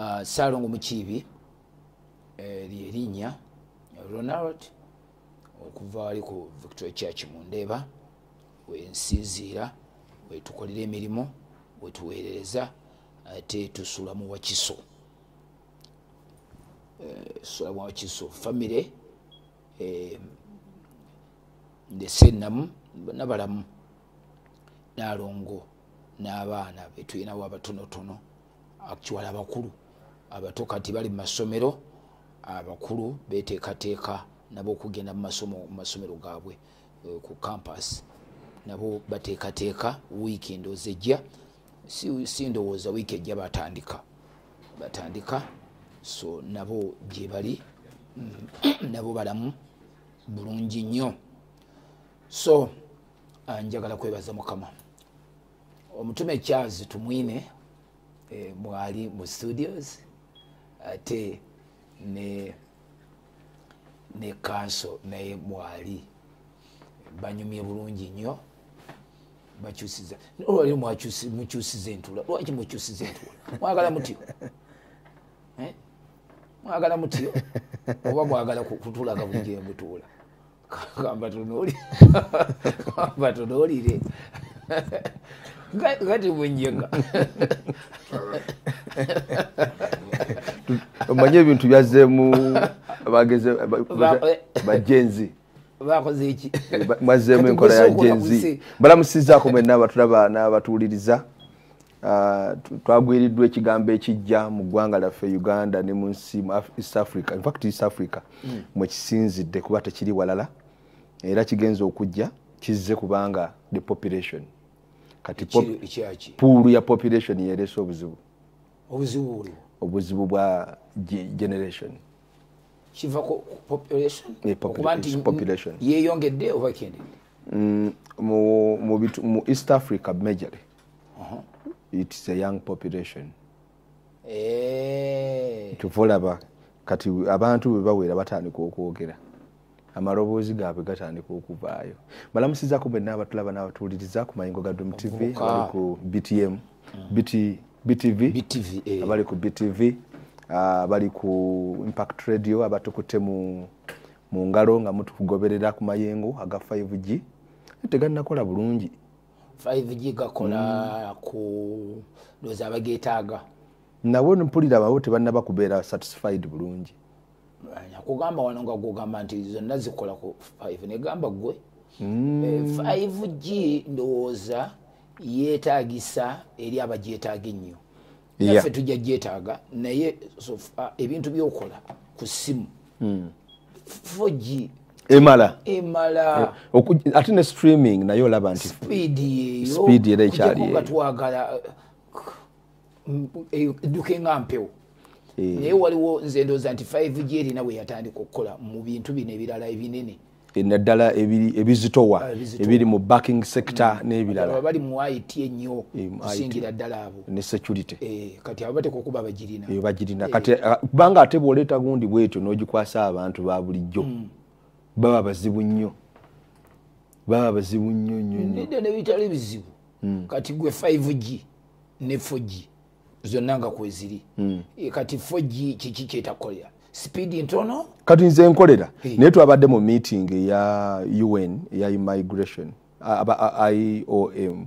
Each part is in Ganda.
Ah, salongo mukiibi eh, lyerinnya ronald okuva ali ku victory church mundeeba wensinziira wetukolera emirimu wetuweerereza ate tusula mu wakiso eh, sula mu wakiso famire eh, ndese namu nabalamu nalongo n'abaana betuyinawo abatonotono akiwala abakulu abato kati bali mumasomero abakulu betekateka nabo okugenda mumasomero gabwe eh, ku campas nabo batekateka wiiki endowooza ejja sindowooza wiiki ejja batandika batandika so nabo gyebali mm, nabo balamu bulungi nnyo so ah, njagala kwebaza mukama omutume charles tumwine eh, mwali mu studios ate ne ne kanso naye mwali banyumye bulungi nnyo bakyusiza olwali mukyusiza entula lwaki mukyusiza entula mwagala mutyo eh? mwagala mutyo oba gwagala kutulaga bulungi ebutuula kambatonoolire ngati bwenjenga omanye ebintu byazemu abageze bajenzi bakozeki mwazemu enkola ya jenzi balamusizaako mwena abatulaba nabatuuliriza ah, twagwiriddwa ekigambo ekijja mu ggwanga lyaffe uganda ne munsi mu east africa infact east africa hmm. mwekisinzidde kuba tekiri walala era kigenza okujja kize kubanga the population kati puulu ya population yeresa obuzibu obuzibu buli obuzibu bwa generation eh, yeyongedde mm, mu east africa majory its a young population eh. tuvolaba kati abantu bwe bawera batandika okwogera amaloboozi gaabwe gatandika okuvaayo balamusizaku bwenna abatulaba n'abatuuliriza ku mayingo ga dom tv abali ku btm hmm. btv abali ku btv abali ku impact radio abatukutte mu ngalo nga mutukugoberera ku mayengo aga 5g teganakola bulungi 5g gakola hmm. ku loozi abageetaaga nawe nmpulira abawo tebannaba kubeera satisfied bulungi Eh, nakugamba wano nga gugamba nti zonna zikola ku 5 negamba gwe 5g mm. eh, ndowooza yetagisa eri abagyetaaga ennyo naffe tujja gyetaaga naye ah, ebintu byokola ku simu 4g mm. emala emala eh, ate ne streaming naye olaba nti speed yeyo ogatwagala edukenga mpewo Eh. naye waliwo nze ndooza nti 5g erina bwe yatandika okukola mu bintu bino ebirala ebinene eh, naddala ebizitowa eh, ebiri mu backing sector mm. n'ebiralaa bali mu it ennyo okusingira ddala abo ne security kati abo bateka okuba bagirina eyo bagirina kati ah, kubanga ate bwoleeta gundi bwetyo n'ogikwasa abantu ba bulijjo mm. baba bazibu nnyo baba bazibu nnyo nnyo nnyo nedda nebitali bizibu mm. kati gwe 5g ne 4g zonna nga kweziri hmm. kati fog kiki kyetakolera speedi ntono kati nze nkolera naye twabadde mu meeting ya un eya immigration iom uh-huh.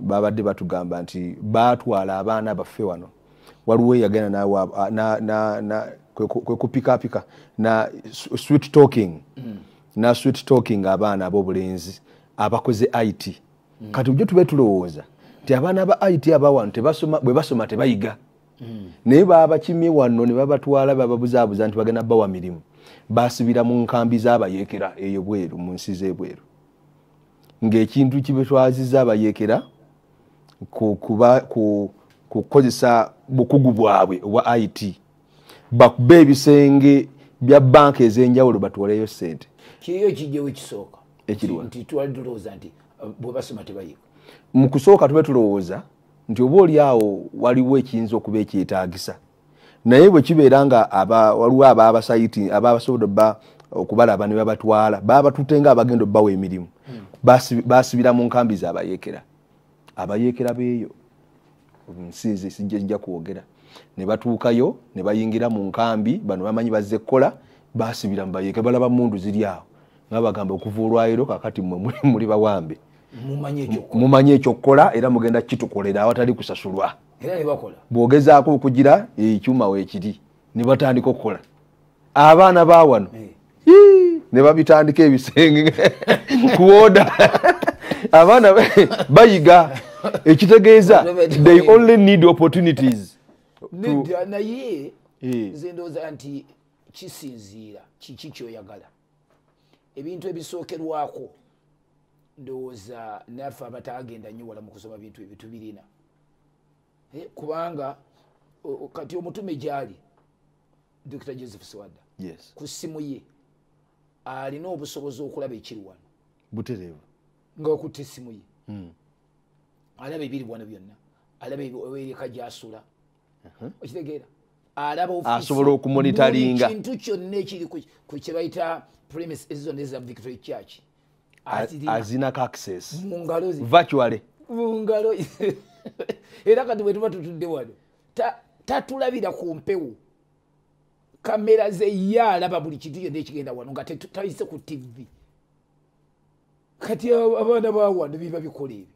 babadde batugamba nti batwala abaana baffe wano waliwo yagenda kwekupikapika na swet talking hmm. na swet talking abaana ab'obulenzi abakoze it hmm. kati bujo tube tulowooza nti abaana ba it abawano bwe basoma tebayiga naye babakimye wanno ne babatwala bababuzaabuza nti bagenda bawa mirimu basubira mu nkambi z'abayeekera eyo bweru mu nsi z'ebweru ng'ekintu kibetwaziza abayeekera kukozesa bukugu bwabwe obwa it bakube ebisenge bya banka ez'enjawulo batwoleyo sente kiriyo kijjewo ekisooka ekirwa nti twali tulowooza nti uh, bwe basoma tebayiga mukusooka tube tulowooza nti oba oliawo waliwo ekiyinza okuba ekyetagisa naye bwekibeera nga waliwo abaabasaiti abaabasobola ba okubalaba ne babatwala babatute nga abagenda obbawa emirimu hmm. basibira mu nkambi zabayekera abayekera beeyo nsinze sijja kwogera ne batuukayo ne bayingira mu nkambi bano bamanyi bazze kkola basibira mubayekera balaba mundu ziri awo nga bagamba okuva olwayiro kakati mwe muli bawambe mumanyi ekyokukola era mugenda kitukolera awatali kusasulwa bwogezaako okugira ekyuma eh, wekiri nebatandika okukola abaana bawano eh. nebabitandika ebisenge kuoda abaana bayiga ekitegeeza they only need opportunities uh, naye eh. zendooza nti kisinziira kiki kyoyagala ebintu ebisookerwako ndowooza naffe abatagenda nnyo wala mu kusoma bintu ebyo tubirina kubanga kati omutume gyali dr joseph swadda ku ssimu ye alina obusobozi okulaba ekiri wano butereevu nga okutta essimu ye hmm. alaba ebiri wano byonna alaba ebyeka gyasula uh-huh. okitegeera alabaasobola okumonitalinga kintu kyonna ekiri ku kyebayita premise ezizonaeza victory church azina kaccessvacualmungalo era kati bwetuba tutudde wano tatulabira ku mpewo kamera ze ye alaba buli kintu yonna ekigenda wano nga tayise ku tv kati abaana ba wano biba bikola ebyo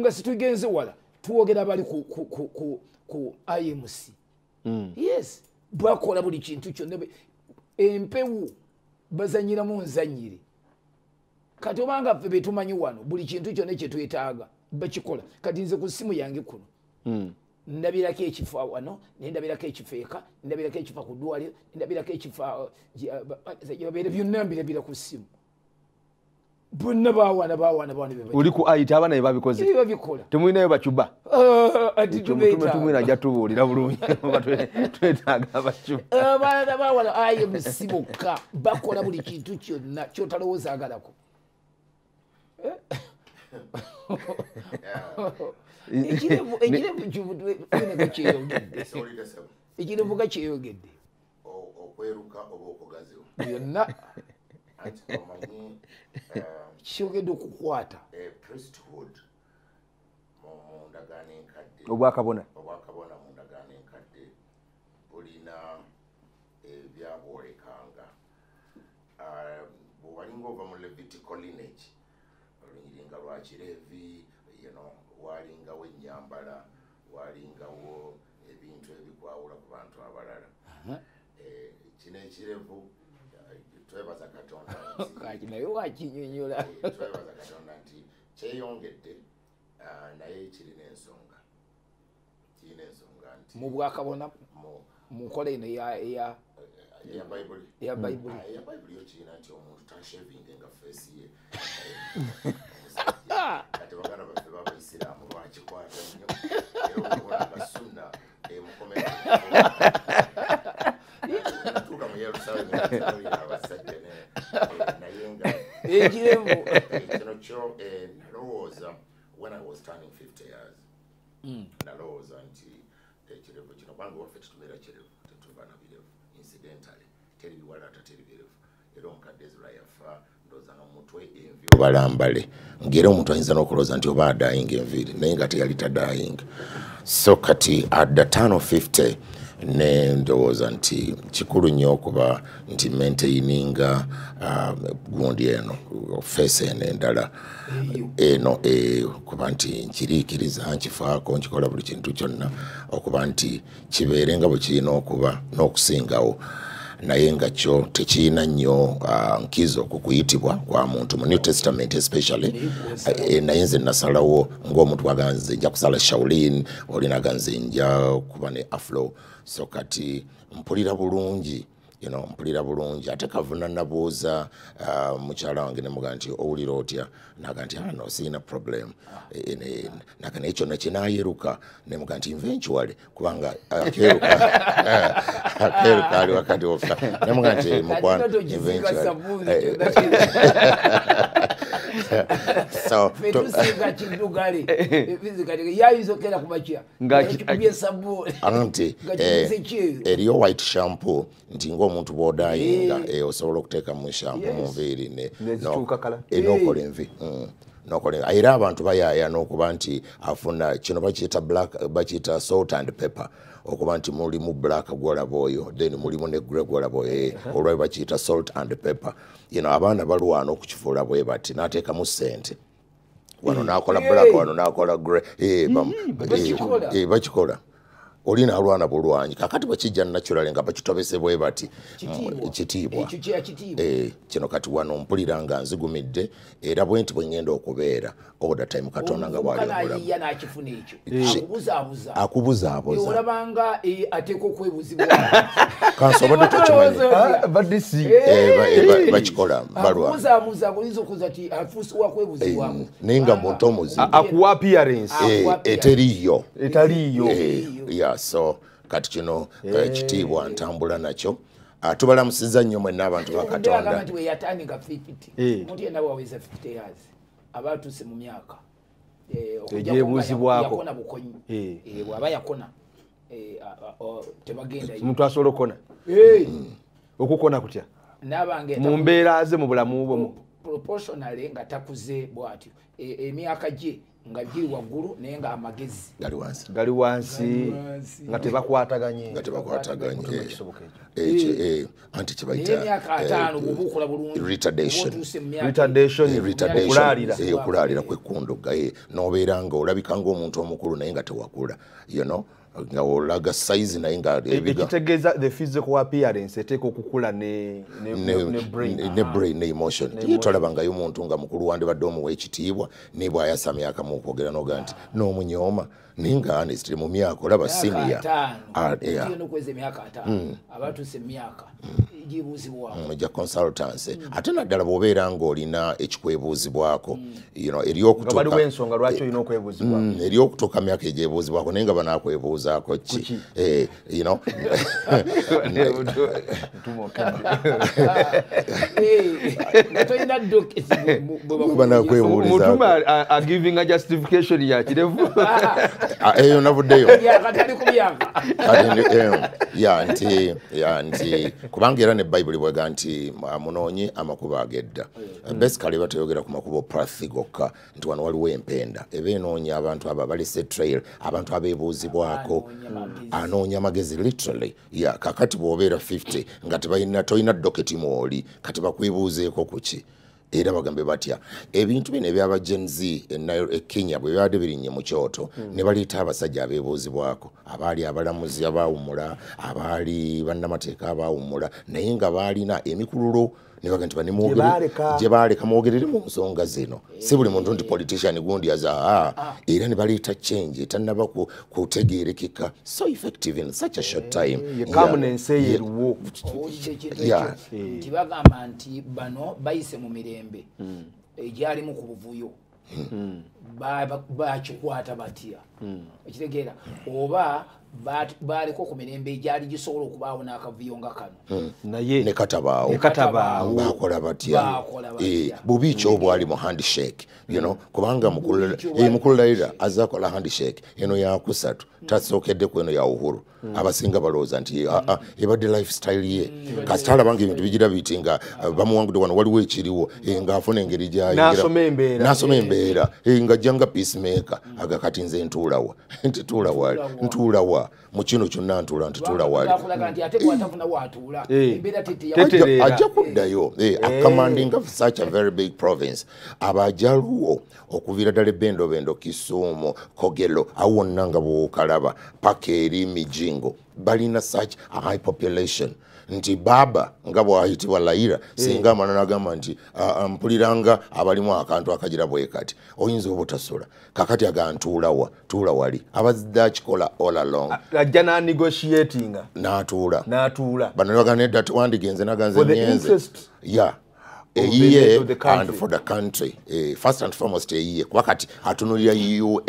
nga situgenze wala twogera bali ku imc hmm. yes bakola buli kintu kyonna empewo bazanyiramu nzanyire kati obanga ffe betumanyi wano buli kintu kyonna kyetwetaaga bakikola kati nze ku ssimu yange kuno hmm. ndabirako ekifo wano nendabirako ekifo eka ndabirako ekifo ku ddwaliro nendabirako ekifoebabere uh, uh, byonna mbirabira ku ssimu bonna bawana bawana bawanaoli ku aite abaana ye babikoze babikola temulinayo bacuba ah, tumwinajatubuulira bulungitwetaaga bacuba abaana ah, bawana aye musibokka bakola buli kintu kyonna kyotalowoozaagalako ekirevu kiina kukyeyogedde ekirevu ka kyeyogedde byonna kyogedde okukwata obwakabona kirevi yino walingawo enyambala walingawo ebintu ebikwawula ku bantu abalala eh, kino ekirevu twebaza katondanaye wakinyonyola eh, twebaza katonda nti kyeyongedde ah, naye kirina ensonga kirina ensonga nti mubwakabona munkola eno eya eya bayibuli eya bayibuli ah, yo kirina nti omuntu tashavinge nga fesi ye ati bagana bafite b'abayisilamu bakikwaga nyo agasuna e mukomeye tuga mu yerusalemu abasajya ne e nayenga ekirembo e kino kyo nalowooza when i was turning 50 years hmm. nalowooza nti ekirembo kino kubanga waffe tutumira kirevu tetuba na birevu incidentally teri biwala ata teri birevu era omukadde ezira yafa mutwe envi obalambale ngaera omuntu ayinza nokulooza nti oba adying enviri naye nga teyali tadying so kati adda 550 ne ndowooza nti kikulu nnyo okuba nti mentaininga um, gundi eno fesa eno endala eno e, kuba nti nkiriikiriza nkifaako nkikola buli kintu kyonna okuba nti kibeere nga bwe kirina okuba n'okusingawo no naye nga kyo tekiina nnyo ah, nkizo ku kuyitibwa kwa muntu mu new testament especially eh, naye nze nasalawo ngaomuntu waganze nja kusala shaulin olinaganze nja kuba ne aflo so kati mpulira bulungi you know, mpulira bulungi ate kavuna nabuuza uh, mukyala wange nemuga nti owulira otya naga nti ano ah, siina problem ah. e, e, e, naga naekyo nakinayeruka nemuga nti nventuali kubanga akeruka akeruka ali wakati woka nemuga nti mukwana so fetusigati lugari fizikati yayizokera kubachia ngachikubye sabu anti eh, eriyo white shampoo ndingo omuntu bodayinga eyo eh, sobola okuteeka mu shampoo mu mviri ne enokola envi eh, mm, era abantu bayaya nokuba nti afuna kino bakiyita black bakiyita salt and pepper okuba nti mulimu black gwolaba oyo then mulimu ne gre gwolaba oyo eh, olwai bakiyita salt and pepper yino abaana balwana okukifuula bwe bati n'ateekamu sente wano nakola black wano nakola gre eh, mm-hmm, bakikola eh, oli naalwana bulwanyi kakati bwekijja nnakyolale nga bakitobese bwe bati kitiibwa kino kati wano mpulira nga nzigumidde era bwe nti bwengenda okubeera oda time katonda nga bwaliakubuzaabuzabakikola nayenga muntu omuzi akuwa appearance eteriiyo etaliiyo ya so kati kino ekitiibwa hey. Eh. ntambula nakyo ah, tubalamusiza nnyo mwenna abantu bakatondaweyatandika 50 eh. muntu yenna waweza 50 yas abatuse mu myaka eh, egyebuuzibwako bwaba yakona tebagendamuntu asobola okukona okukona kutya mumbeera ze mu bulamu bwomu proportionaly nga takuze bwatyo e, emyaka gye nga giri waggulu naye nga amagezi gali wansi nga tebakwataganyeokulaalira eh, eh. eh, kwekundogaye nobeera nga olabika ngaomuntu omukulu naye nga tewakula you know ngaolaga sayizi naye ngaekitegeeza the physical appearance eteeka okukula ne brain ne emotion ye twalabangayo omuntu nga mukulu wandibadde omuwa ekitiibwa nibwayasamyakamu okwogera noga nti noomunyooma ninga anesti mu myaka olaba siniya ja consultanc ate naddala bwobeera ngaolina ekikwebuuzibwako hmm. hmm, eryokutuuka myaka egyebuuzibwako naye nga banakwebuuzaako ki eh, eh, banakwebuulizaa eyo navuddeyo yanti yanti kubanga era ne bayibuli bwega nti munoonye amakubo agedda mm. basicaly batayogera ku makubo prathi gokka nti wano waliwo empenda eba enoonya abantu abo abalisetrail abantu abebuuzibwako anoonya amagezi literally ya kakati bwobeera 50 nga tolina doketi mwoli kati bakwebuuzeeko ku ki era bagambe batya ebintu bino ebyaba genz enayo ekenya bwe byabadde birinnye mu kyoto hmm. ne baleeta abasajja abeebuuzibwako abaali abalamuzi abaawumula abaali bannamateeka abaawumula naye nga baalina emikululo nibaga nti banimwogerejebaleka mwogerere mu nsonga zino si buli muntu nti politician gundi azaa ah, era nibaleeta change tanaba kutegerekeka so effective in such a short timetibagamba eh, oh, eh. nti bano bayise mu mirembe hmm. egyali mu ku buvuyo hmm. bakikwata batya ekitegeera hmm. oba baleko ku mirembe egyali gisobola okubaawo n'akaviyo nga kano hmm. naye nekatabaawobakola batya bubi ki obwali mu handshake you know hmm. kubanga mukululaira eh, azakola handshake eno yakusatu tasookedde kweno ya uhuru mm. abasinga balowooza nti ah, ah, hmm. ebadde mm. lifestyle ye mm. kasita alabanga ebintu bigira biti nga uh, eh, bamuwangude wano waliwo ekiriwo hmm. e, eh, ngaafuna engeri gyanasoma embeera hmm. e, eh, ngajjanga peacemaker mm. aga kati nze ntuulawa ntituulawali ntuulawa mu kino kyonna ntuula ntituula waliajja kuddayo akamandinga such a very big province aba ajaluwo okuviira ddala ebendobendo kisuumu kogelo awo wonna nga bwwukala balaba paka eri mijingo balina such a high population nti baba nga bwayitibwa layira eh. singa amanano agamba nti mpuliranga abalimu akantu akagira bwe kati oyinza obutasula kakati aga ntuulawa tuula wali abazidde akikola allalongajja nanegotiatinga natuula natuula banaga nedda tiwandigenze naganze nyenze ya eyiye and for the country first and foremost eyiye kuba kati atunulira u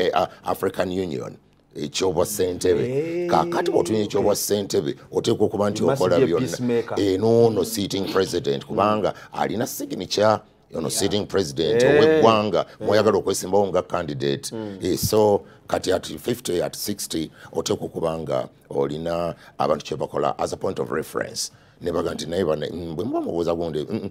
african union ekyobwa ssentebe kakati bwotunya ekyobwa ssentebe oteekwa okuba nti okola byonna enoono eh, sitting president hmm. kubanga alina signature ono sitting president oweggwanga mwoyagala okwesimbawo nga candidate hmm. eh, so kati at 50 at 60 oteekwa okuba nga olina abantu kyebakola as a point of reference nebaga nti naye mm, bwemuba mubuuza gundi mm, mm,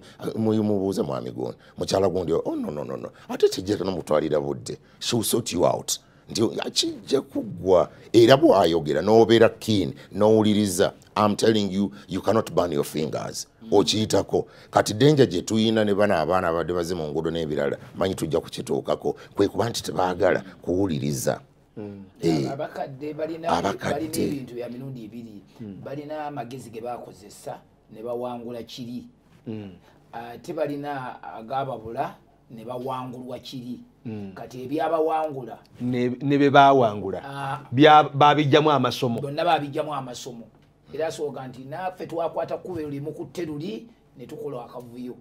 ah, mubuuze mwami gundi mukyala gundi onnonnono oh, ate kijjatanomutwalira budde shoot you out nti akijja kuggwa era bwayogera nobeera kin nowuliriza m telling you you cannot burn your fingers okiyitako kati denja gyetuyina ne bana abaana abadde baze mu ngudo n'ebirala manyi tujja kukituukako kwekuba nti tebaagala kuwuliriza hmm. eh. abakadde balinabakadde ebintu bya mirundi ibiri hmm. balina amagezi ge bakozesa ne bawangula kiri hmm. ate balina agababula ne bawangulwa kiri Mm. kati ebyabawangula ne bebawangula ah. babijjamu amasomo bonna babijjamu amasomo era soga nti naffe twakwata kube lulimu kutte luli ne tukola akavuyo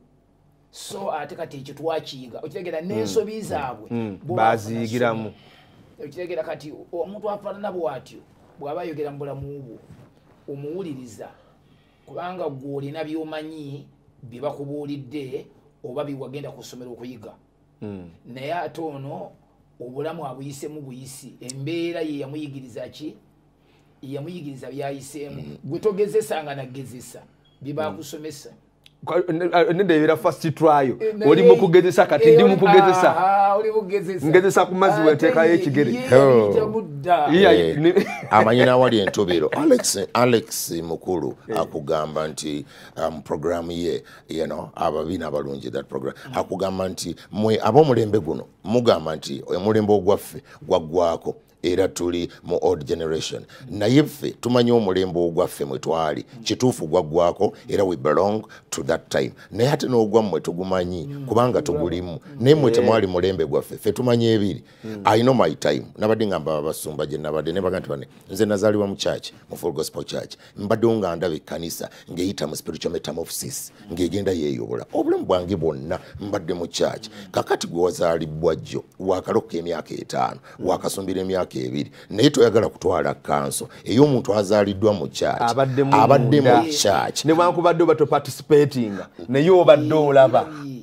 so ate kati ekyo twakiyiga okitegera mm. n'ensobi zaabwe mm. baziyigiramu okitegera kati omuntu afaanana bwatyo bw'aba yogera mu bulamu bwo omuwuliriza kubanga gwe olina byomanyi bye bakubuulidde oba byewagenda ku ssomero okuyiga Mm. naye ate ono obulamu abuyise mu buyisi embeera ye yamuyigiriza ki yamuyigiriza byayiseemu mm. gwe togezesa nga nagezesa bibakusomesa mm. nedeebera fast trayo eh, oli mukugezesa kati eh, ndi mukugezesa ngezesa ku mazzi wenteekayo ah, ekigere oh. eh, amanyina awali entubiro alex mukulu akugamba nti muprogramu um, ye yeno ababiina abalungi that program hmm. akugamba nti mwe ab'omulembe guno mugamba nti omulembe ogwaffe gwaggwako era tuli mu old generation naye ffe tumanyi omulembe ogwaffe mwe twali kituufu gwaggwako era we belong to that time naye ate n'ogwammwe tugumanyi hmm. kubanga tugulimu naye mmwe temwali mulembe gwaffe ffe tumanyi ebiri hmm. i know my time nabadde ngamba abasumba gye nabadde nebaga nti bane nze nazaalibwa mu church mu full gospel church mbadde nga ndaba ekkanisa ngaeyita mu spiritual metamorphosis ngaegenda yeeyobola obulamu bwange bwonna mbadde mu church kakati gwe wazaalibwa jjo wakalokoka emyaka etaano wakasumbira emyaka emyaka ebiri naye toyagala kutwala kanso ey'omuntu azaaliddwa mu chaabadde mu chachnewankubadde oba topatisipatinga naye obadde olaba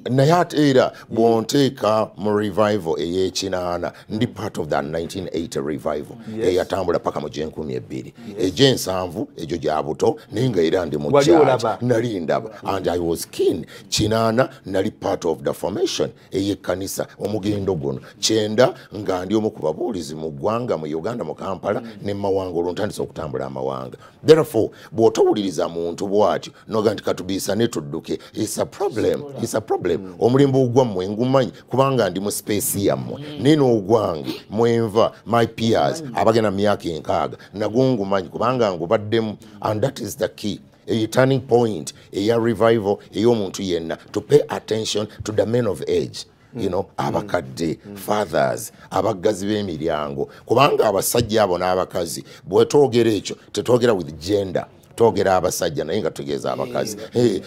naye ate era bwonteeka mu revival ey'ekinaana ndi part of tha 198 revival eyatambula paka mu gy12 egy'ensanvu egyo gya buto naye nga era ndi munali ndaba and i was kin kinaana nali part of the formation ey'ekkanisa omugendo guno kyenda nga ndi omu ku babuulizi mu ggwanga mawanga mu Uganda mu Kampala mm. ne mawanga olontandisa okutambula amawanga therefore bw'otowuliriza muntu bwati noga nti katubiisa ne tudduke is a problem is a problem mm. omulimbu ogwa mmwe ngumanyi kubanga ndi mu space yammwe mm. nina ogwange mwenva my peers mm. abagenda myaka enkaaga nagwo ngumanyi kubanga ngubaddemu and that is the key A turning point, a revival, a young to yenna to pay attention to the men of age. you know abakadde fathers abagazi b'emiryango kubanga abasajja abo n'abakazi bwetwogera ekyo tetwogera with gender twogera abasajja naye nga tugeeza abakazi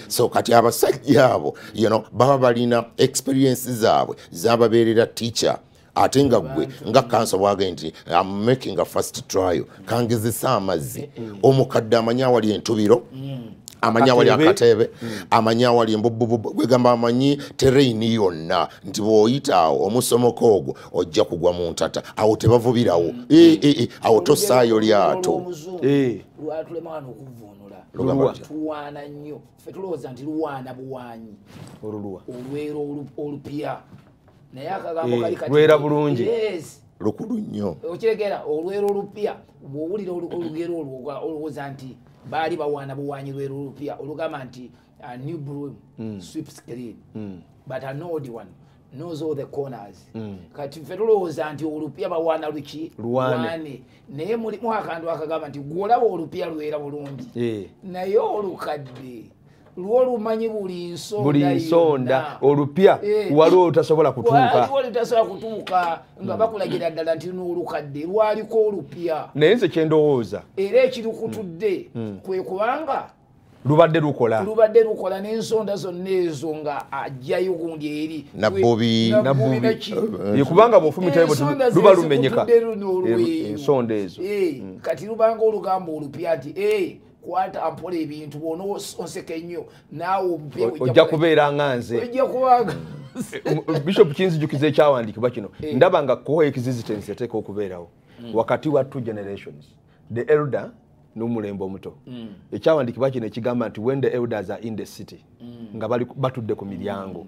so kati abasajja abo you know baba balina experiences zaabwe zababeerera teacher ate nga gwe nga kansa waage nti am making a first trial kangezesa amazzi mm. omukadde amanyi awali entubiro mm. amanyi awali akatebe mm. amanyi awali embobbwegamba amanyi tereini yonna nti bwoyita awo omusomoko ogwo ojja kugwa mu ntata awo tebavubirawo awo tosaayo lyato olwera olupya naye akagambo eh, kali kati weera bulungi lukulu nnyo okiregera olwero olupya bwowulira olugero olwo olowooza nti baali bawaana buwanyi lwero olupya olugamba nti a uh, new broom hmm. swip screen hmm. but anod one hmm. kati fe tulowooza nti olupya bawaana luki lwane naye mulimu akantu akagamba nti gwolaba olupya lwera bulungi eh. naye olukadde lwolumanyi buli nsonda buli nsonda olupya eh, waliwo olutasobola kutuuka olutasobola kutuuka nga hmm. bakulagira ddala nti n'olukadde lwaliko olupya naye nze kyendowooza era ekirukutudde hmm. kwe kubanga lubadde lukola lubadde lukola n'ensonda zonna ezo nga ajjayo gundi eri nabbubikubanga bwofumitayoluba lumenyekaensonda ezo eh, hmm. kati lubanga olugamba olupya nti eh, kwata mpola ebintu bwona osonseka ennyo naawe ojja kubeera nga nze mm. eh, um, uh, bishop kinzijukiza ekyawandiikibwa kino eh. ndaba nga kohoekizizitensi yateeka okubeerawo mm. wakati wa two generations the elder nomulembe omuto mm. ekyawandiikibwa kino ekigamba nti when the elders are in the city nga batudde ku miryango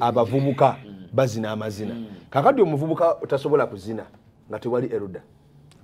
abavubuka bazina amazina kakadi omuvubuka tasobola kuzina nga tewali elder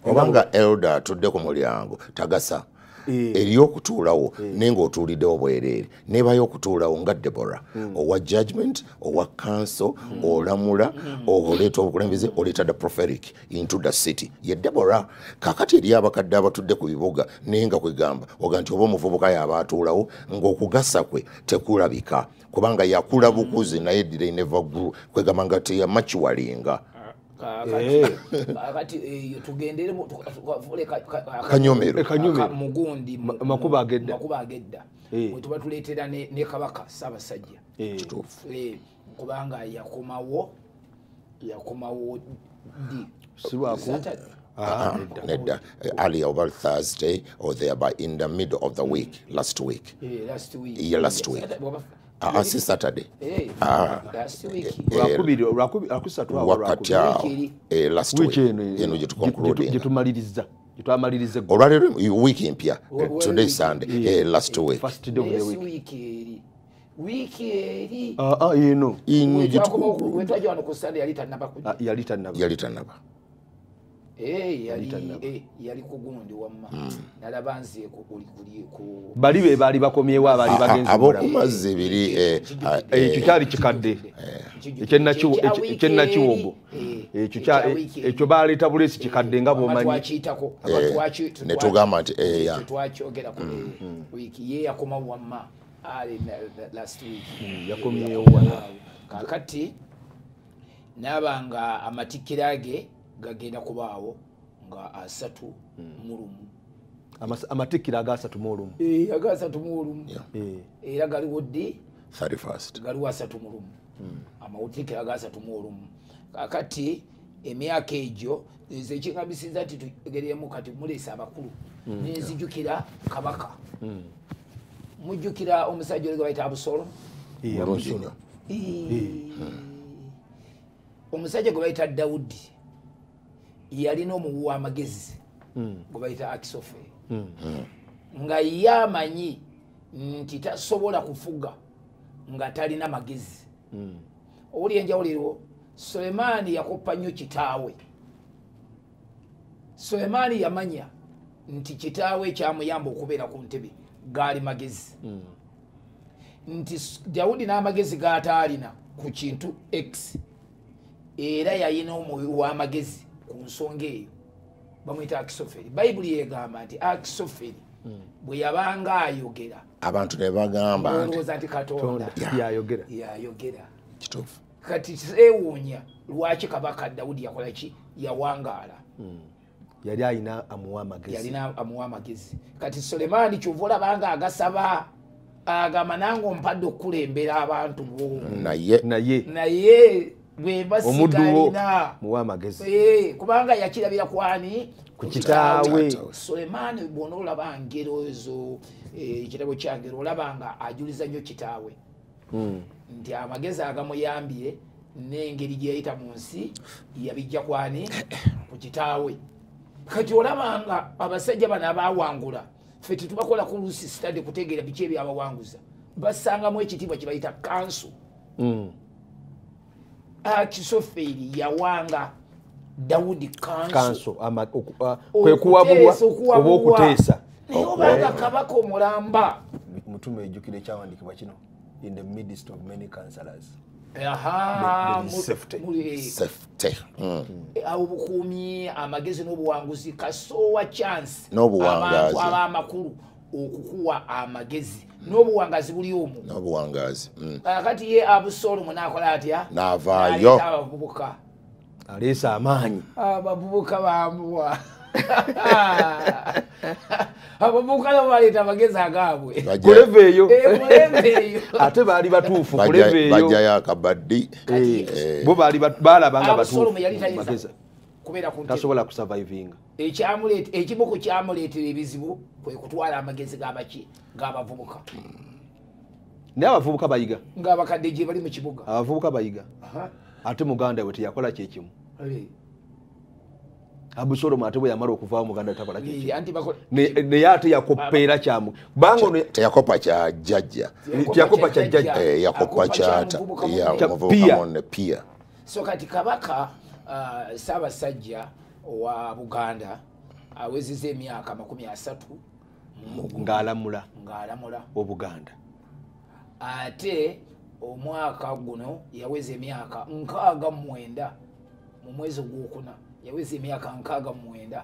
obanga elder atudde ku mulyango tagasa Eh. eriyokutuulawo eh. naye ngaotuuliddewo bwereere nebayo okutuulawo nga debora hmm. owa judgment owa council hmm. olamula hmm. oleeta obukulembeze oleeta the propheric into the city ye debora kakati eri abakadde abatudde ku bibuga naye nga kwegamba oga nti oba omuvubuka ye aba atuulawo ngaokugasa kwe tekulabika kubanga yakula bukuzi naye direnevagru kwegamba nga teyamakiwalinga kakati eh. eyo eh, tugenderemukanyomeromugundi makuba agedda eh. wetuba tuleetera ne kabaka saabasajja kubanga yakomawo yakomawo ddi sibwak ah, ah, ah, nedda alia obal thursday or there by in the middle of the week last week last week asi ah, ah, saturday ah. eh, eh, wakati awo eh, last week eno gyetukonkludinga olwaleero wiiki mpya today sunday last week yali tanaba Eh, eh, hmm. bali be bali bakomyewo ah, abali ah, bagenzibokumazzi ebiri eh, ah, ekyo kyali kikadde ekyennakiwogo ekyo baleeta bulesi kikadde nga bwomanyinetugamba nti hmm. hmm, yakomyewo kakati nabanga amatikira ge gagenda kubaawo nga asatu mm. mulumu amatikkiro aga asatu muolumu e, eh, aga asatu muolumu yeah. Eh. era galiwo ddi galiwo asatu mulumu mm. amawutikiro aga asatu muolumu kakati emyaka egyo zekigabisiza ti tugeremu kati mulesa abakulu mm. nenzijukira yeah. kabaka mm. mujukira omusajja oli gabaita abusolo yeah. Eh. Hmm. omusajja gwebaita daudi yalina omuwu wamagezi hmm. gwebayita akisofe hmm, hmm. nga ye amanyi nti tasobola kufuga nga talina magezi owuli enjawuliro suleimaani yakoppa nnyo kitaawe suleimaani yamanya nti kitaawe ekyamuyamba okubeera ku ntebe gaali magezi nti dawudi n'amagezi gaataalina ku kintu x era yayina omuwi w'amagezi ku nsonga eyo bamwita akisoferi bayibuli yegamba nti akisoferi hmm. bwe yabanga ayogera abantu nebagambaoza nti katonda yayogera kati sewuunya lwaki kabaka dawudi yakolaki yawangaala hmm. yali ayina amuwa amagezi kati sulemaani kyova olabanga agasaba agamba nange ompadde okukulembera abantu bo naye naye webasigalinakubanga eh, yakirabira kwani kukitaawe sulemaani bwona olaba ngero ezo eh, ekitabo kyangero olabanga ajuliza nnyo kitaawe hmm. nti amagezi agamuyambye nengeri gyeyita mu nsi yabijja kwani ku kitaawe kati olabanga abasajja bano abawangula fe tetubakola ku lusi stade kutegeera biki ebyabawanguza basangamu ekitiibwa kye bayita kansu hmm. akisoferi yawanga dawudi kansokwekuwabulwaobaokuteesa uh, naye oh, obanga eh. kabaka omulamba mutume ejjukiro ekyawandikibwa kino in the midst of many counselors eh, eh, obukumi amagezi n'obuwanguzi kasoowa chance abantu ab'amakulu okukuwa amagezi n'obuwangazi buli omu n'obuwangazi mm. ah, kati ye abusolomu n'akola atya n'avaayo abavubuka aleesa amaanyi abavubuka bambuwa ah. abavubuka nabo baleeta amagezi agaabwe kulevaeyo eh, ate baali batuufu kulevaeyo bajjayo akabaddi eh, bo baali baalaba nga batuufu kubeerakutasobola kusurvivinga ekimu ku kyamuleetera ebizibu kwe kutwala amagezi gabaki g'abavubuka naye abavubuka bayiga ngaabakadde gye bali mu kibuga abavubuka bayiga ate muganda we teyakola kyekimu abusolomu ate bwe yamala okuvaawo muganda tabala naye ate yakopeera kyamu kubanga teyakopa kya jjajja teyakopa kya jjajja eh, yakopa kyata pia so kati kabaka Uh, saabasajja owa buganda awezeza uh, emyaka makumi asatu ngaalamula ngaalamula obuganda ate omwaka guno yaweza emyaka nkaaga mumwenda mu mwezi ogwokuna yaweza emyaka nkaaga mumwenda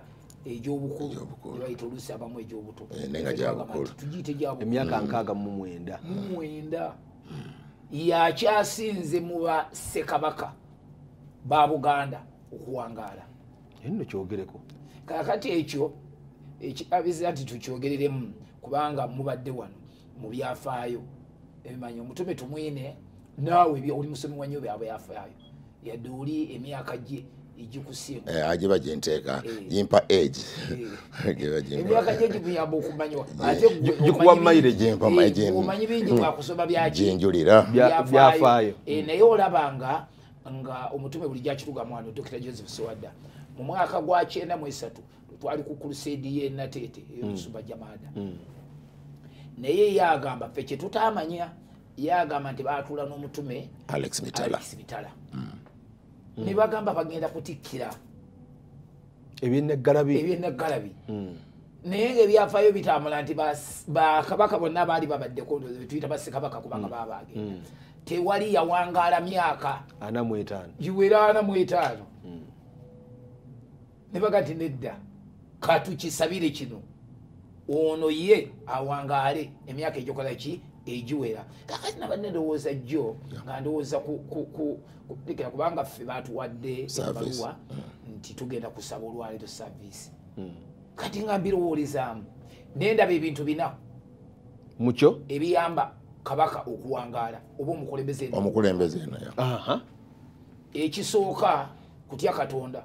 egyobukulubaita oluusi abamu egyobutotugiitegyaemyaka eh, nkaaga mumwenda mumwenda hmm. yakyasinze muba sekabaka mm. ba buganda okuwangaala yenno kyogereko kakati ekyo ekiabiza nti tukyogereremu kubanga mubadde wano mu byafaayo ebimanyi omutume tumwine naawe oli musomi wa nyo byaba yafaayo yadde oli emyaka gye agiba ginteeka impa gikuwa mayire gimpa gimanyi bingi bwakusoma byakinjulira byafaayo eh, naye olabanga nga omutume bulijjo akituga mwana dokita joseph sewadda mu mwaka gwa kyenda muesatu twali ku kurusedi yenatete eyomusumba hmm. jamaada hmm. naye yagamba fe kyetutamanya yagamba nti batula n'omutume alex mitala hmm. nebagamba bagenda kutikkira ebyeneggalabi naye ngaebyafayo bitambula nti bakabaka bonna baali babaddeko tuyita basekabaka kubanga babagenda tewali yawangaala myaka giwera ana muetaano hmm. nebaga ti nedda katukisabire kino ono ye awangaale emyaka egyokola ki egiwera kakati naba nedowooza jjo nga ndowooza kutekera kubanga ffe batuwadde ebaluwa hmm. nti tugenda kusaba olwaleero savisi hmm. kati nga mbirowoolezaamu nendaba ebintu bina mukyo ebiyamba kabaka okuwangaala oba omukulembeze ekisooka kutya katonda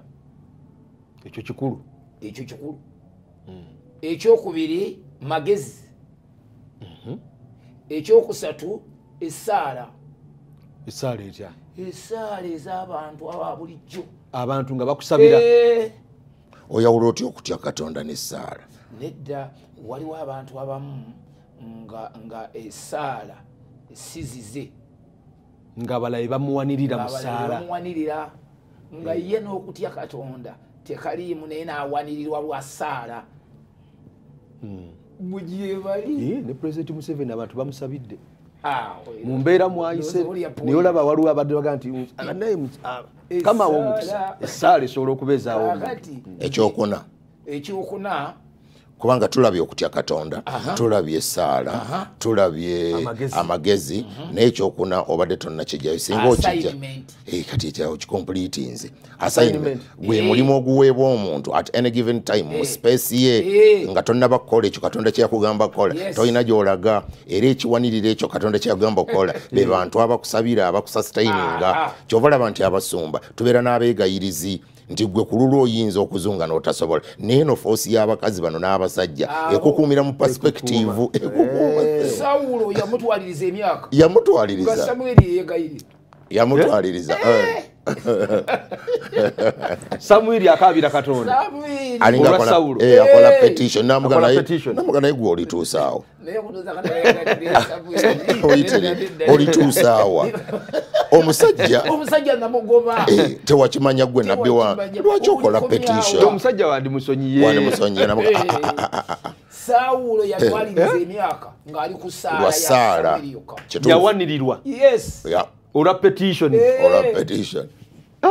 ekyo kikulu ekyo kikulu hmm. ekyokubiri magezi mhm. ekyokusatu essaala essaala etya essaala ez'abantu aba bulijjo abantu nga bakusabira eh. oyawula otya okutya katonda n'essaala nedda waliwo abantu abamu mm -hmm. nga nga esaala sizize nga balaye bamuwanirira musaala bamuwanirira nga eh. ye nokutya katonda tekaliimu naye nawanirirwa lwa saala bwegyebalne hmm. eh, president museveni abantu bamusabidde ah, mu mbeera mwayise naye olaba waliwo abadde baga nti ah, ah, eh, kamawo omukisa essaala esobola okubeezaawo hmm. ekyokuna ekyokuna kubanga tulabye okutya katonda tulabye esaala tulabye amagezi mhm. nekyokuna obadde tonna kijayo singa okija eh, kati ekikompliti nze assignment gwe eh. mulimu oguweebwa omuntu at any given time mu eh. space ye nga tonnaba kukola ekyo katonda kyeyakugamba kukola tolina gyolaga era ekiwanirira ekyo katonda kyeyakugamba okukola be bantu abakusabira abakusasitaininga kyova laba nti abasumba tubeera n'abeegayirizi nti gwe kululu oyinza okuzunga n'otasobola naye no foosi y'abakazi bano n'abasajja ekukuumira mu pasipekitivu eh. yamutwaliriza samwiri akaabira katonda olwa sawulo eh, akola petition namugamba naye gwe olituusaawo olituusaawa omusajja eh, tewakimanya gwe nabbi wange lwaki okola petition omusajja wandi musonyiyewandimusonyiye lwa saala kyetuyawanirirwa olwa petition eh. ah.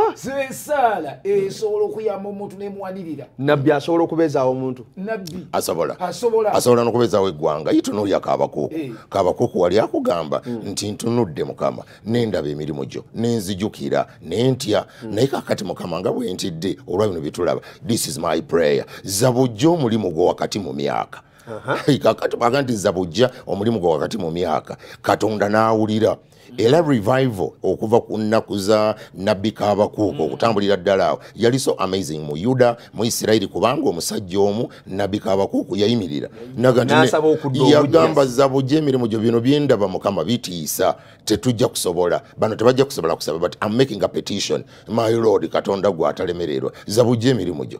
esaala esobola okuyamba omuntu nemuwanirira nabbi asobola okubezaawo omuntu nabbi asobola asobola nokubezaawo eggwanga yitunuulya kaabakuuku eh. kaabakuuku wali akugamba mm. nti ntunudde mukama nendaba emirimu gyo nenzijukira nentya mm. naye kakati mukama nga bwe ntidde olwa bino byetulaba this is my prayer zabujja omulimu gwe wakati mu myaka kakati baga nti zabujja omulimu gwe wakati mu myaka katonda naawulira era revival okuva ku nnaku za nabbika abakuuka hmm. okutambulira ddala awo yali so amazing mu yuda mu isirairi kubanga omusajja omu nabbika abakuuku yayimirira nagayagambaza bujja emirimu gyo bino byendaba mukama bitiisa tetujja kusobola bano tebajja kusobola kusaba but am making a petition my lord katonda gwe atalemererwa zabujja emirimu gyo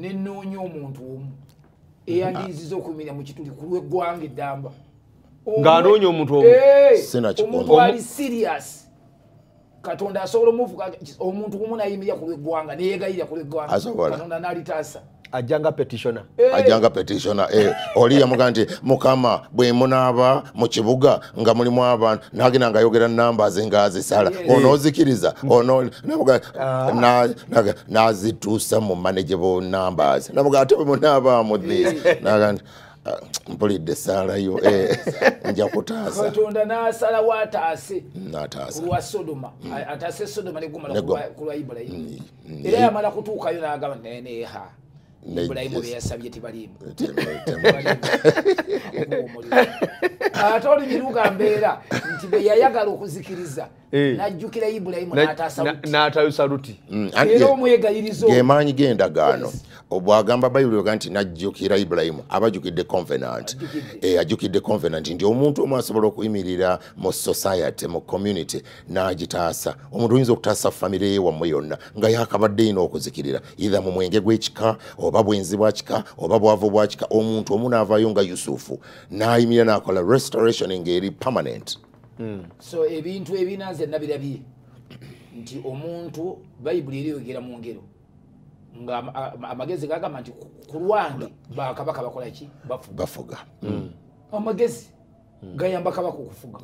nenoonya omuntu omu eyandiyiziza okuyimirira mu kitundu ku lweggwanga eddamba ng'anoonya omuntu omuomuntu ali sirias katonda asobola omuvuga omuntu omu nayimirira ku lweggwanga neyegayirira ku lweggwanga katonda n'alitaasa ajanga petitioner hey. ajanga petitioner eh hey. Eh. oli yamuga nti mukama bwe munaaba mu kibuga nga mulimu abantu nagina nga yogera namba zingazi sala hey. onozikiriza ono nabuga ah. na eh. naga nazitusa ah, mu manageable numbers nabuga tebe munaaba mu this naga mpulidde saalayo eh. nja kutaasa katonda n'asalawo ataase olwa sodoma mm. ataase sodoma neguma kulwa ibulayimu mm. era yamala kutuukayo nagamba neneha ibulayimu byeyasabye tibalimuate eh, eh, oli miruga ah, mbeera nti beyayagala okuzikiriza eh. najjukira ibulayimu natayusa luti mm, era omwegayirizo gemaanyi gendagaano bwagamba bayibuli ga nti najjukira ibulayimu aba ajukidde covenant ajukidde covenant nti omuntu omu asobola okuyimirira mu society mu community nagitaasa omuntu oyinza okutaasa famire ye wamme yonna nga yakabadde yina okuzikirira eithe mu mwenge gw'ekika oba bwenzi bwakika oba bwavu bwakika omuntu omu naavaayo nga yusufu nayimira nakola restoration ngaeri permanent hmm. so ebintu ebinanze nabirabye nti omuntu bayibuli eriyogera mu ngero nga amagezi gagamba nti ku lwange bakabaka bakolaki bafuga hmm. amagezi Hmm. gayamba kabaka okufuga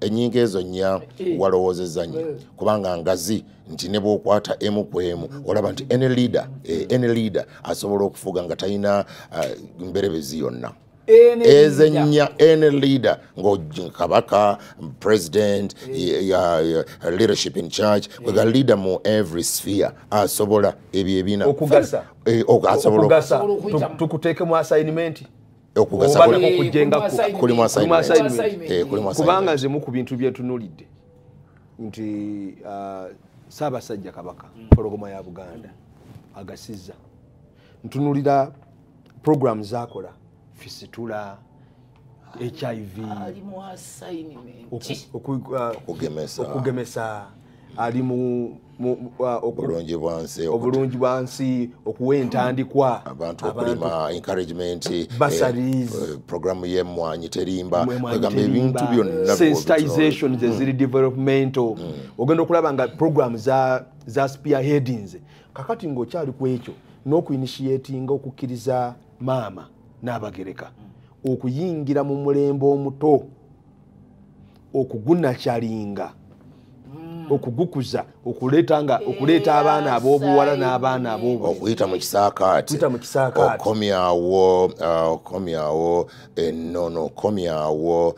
enyinga eh? ezo nya eh, eh. walowoozeza nnyo kubanga ngazi nti ne bwokwata emu ku emu hmm. olaba nti n leader n leader asobola okufuga nga talina mberebezi yonna ezenya n leader nga kabaka president leadership in church kwega leader mu every sphere asobola ebyo ebinatukuteekemu assignment okugasakubanga nze muku bintu byetunulidde nti saabasajja kabaka pologoma ya buganda agasiza ntunulira program zakola fisitula hiv okugemesa ali mu uh, obulungi bwansi obulungi bwansi okuwa entandikwa abantu okulima encouragement eh, eh, programu yemwanyi terimba egamba ebintu byonna sensitization zeziri mm. developmental mm. ogenda okulaba nga program za spear headings kakati ngaokyali ku ekyo n'okuinitiatinga okukkiriza maama n'abagereka okuyingira mu mulembe omuto okugunakyalinga mm. okugukuza okuleeta abaana abobuwala n'abaana abokuyita mukisaakaatiokomyawo uh, okomyawo ennono okomyawo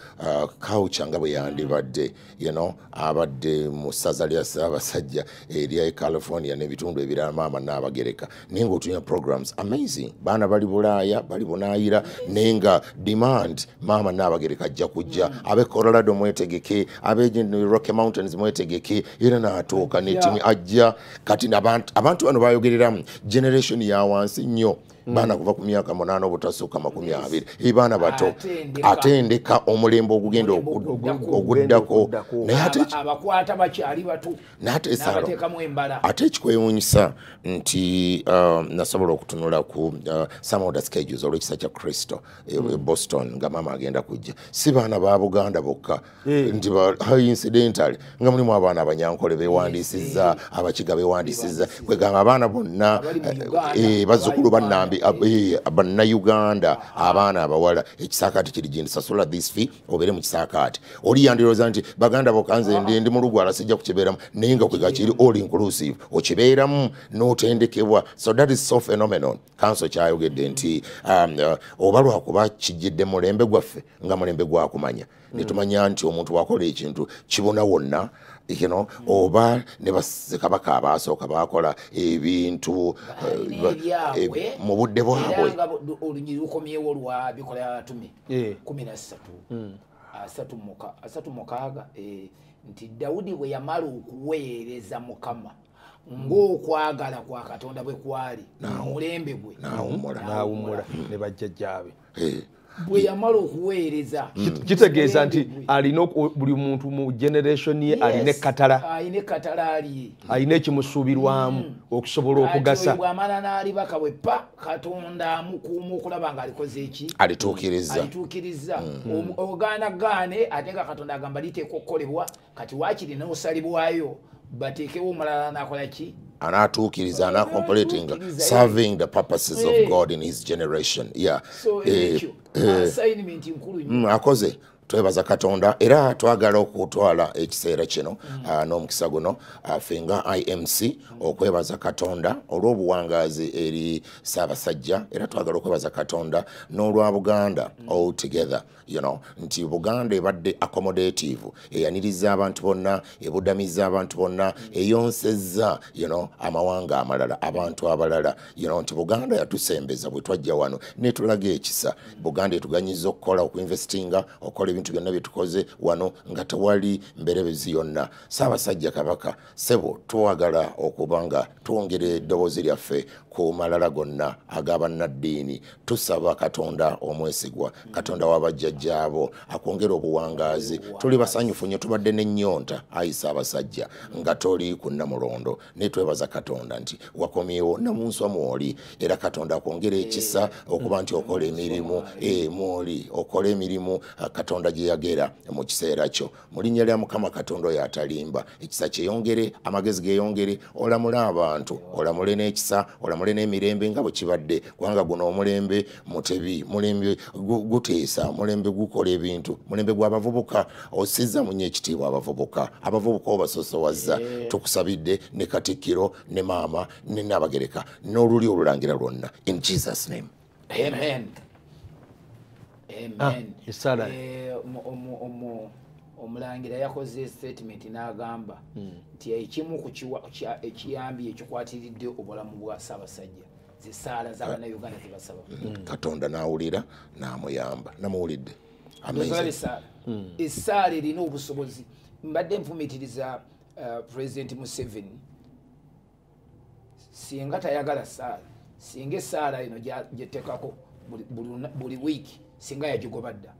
kawuca uh, nga bwe yandibadde yeno abadde mu ssaza lya ssaabasajja erya california n'ebitundu ebirala maama n'abagereka naye ngaotunya programs amazing baana bali bulaaya bali bunaayira naye nga demand maama n'abagereka ajja kujja mm. abe colorado mwetegeke abe rocky mountains mwetegeke era n'atuuka internet yeah. mu ajja kati abantu abantu bano bayogereramu generation ya wansi nnyo Mm. baana kuva ku myaka munaana obutasukka makumi abiri ebaana bato atendeka omulembe ogugenda oguddako nayeate ekikwewunyisa nti um, nasobola okutunula ku samoda uh, skages olwekisa kya kristo e, mm. boston nga maama agenda kujja si baana ba buganda bokka eh. nti incidental nga mulimu abaana abanyankole bewandisiza eh. abakiga bewandisiza kwegamba abaana bonna bazukulu eh, bannamb abambi eh, eh, bannayuganda abaana abawala ekisaakaati kiri gendisasula this fee obeere mu kisaakaati oli yandirooza nti baganda bokanze ndi mulugu alasijja kukibeeramu naye nga kwegakiri all inclusive okibeeramu n'otendekebwa so that is so phenomenon kanso kyayogedde nti um, uh, oba lwakuba kijjidde mulembe gwaffe nga mulembe gwakumanya netumanya nti omuntu wakola ekintu kibuna wonna ekino oba ne bakabaka abasooka bakola ebintu eh, eh, mu budde bwabwe nti daudi bwe yamala okuweereza mukama ngaokwagala kwa katonda bwe kwali mulembe gwe nawumula nebajja jjabe eh. bwe yamala okuweereza kitegeeza nti alina buli muntu mu generation ye alina ekatala alina ekatala alye alina ekimusuubirwamu mm. okusobola okugasa bwamala n'alibaka bwe pa katonda amukuuma okulaba nga alikoze eki alituukirizaalituukiriza mm. ogaanagaane ate nga katonda agamba liteeka okukolebwa kati waakiri n'osalibwayo bateekewo omulala nakolaki anatuukiriza anacompletinga serving the purposes of eh. god in his generation yeah so, eh, Mm, akoze twebaza katonda era twagala okutwala ekiseera kino mm. ah, n'omukisa guno ffe ah, nga imc okwebaza katonda olw'obuwangazi eri saabasajja era twagala okwebaza katonda n'olwa buganda mm. all together mm. you know nti buganda ebadde accommodative eyaniriza abantu bonna ebudamiza abantu bonna eyonsezza you know amawanga amalala abantu abalala you know nti buganda yatusembeza bwe twajja wano netulaga ekisa buganda etuganyiza okukola okuinvestinga okukola ebintu byonna byetukoze wano nga tewali mberebezi yonna saabasajja kabaka sebo twagala okuba nga twongera eddoboozi lyaffe amateeka omalala gonna agabannaddiini tusaba katonda omwesigwa katonda wabajjajjaabo akwongera obuwangaazi tuli basanyufu nyo tubadde nenyonta ayisa abasajja nga toli kunna mulondo netwebaza katonda nti wakomyewo namunswa mwoli era katonda akwongera ekisa okuba nti okola emirimu e mwoli okola emirimu ah, katonda gyeyagera mu kiseera kyo mulinnya lya mukama katonda oyo atalimba ekisa kyeyongere amagezi geyongere olamule abantu olamule n'ekisa olamule mutwale n'emirembe nga bwe kibadde kubanga guno omulembe mutebi mulembe guteesa mulembe gukola ebintu mulembe gw'abavubuka osizza munyo ekitiibwa abavubuka abavubuka obasosowazza tukusabidde ne katikkiro ne maama nenaabagereka n'oluli olulangira lwonna in jesus name amen, ah, amen. amen. Ah, omulangira yakoze statement n'agamba hmm. nti ekimu ekiyambi ekikwatiridde obulamu bwa ssaabasajja zesaala zabanauganda ah. tebasaba hmm. katonda nawulira namuyamba namuwulidde esaala hmm. essaala erina obusobozi mbadde nfumitiriza uh, president museveni singa tayagala saala singa esaala eno gyetekako buli wiiki singa yagigobadda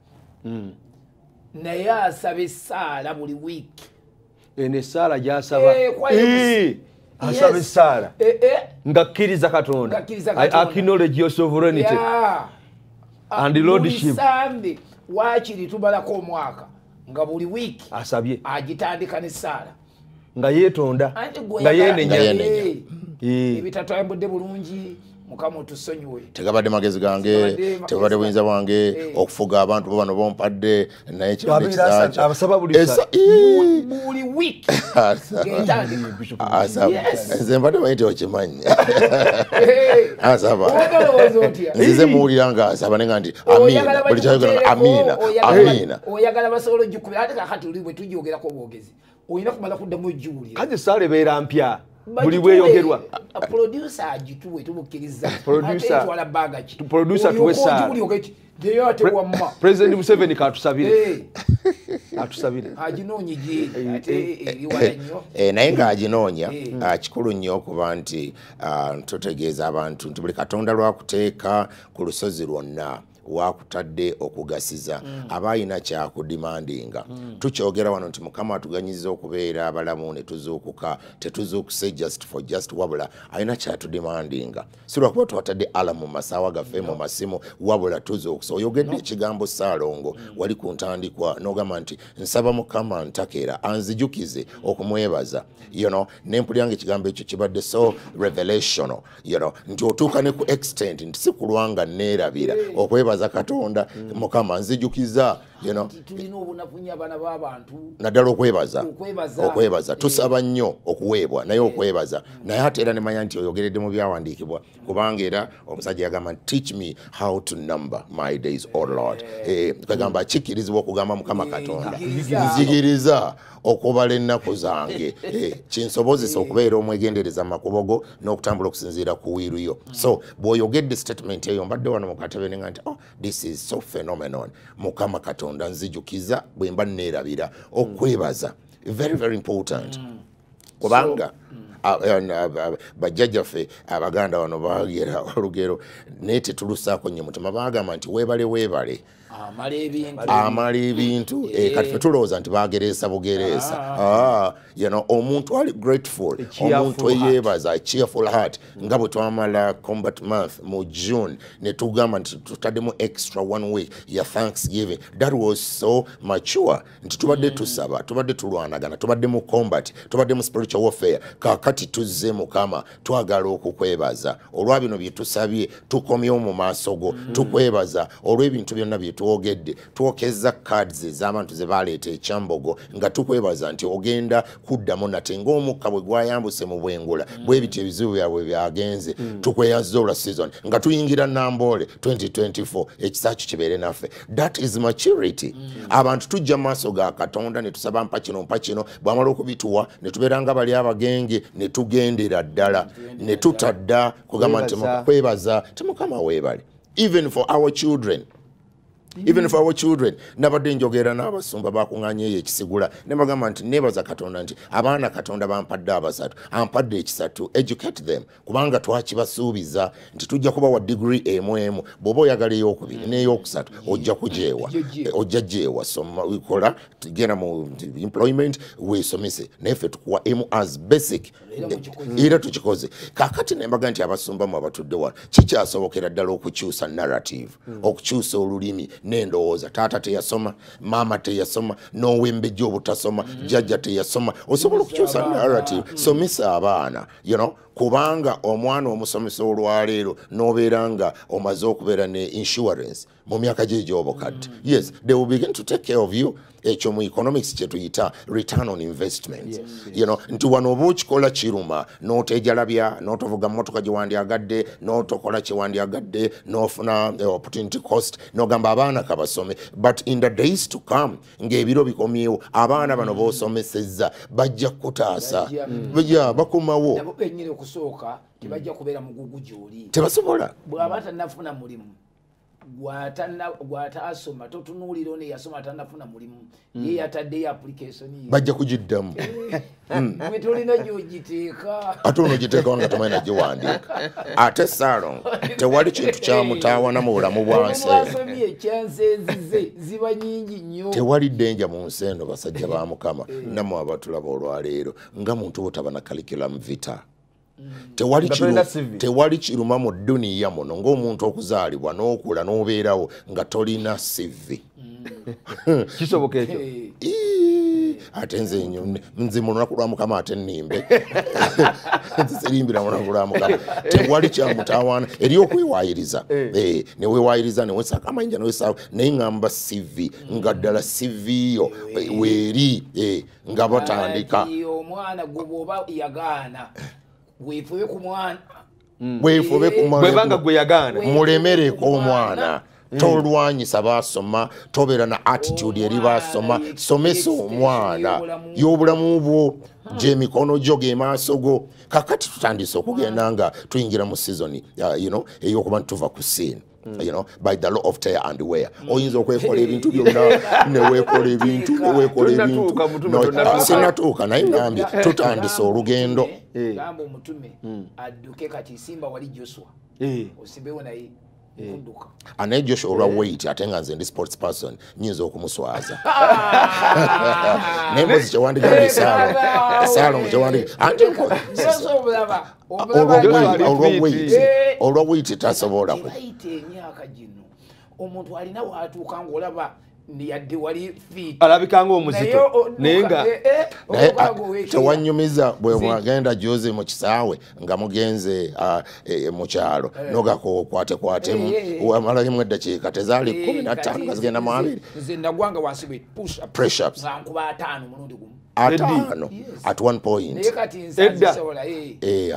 naye asaba esaala buli wiiki eno esaala gyasaba eh, asaba esaala eh, eh. ngakkiriza katonda acnology sovereignity and lordship sande wakiri tumalako omwaka nga buli wiiki asabye agitandika nesaala nga yetonda nga yenenya ebitatambudde bulungi tegabadde magezi gange tebabadde buyinza bwange okufuga abantu bano bompadde naye kinonekiaanze mbadde manyi tiokimanyi asaba nzize muwulira nga asaba nenga nti amina buli kyayogera nga amina amina kati saalebeera mpya buli bweyogerwa pulodusatuwesaapresident museveni katusabire atusabire eh, eh, eh, naye ng'aginoonya ah, kikulu nnyo okuba nti ah, totegeeza abantu nti buli katonda lwakuteeka ku lusozi lwonna wakutadde okugasiza mm. aba ayina kyakudimandinga mm. tukyogera wano nti mukama atuganyiza okubeera abalamu netuzuukuka tetuzuukuse just for just wabula ayina kyatudimandinga si lwakuba twatadde ala mu masaawa gaffe no. mu masimu wabula tuzuukusa oyogedde no. ekigambo saalongo mm. wali ku ntandikwa nogamba nti nsaba mukama ntakera anzijukize mm. okumwebaza you know, nempulyanga ekigambo ekyo kibadde so revelational you know, nti otuuka ne ku extent nti si kulwanga neerabira okwebaza za katonda mukama nzijukiza naddala okwebaza okwebaza eh. tusaba nnyo okuwebwa naye eh. okwebaza naye ate era nemanya nti oyogeredde mu byawandiikibwa kubanga era omusajja yagamba teach me how to number my days o lord eh. kagamba kikkirizibwa okugamba mukama katonda nzigiriza okubala ennaku zange kinsobozesa okubeera omwegendereza makubo go n'okutambula okusinziira ku wiiruyo so bw'oyogedde statement eyo mbadde wano mukatebe nenga nti oh, this is so phenomenon mukama katonda katonda nzijukiza bwemba neerabira okwebaza very very important mm. kubanga mm. bajjajjaffe abaganda wano bagera olugero naye tetulusaako nnyo mutima bagamba nti weebale weebale amala ebintu eh, kati fetulowooza nti bagereesa bugereesa ah. ah, omuntu ali grateful omuntu eyeebaza cheerful heart nga bwe twamala combat month mu june netugamba nti tutaddemu extra one week ya thanksgiving that was so mature nti tubadde mm. tusaba tubadde tulwanagana tubadde mu combat tubadde mu spiritual warfare kakati tuzze mukama twagala okukwebaza olwa bino byetusabye tukomyewo mu maaso go mm. tukwebaza olw'ebintu byonna byetu twogedde twokezza kaadizi ez'abantu ze baaleeta ekyambogo nga tukwebaza nti ogenda kuddamu nate ng'omukka bwe gwayambuse mu bwengula mm. bwe bityo ebizibu byabwe byagenze mm. tukweyazza olwa sizoni nga tuyingira nambole 2024 ekisaakyo kibeere naffe that is maturity mm. abantu tujja mu maaso ga katonda ne tusaba mpa kino mpa kino bwamala okubituwa ne tubeera nga bali abagenge ne tugendera ddala ne tutadda kugamba nti kwebaza timukama weebale even for our children even for our children nabadde njogera n'abasumba bakuŋŋanya eyo ekisigula nebagamba nti nebaza katonda nti abaana katonda bampadde abasatu ampadde ekisatu educate them kubanga twakibasuubiza nti tujja kubawa digiri emu emu bwoba oyagala eyokubiri mm. neyokusatu ojja kujeewa eh, ojja jeewa somakola tugenda mu mm, employment weesomese naye ffe tukuwa emu as basic era tukikoze kakati nembaga nti abasumbamu abatudde wano kikyasobokera ddala okukyusa narrative hmm. okukyusa olulimi n'endowooza taata teyasoma maama teyasoma n'owembejja obutasoma hmm. jajja teyasoma osobola okukyusa narrative hmm. somesa abaana yno kubanga omwana omusomesa olwaleero nobeera nga omaze okubeera ne insurance mu myaka gyegyobukadde yes they will begin to take care of you ekyo mu economics kyetuyita return on investment yes, yes. you know, nti wano oba okikola kiruma notejalabya notovuga motoka gyewandyagadde notokola kyewandyagadde nofuna eh, opportunity cost nogamba abaana kabasome but in the days to come ngaebiro bikomyewo abaana bano bosomeseza bajja kutaasa ja bakomawo tebasobola bwaba tannafuna mulimu gwataasoma totunuulira ono eyasoma tanafuna mulimu hmm. ye yataddeyo application bajja kugiddamu etolina eh, gyogiteeka ate ono ogiteekawo nga tomanyi nagiwandiika ate saalon tewali kintu kyamutaawana mu bulamu bwansiasomye ekyansenzize ziba nyingi nnyo tewali ddenja mu nsi eno basajja ba mukama eh. nammwe abatulaba olwaleero nga muntu wetaba na calikulam vita Mm. tewali kiro tewali kiruma mu duniya muno ng'omuntu okuzaalibwa n'okula n'obeerawo nga tolina cv mm. kisoboka ekyo ate nze nyo nze mu lunaku lwa mukama ate nnimbe nzisirimbira mulunaku lwa mukama tewali kyamutawaana eri okwewayiriza eh. eh, newewayiriza newesaka amayinja newesaa naye ngamba cv mm. nga ddala cv yo eh. weeri nga batandika omwana gwe oba yagaana weefube ku mwana mm. weefube ku mwana mulemereko omwana mm. tolwanyisa basoma tobeera na attitude eri basoma somesa omwana y'obulamu bwo hmm. gyemikono gyo gemaaso go kakati tutandise okugenda nga tuyingira mu sizoni eyokuba nituva ku siini Mm. by the law of tear and wear mm. oyinza okwekola ebintu byonna newekola ebintu wekola ebintusinatuuka naye nambye eh, tutandisa olugendo gamba eh, eh. omutume mm. adduke kati simba wali joswa osimbewo naye okuduka anaye josh olwa weit ate nga nze ndi sports person nyinza okumuswaza naye mbozi kyewandigaesaalongokyewandiolwa weit tasobola omuntu alina watuuka ngaolaba yadde wali fiit alabika ngaomuzito nayenaye oh, eh, eh, oh, tewanyumiza bwe mwagenda jose mu kisaawe nga mugenze e, e, mu kyalo eh. nogakookwatekwatemu amalayimu eddakiika tezaali kumi natano gazigenda mwabiri atano at one point edda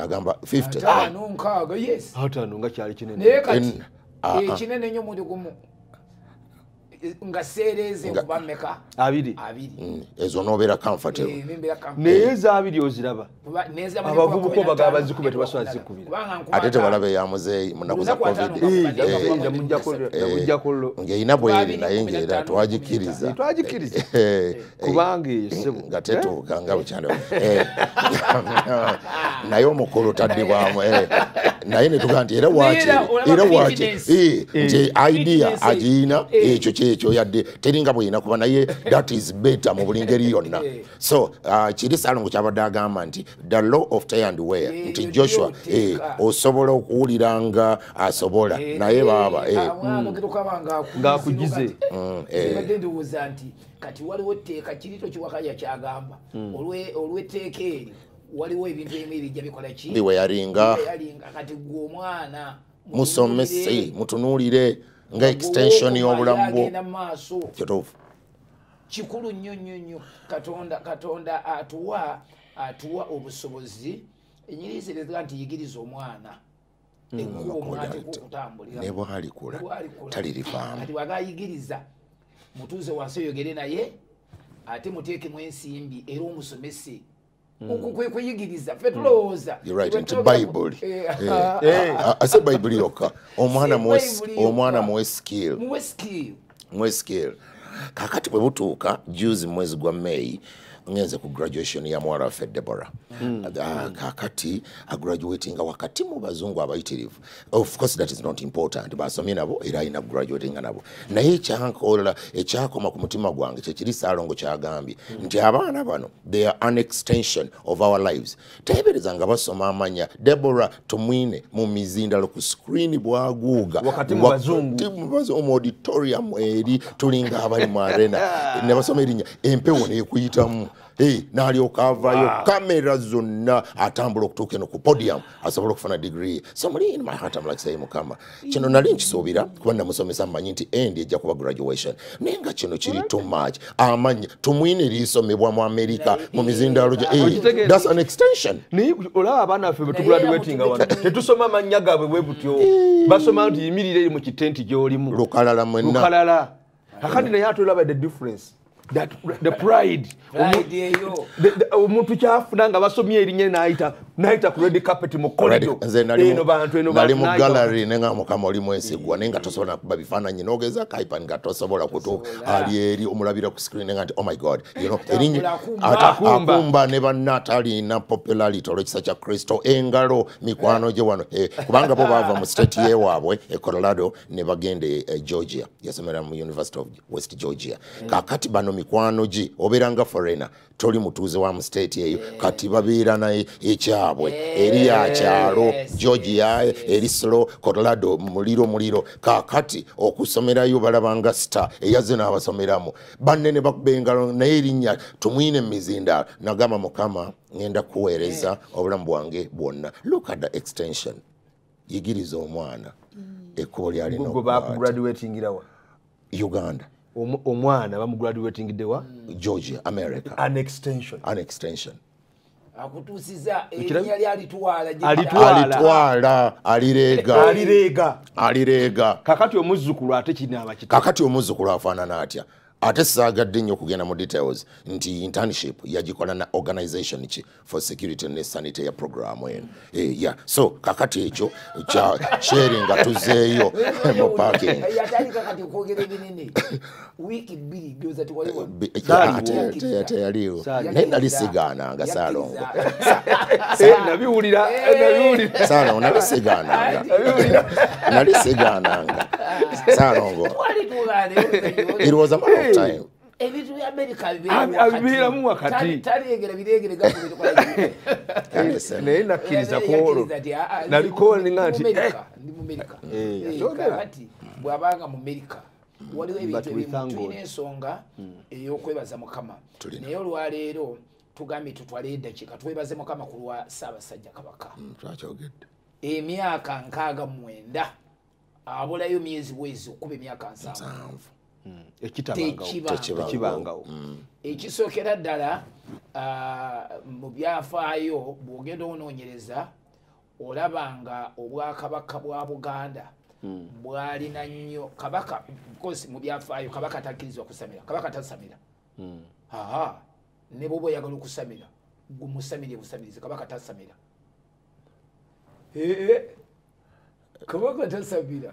agamba 50 atano nkaaga yes atano nga kyali kinene ekinene ah, ah. nyo mudi gumu nga seereeze nkuba mmeka abiri abiri mm, ezo noobeera kamfatero eh, naye ezabiri oziraba abavubuka obagaba bazikube tebasobola zikubira ate tebalaba eyamuzeeyi munaku za covid eh, ng'erina bweri naye ngaera twagikkiriza eh, kubanga eyo sebo nga tetuuka nga bukyandi naye omukulu taddibwamu naye netugaa nti era wakiri era wakiri nti idea agiyina ekyo kye ekyoyadde teringa bweyina kuba naye that is bette mu buli ngeri yonna so uh, kiri salongo kyabadde agamba nti the law of tay and ware hey, nti joshua hey, eh, osobola okuwulira nga asobola hey, eh, naye eh, baaba hmm. hmm, kati waliwo etteeka kirito kiwakaya kyagamba hmm. olweteeka eri waliwo ebintu ebimu ebijja bikolaki biweyalinga kati gwe omwana musomese mutunuulire nga extensioni y'obulamu bwo kituufu kikulu nnyo nnyo nnyo katonda katonda atuwa atuwa obusobozi enyirizireza nti yigiriza omwana mm, ne bwalikula talirivaamu agayigiriza mutuuze wansi oyogere naye ate muteekemu ensimbi era omusomese kwekuyigiriza ffe tulowoozaase bayibuli yokka omwana muwe skill kakati bwe butuuka juzi mwezi gwa meyi ngenze ku graduation ya mwara wafe Deborah. Mm. Uh, kakati a graduating wakati mu bazungu abayitirivu. Of course that is not important. Basomi nabo era ina graduating nabo. Na hii chankola echako ma kumutima gwange chechiri salongo cha gambi. Mm. Nti abana bano they are an extension of our lives. Tebele zanga basoma amanya Deborah Tumwine mu mizinda lo ku screen bwaguga. Wakati mu bazungu. Wakati mu bazungu mu auditorium eri tulinga abali mu arena. ne basomerinya empewo ne kuyitamu. n'alyokaavaayo ah. kamera zonna atambula okutuuka eno ku podium asobole okufuna digree somuli in my heart amlakisa ye mukama kino nali nkisuubira kuba namusomesa mmanyi nti endi ejja kuba graduation naye nga kino kiri too much amanya tumwine erisomebwa mu amerika mu mizindaalo thats an extension naye olaba abaana affe betugraduatinga wano tetusoma amannya gaabwe bwe butyo basoma nti yimirireyo mu kitenti gy'olimu lukalala mwenna lukalala akandi naye atolabadde difference that the pride omuntu kyafuna nga basomye erinye nayita nayita ku red carpet mukolejoeno bantunali mu gallery nenga mukama oli mwesigwa mm. naye nga tosobola nakuba bifaananyi nogeza kaipan nga tosobola kutuuka ali eri omulabira ku screen nenga nti omy oh god akumba ne banna atalina popularity olwekisa kya kristo engalo mikwano gye wano eh, kubanga bo baava mu state yewaabwe e eh, colorado ne bagende e georgia yasomera mu university of west georgia mm. kakati bano mikwano gye obeera nga forena toli mutuuze wa mu state eyo kati babeera naye ekya zaabwe eri yakyalo georgia erisolo colado muliro muliro kakati okusomerayo balabanga sta eyaze nabasomeramu banne ne bakuba engalo naye erinnya tumwine mumizindaalo nagamba mukama ngenda kuweereza obulamu bwange bwonna look at the extension yigiriza omwana mm. ekkubo lyalinbakugraduatingirawa uganda omwana bamugraduatingiddewa mm. georgia america an extension, an extension. akutusiza erinnya lyalitwala alitwala alirega alirega alirega kakati omuzzukulu ate kinaba kitya kakati omuzzukulu afaanana atya ate saagadde nnyo okugenda mu details nti internship yagikola na organization ki for security ne sanitary program en e, eh, yeah. so kakati ekyo kya sharing nga tuzeeyo mu parkingteyaliwo eh, ah, naye nalisigaananga saalongo saalongo nalisigaananga nalisigaananga saalongo It was a month. time abibiramu wakatinaye nakkiriza ah, ah, nalikoa eh. eh, eh, bwabanga mumerica waliwo mm. ebintnensonga mm. eyokwebaza mukama naye olwaleero tugambye tutwale eddakiika twebaze mukama ku lwa saabasajja kabaka mm, emyaka nkaaga mwenda abulayo myezi bwezi okuba emyaka nsanvu Hmm. ekitabangawo hmm. ekisookera ddala mu byafaayo bwogenda onoonyereza olaba nga obwakabaka bwa buganda hmm. bwalina nnyo kabaka kosi mu byafaayo kabaka takkirizibwa kusamira kabaka tasamira aha ne bwoba oyagala okusamira gumusamirye busamirizi kabaka tasamira kabaka tasamira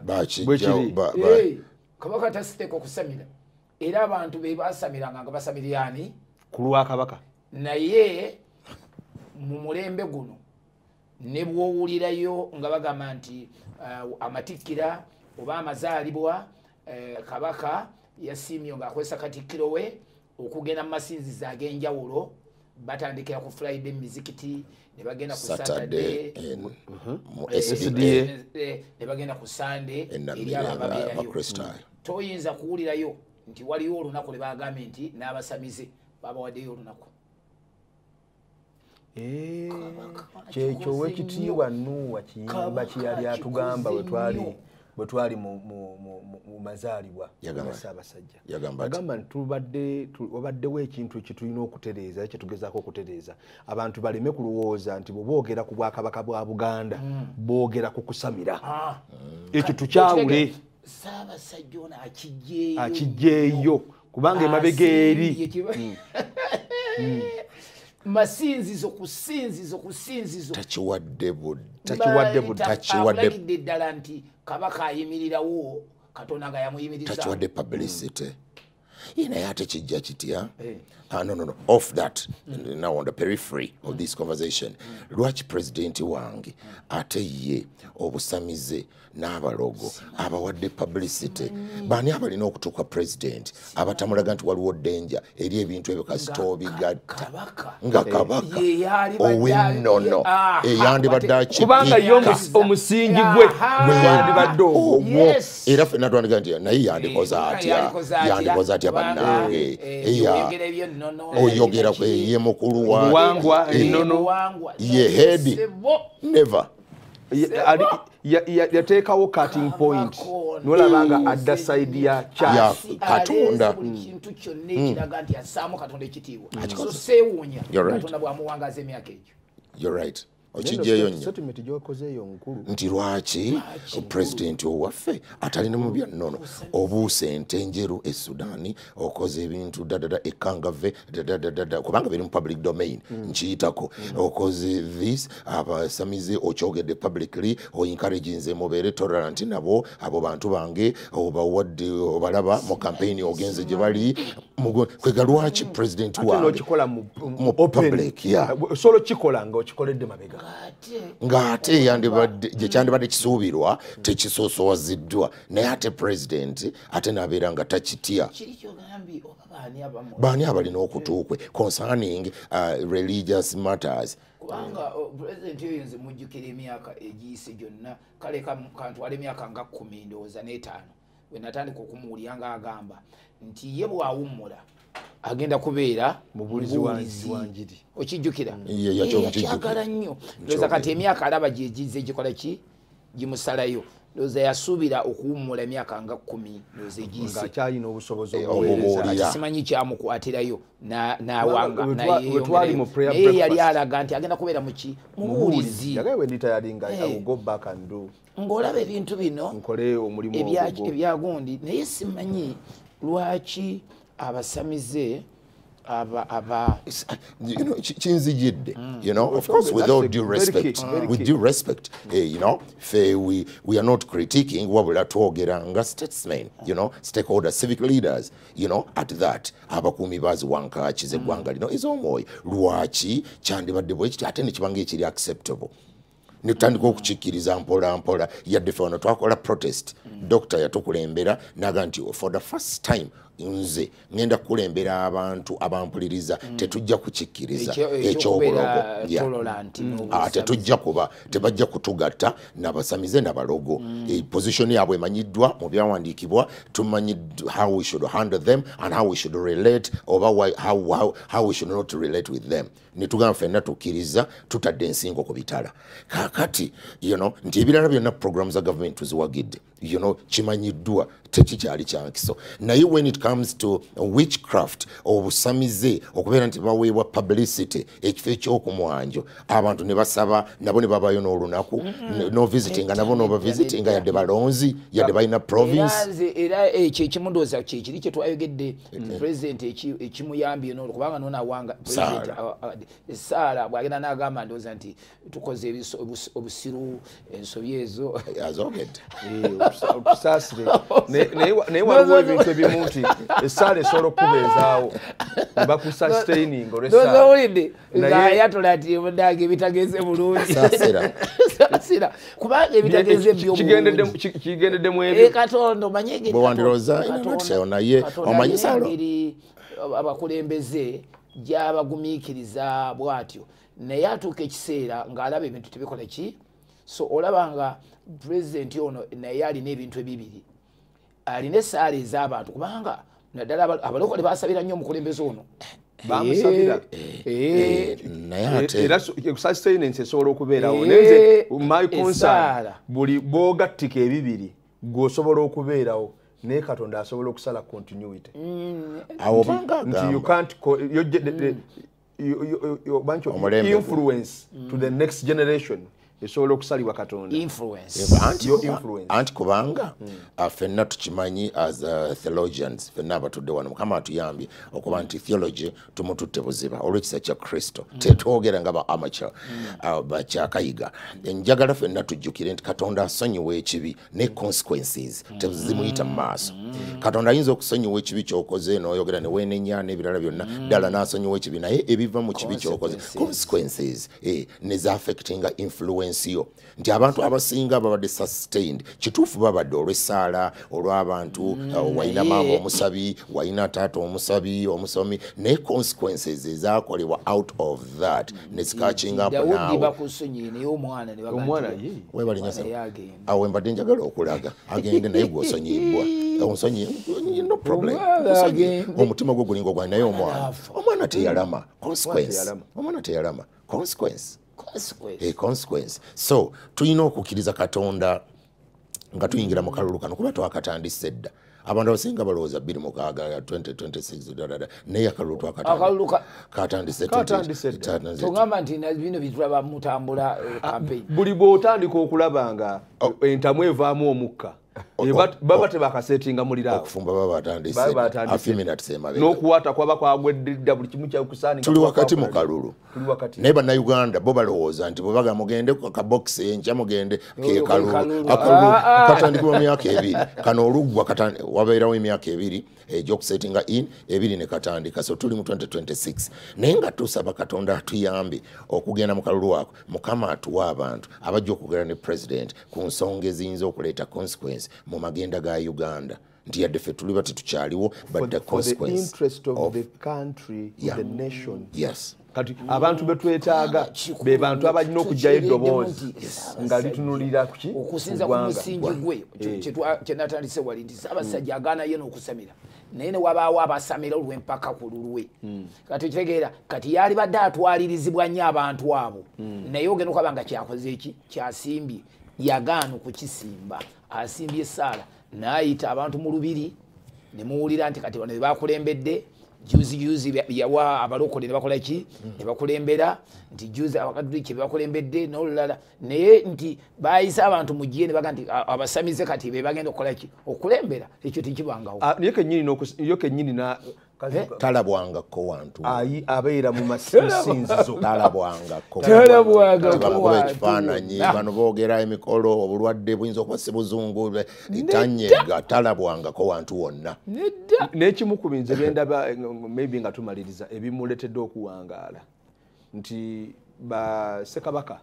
kabaka tasiteeka okusamira era abantu bebasamiranga nga basamiryani kulwakabaka naye mu mulembe guno ne bwowulirayo nga bagamba nti uh, amatikkira oba amazaalibwa uh, kabaka yasimyo ngaakozesa katikkiro we okugenda mu masinzizi ag'enjawulo batandikira ku fulaida emizikiti nebagenda ku sandadnebagenda uh-huh. eh, ku sande eri ababeerayo toyinza kuwulirayo nti waliwo olunaku lebagambye nti nabasamize babawaddeyo olunaku eh, kyekyo wekitiibwa nuwa kiyimba kyeyali atugamba bwetwali mu mazaalibwa saabasajjaagamba nti wabaddewo ekintu ekitulina okutereeza kyetugezaako okutereeza abantu baleme kulowooza nti bweboogera ku bwakabaka bwa buganda mm. boogera ku kusamira ah. ekyo tukyawule saabasajjaono akigyeyo akigyeyo kubanga emabega eri mm. masinzizo kusinzizo kusinzizotakiwadde budtakiwaddeagidde eddala nti kabaka ayimirirawo katonda nga yamuyimiriza takiwadde publicity mm. naye ate kijja kitya eh. Uh, no, no, no. Off that. Mm. Now on the periphery of mm. this conversation. Lwachi mm. President Wangi ate ye obusamize n'abalogo abawadde publicity. Bani abalina okutuuka president abatamulaga nti waliwo danger eri ebintu ebyo kasita obigatta. Nga kabaka. Owennono. Ah, Eyandibadde akipiika. Kubanga ye omusingi gwe. Gwe yandibadde ogwo. Oh, oh, oh. Era ffenna twandika nti naye yandikoza atya. Yandikoza atya bannange. Eh, eh, Eya. oyogera ye mukuluwaluwangwa nono ye head never yateekawo cutting point nolaba nga adda side ya kya katonda ekintu kyonna hmm. ekiraga nti asaamu katonda ekitiibwa sosewuunya katonda bwamuwangaza emyaka egyo you're right mm. okijeeyo nyo nti lwaki pulezidenti owaffe atalina mu byannono obuusa ente enjeru e sudaani okoze ebintu dadada ekangave dadadadada kubanga biri mu public domain mm. nkiyitako mm. okoze this abasamize okyogedde publicly oencourage nze mubeere tolerant nabo abo bantu bange obawadde obalaba mu kampeini ogenze gye bali kwega lwaki mm. pulezidenti wange mu public yaosobola okikola nga okikoledde mabega ngaate yandibadde gyekyandibadde kisuubirwa tekisoosowaziddwa naye ate purezidenti ate nabeera nga takitya baani abalina okutuukwe concerning uh, religious matters kubanga uh, purezidenti oyo nze mujjukira emyaka egiyise gyonna kale kantwala emyaka nga kumi ndowooza netaano wenatandika okumuwulyanga agamba nti ye bwawummula agenda kubeera mubuliziwanjiri okijjukira mm. kyagala nnyo loza kati emyaka alaba gyegiza egikola ki gimusalayo loza yasuubira okuwummula emyaka nga kumi loza egiyisekyalina obusobozi obwkisimanyi kyamukwatirayo nawanganaye yali alaga nti agenda kubeera muki mubuulizi eh. ng'olaba ebintu bino ebyagundi naye simanyi lwaki mm -hmm. abasamize kinzijidde mm. withdurespect mm. eh, fe weare not critiking wabula twogeranga statesmen you know, stakeholder civic leaders you know, at that abakuumi baziwankaki zeggwanga mm. lino ez'omwoyo lwaki kyandibadde bwekity ate nekibanga ekiri acceptable netutandika okukikiriza mpolampola yadde fe ono twakola protest dokita yatukulembera naga nti for the first time nze ngenda kulembera abantu abampuliriza mm. tetujja kukikkiriza ekyobulogo mm. ah, tetujja kuba tebajja kutugatta nabasamize nabalogo mm. e, position yabwe emanyiddwa mu byawandiikibwa tumanyi how we should handle them and how we should relate oba how, how, how we should not relate with them netugamba ffenna tukkiriza tutadde ensingo ku bitala kakati you know, nti ebirala byonna program za gavument tuziwagidde you know, kimanyiddwa tekikyali kyankiso naye when it comes to witchcraft obusamize okubeera nti baweebwa publicity ekifo ekyokumwanjo abantu ne basaba nabo ne babayo n'olunaku mm-hmm. novisitinga nabo nobavisitinga yadde balonzi yadde balina provinceera ekyo eh, ekimundooza kyekiri kyetwayogedde eh, eh. president ekimuyambye nolwokubanga nonawanga nti esaala bwagenda nagamba ndoooza nti tukoze obusiru ensobi ezo tusaasire naye waliwo ebintu ebimu nti esaala esobola okukubeezaawo bakusustaining olwesaaolwulidde ngayatula ti mudange ebitageze bulungi sasira kubanga ebitageze byokigendeddemu ekatonda omanye wandirooza naye omanyi saalo abakulembeze gyabagumiikiriza bwatyo naye atuuka ekiseera ngaalaba ebintu tebikola ki so olaba nga purezidenti ono naye alina ebintu ebibiri alina esaala ez'abantu kubanga naddala abalokole basabira nnyo omukulembeze ono eh, bamusabiraeaobeeraomyonsa eh, eh, buli bogattika ebibiri gweosobola okubeerawo naye katonda asobola okusala continuity omulembe influence to the next generation esobola okusalibwa katondaanti kubanga hmm. uh, fenna tukimanyi astheologians uh, fenna abatudde wano mukama atuyambye okuba nti theology tumututte buziba olwekisa kya kristo hmm. tetwogera nga ba amatya hmm. uh, bakyakayiga enjagala fenna tujjukire nti katonda asonyiwa ekibi ne consequences tezimuyita mu maaso katonda ayinza okusonyiwa ekibi kyokoze noyogera newenenya nebirala byonna ddala nasonyiwa ekibi naye ebiva mu kibi kyokoze consequences eh, nezaffectinga influence ensiyo nti abantu abasinga babadde sustained kituufu babadde olw'essaala olw'abantu mm, walina maama omusabi waina taata omusabi omusomi naye consequences ezakolebwa out of that mm, nezikakingako mbadde njagala okulaga agende naye gwosonyibwa no problem omutima gwe gulinga ogwani naye omwana omwana teyalama omwana teyalama consequence consequence. A consequence. So tulina okukkiriza katonda nga tuyingira mukalulu kano kuba twakatandise dda abantu abasinga balowooza 26 naye akalulu twakatandiseogamba nti bino bitulaba mutambula kampeni eh, ah, buli bwotandika okulaba nga oh. entamu evaamu omukka baba tebakasetinga mulirawonokuwata kwaba kwagwedda buli kimu kyakusatuli wakati mu kalulu naye bannauganda bo balowooza nti bwebaga mugende kabokisi enca mugende kekalulu ah, ah. katandikibwa myaka ebiri kano olugwa wabeerawo emyaka ebiri egyokusetinga in ebiri ne katandika so tuli mu 2026 naye nga tusaba katonda atuyambe okugenda mu kalulu ako mukama atuwa abantu abajja okugera ne president ku nsonga eziyinza okuleeta consequence mu magenda ga uganda nti yadde ffe tuliba tetukyaliwo but the consequence the of, of the country, yeah. the nation, yes. kati abantu betwetaaga be bantu abalina okugyayo eddoboozi nga litunulira kuki okusinza ku musingi gwe kyenatandise eh. wali nti sabasajja mm. agaana ye n'okusamira naye newabaawo abasamira olwempaka ku lulwe mm. kati kitegeera kati yali badde atwalirizibwa nnyo abantu abo mm. naye ogenda okaba nga kyakoze eki kyasimbye yagaana okukisimba asimbye esaala naayita abantu mu lubiri nemuwulira nti kati bano bebakulembedde juziyuzi yawa abalokole nebakolaki nebakulembera nti juzi abakatuliki bebakulembedde nolulala naye nti bayise abantu mugiye nebaga nti abasamize kati bebagenda okukolaki okulembera ekyo tekibwangawoyo ah, kenyini Eh? talabwangako wantu abeera mumasinzizotalabwangakoekifaananyi ah. bano boogera emikolo obulwadde buyinza okuba sibuzungu tanyega talabwangako wantu wonna nekimu ku binzi byendaba maybe nga tumaliriza ebimuletedde okuwangaala nti basekabaka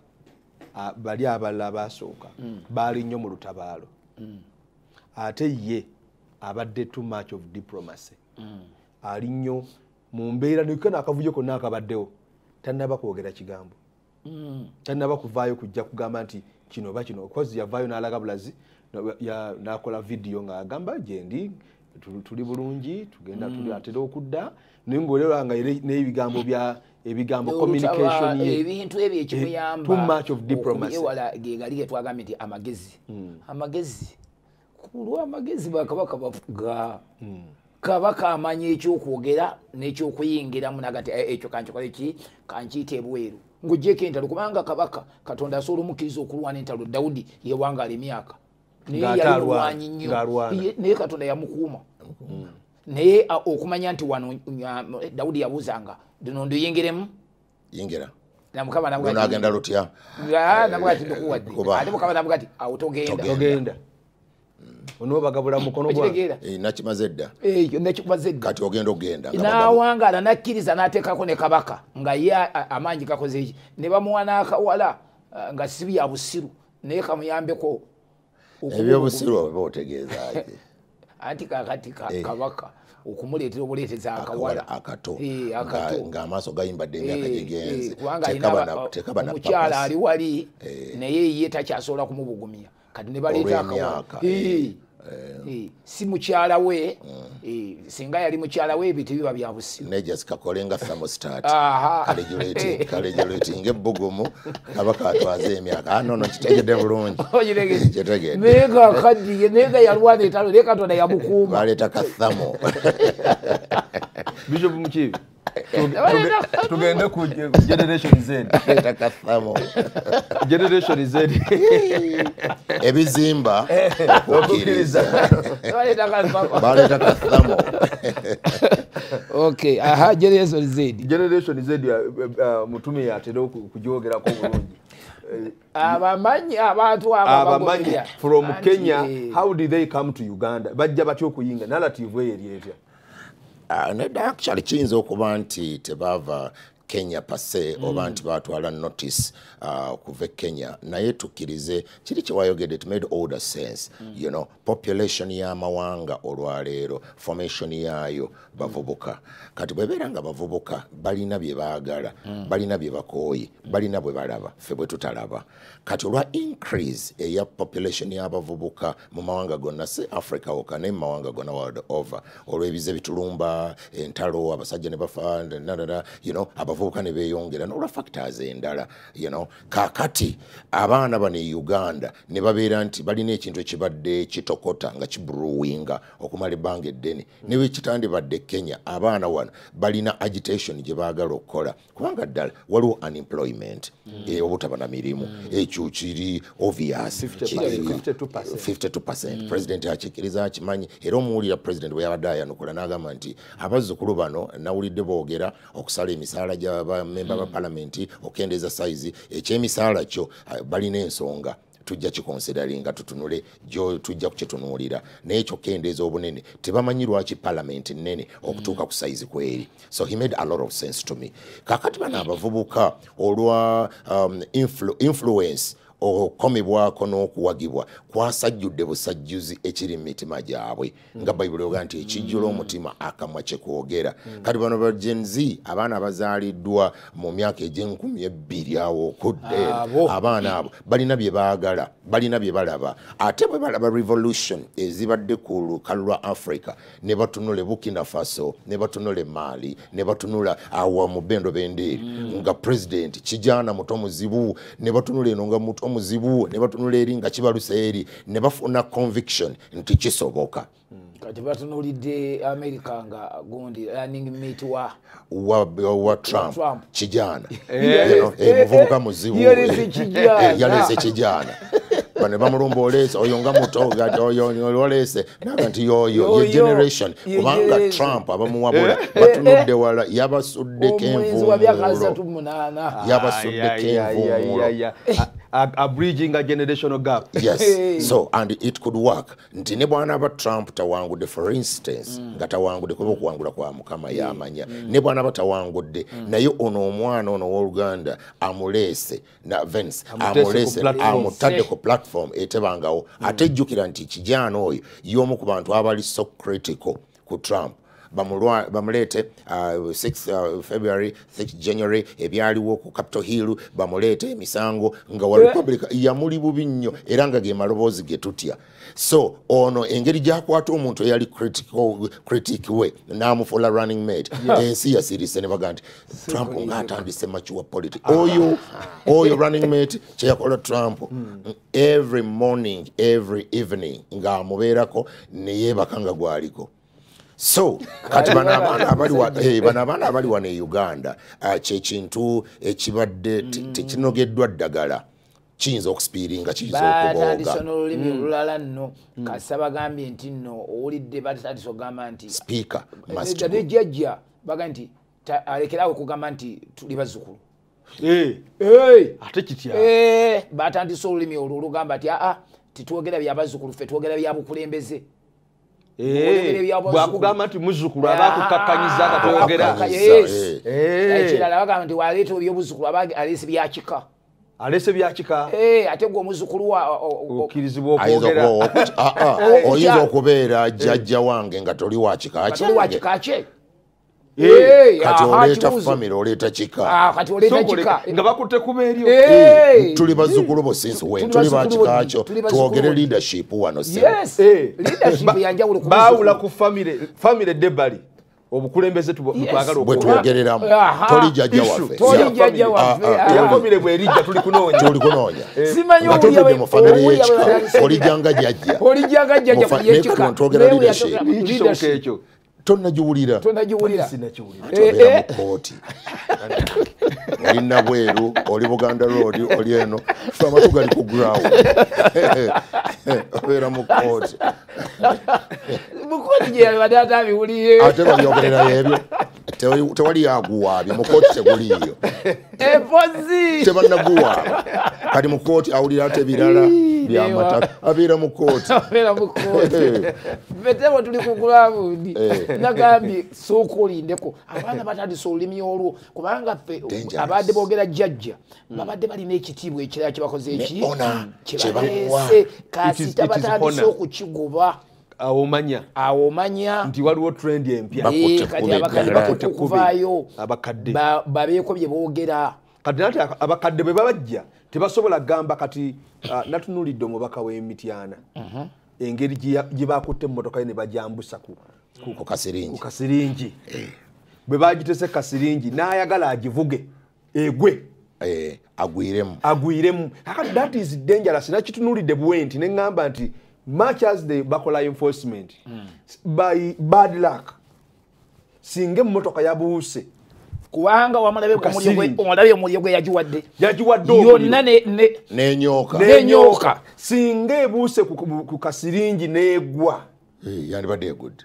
bali abalala basooka hmm. baali nnyo mu lutabaalo hmm. ate ye abadde too much of diplomacy hmm. ali nnyo mu mbeera nekka naakavujo konna akabaddewo tannaba kwogera kigambo hmm. tannaba kuvaayo kujja kugamba nti kino ba kino kozi yavaayo n'alaga bulazi nakola vidiyo ngaagamba gyendi tuli bulungi tugenda hmm. atera okudda naye ngaolewanga n'ebigambo bya ebigambo communication ebintu ebyo eh, ekimuyambaewala gegali getwagambye nti amagezi hmm. amagezi kulwa amagezi bakabaka bafuga kabaka amanya ekyokwogera nekyokuyingiramu nagati eh, ekyo kankikoleki kankiita ebweru ngaogyeko entalo kubanga kabaka katonda asobola omukkiriza okulwana entalo dawudi yewangaala emyaka naye yalilwanyi nnyo naye katonda yamukuuma naye okumanya nti wano dawudi yabuuzanga dino ndiyingiremu yingira namukama nagenda lutya namuga ti ndikuwadde ate mukama namuga ti awo togenda onoobagabula mukono gwanakimaze eh, edda kati ogenda okgenda nawangala nakkiriza nateekako ne kabaka nga ye amaanyi gakozeki ne bamuwa nakawala nga sibu ya busiru naye kamuyambeko ebyobusiru oba otegeezaki anti kakati eh. kabaka okumuleetera obuleeteza akawala akato eh, ngaamaaso gayimbadde emyaka gegenzi tekaba namukyala ali wali naye ye takyasobola kumubugumya kanebaleetaaka eh. si mukyala we eh. singa yali mukyala we ebintu biba byabusiunejasikakolenga thermostatkaleulating eh. ebbugumu kabaka atwaza emyaka anono ah, kitegede bulungi nayekakadiye nayega yalwana etalo nayekatonda yamukuuma baleeta kathamo bishop mukibi tugende ku generation zetakasabo generation z ebizimba okirizabaleta kasamo ok aha generation z generation z eh, eh, mutumi yatera okugyogerako bulungi eh, abamanyi abantu abamanyi from kenya how did they come to uganda bajja batya okuyinga narrative eyo eryetya Ah, actually kiyinza okuba nti tebava kenya passe mm. oba nti batwala notice okuva uh, e kenya naye tukkirize kiri kyewayogedde it made older sense mm. you know population y'amawanga olwaleero formation yaayo bavubuka mm. kati bwebeera nga bavubuka balina bye baagala mm. balina bye bakooye balina bwe balaba fe bwe tutalaba kati olwa increase eya population y'abavubuka mu mawanga gonna si africa woka naye mu mawanga gonna world over olw'ebiza bitulumba entalo abasajja ne bafa you know, abavubuka ne beyongera nolwa factors endala you know, kakati abaana bano e uganda ne babeera nti balina ekintu ekibadde kitokota nga kibrewinga okumala ebbanga eddene newekitandibadde kenya abaana wano balina agitation gye baagala okukola kubanga ddala waliwo unemployment mm. eh, obutaba na mirimu mm. ekyo eh, kiri obvious 52 puresident mm. akikiriza akimanyi era omuwulira president bwe yabadde ayanukula n'agamba nti abazzukulu bano nawulidde boogera okusala emisaala bamemba mm. ba parliament okendeza size ekyemisaala kyo balina ensonga tujja kikonsideringa tutunule jo tujja kukitunuulira naye kyokendeeza obunene tebamanyi lwaki palamenti nene okutuuka hmm. ku saizi kweri so he made a lot of sense to me kakati bana abavubuka olwa um, influ influence okukomebwako n'okuwagibwa kwasajjudde busajjuzi ekiri mitima gyabwe nga bayibuli oga nti ekijjula omutima akamwa kyekwogera kati bano bagenzi abaana abazaaliddwa mu myaka egy'enkumi ebbiri awo okudde abaana abo balina bye baagala balina bye balaba ate bwe balaba revolution ezibadde ku lukalu lwa africa ne batunula e bukina faso ne batunula emaali ne batunula awa mu bendo bendeeri mm. nga president kijaana muto muzibu ne batunula eno nga muto omuzibu ne batunula eri nga kibaluse eri ne bafuna conviction nti kisoboka kati batunulidde america nga gundi running mate wa wa trump kijana eh. eh, muvubuka muzibuyaleze eh, kijana bane bamulumba olese oyo nga muto olese naga nti yoyo ye generation kubanga trump abamuwabula batunudde wala yabasuddeko envumulo yabasuddeko envumulo abridging a generational gap yes so and it could work nti ne bwana ba trump tawangudde for instance mm. nga tawangudde kulwokuwangula kwa mukama yamanya mm. ne bwana ba tawangudde mm. naye ono omwana ono wooluganda amulese na vence amulese amutadde ku platform etebangawo ate jjukira nti kijaana oyo y'omu ku bantu abali so critical ku trump bamulete uh, uh, february 6 january ebyaliwo ku capital hill bamulete emisango nga wa eh? republic yamuli bubi nnyo era nga ge maloboozi ge tutya so ono engeri gyakwata omuntu eyali critic we n'amufuula running mate ensi yasirise ne baga nti trump ngaatandise machuwa politic oyo ah. oyo running mate kyeyakola trump hmm. every morning every evening ng'amubeerako neyeebaka nga gwaliko so kati banabaana eh, abali wano e uganda ah, kyekintu ekibadde tekinogeddwa ddagala kiyinza okusipiringa kiyinzaokubogatandisona olulimi mm. olulala nno mm. kasa bagambye nti nno owulidde batandisa okugamba ntijajja bagambe nti eh, eh, alekerawo okugamba nti tuli bazzukulu ate kitya batandisa olulimi olwo olugamba nti aa ah, ah, tetwogera byabazzukulu ffe twogera byabukulembeze Eh, bwakugamba nti muzukulu abakukakanyiza ah, nga ah, toyogerakirala eh. eh, bagamba nti waleeta oli obuzukulu aleese byakika alese byakika ate gwe omuzukulu okirizibwaoyinza ah, okubeera jjajja wange nga toli wakikakye Ah, kati oleeta famire oleeta kikanga bakutte kuba eryo tuli bazukulu bo since wen tuli bakikakyo twogere leadership wano eh. baawula ku famire famire debali obukulembeze bwetwogereramu toli jjajja waffeyakomire bwerijja tuli kunoonya tuli kunoonya eh. nga tuvudde mu famire y'ekika olijjanga jjajjamu twogera leadership ekisoboka ekyo tonnagiwulira tonnagiwulira eh, eh. kooti oli nabweru oli buganda road oli eno fe amatu gali ku ground obeera mu kooti ate babyogererayo ebyo tewali yaguwaabye mukooti teguliiyo tebannaguwaaba kati mukooti awulira ate ebirala byamataka abeera mukootiaeeetebo tuli ku grawund eh. nagambye sooka olindeko abaana batandisa olulimi olwo kubanga ffe abadde boogera jjajja babadde balina ekitiibwa ekirala kyebakoze eki kyebaleese kasita batandisa okukigoba awomanya awomanya nti waliwo trend empyaabakadde eh, babeeko bye boogera kati nate abakadde bwe babajja tebasobola gamba kati uh, natunulidde omubaka wemityana uh-huh. Mhm. engeri gyebakutte emotoka nebajambusa kukasiringi eh. bwebagitese kasiringi nayagala agivuge egwe eh, agwiremu agwiremu that is dangerous nakitunulidde bwe nti neamba nti much as the bakola enforcement mm. by bad luck singa emotoka yabuuse kubanga wamulabe omulyo omulyo gwe yajiwadde yajiwadde omulyo yonna ne ne nenyoka nenyoka singa ebuuse ku ku kasiringi neegwa yandiba de e good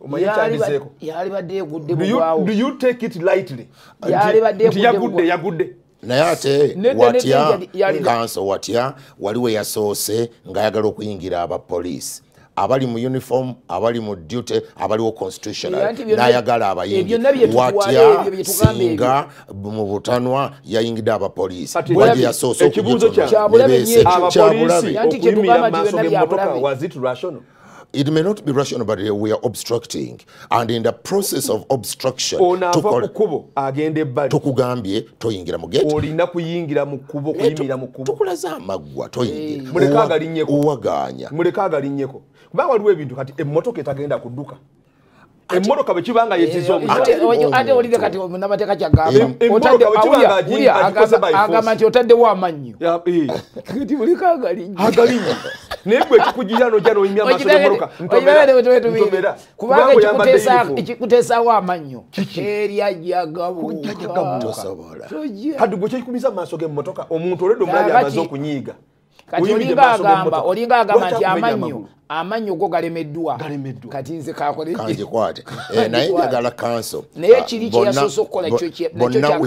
omayitandizeko yalibadde egudde mu bwawo do you take it lightly yalibadde egudde yagudde yagudde naye ate watya kanso watya waliwe yasoose ng'ayagala okuyingira abapoliisi abali mu uniform abali mu duty abaliwo constitutional nayagala abayingi eh, watya singa mu butanwa yayingidde abapoliisi waje yasoosa okubulabe It may not be rational, but we are obstructing. And in the process of obstruction, tokugambye toyingira mugetto. Tokulaza amaggwa toyingira. Owaganya. kuba waliwo ebintu kati emmotoka etagenda kudduka emmotoka bwekibanga yetizeomuntiagamba nti otaddewo amannyo eh. agalinnyo naye gwekikugira noja noyimya kubanga kikuteesawo amannyo eryajagabukadugwekyekikumiza mu maaso gemmotoka omuntu oledde omulabi amaze okunyiiga kati olinga agamba olinga agamba nti amanyo amanyo go galemeddwa kati nze kakolenaye eh, njagala kanso naye ah, kiri kyeyasoose okukola kyokyakabona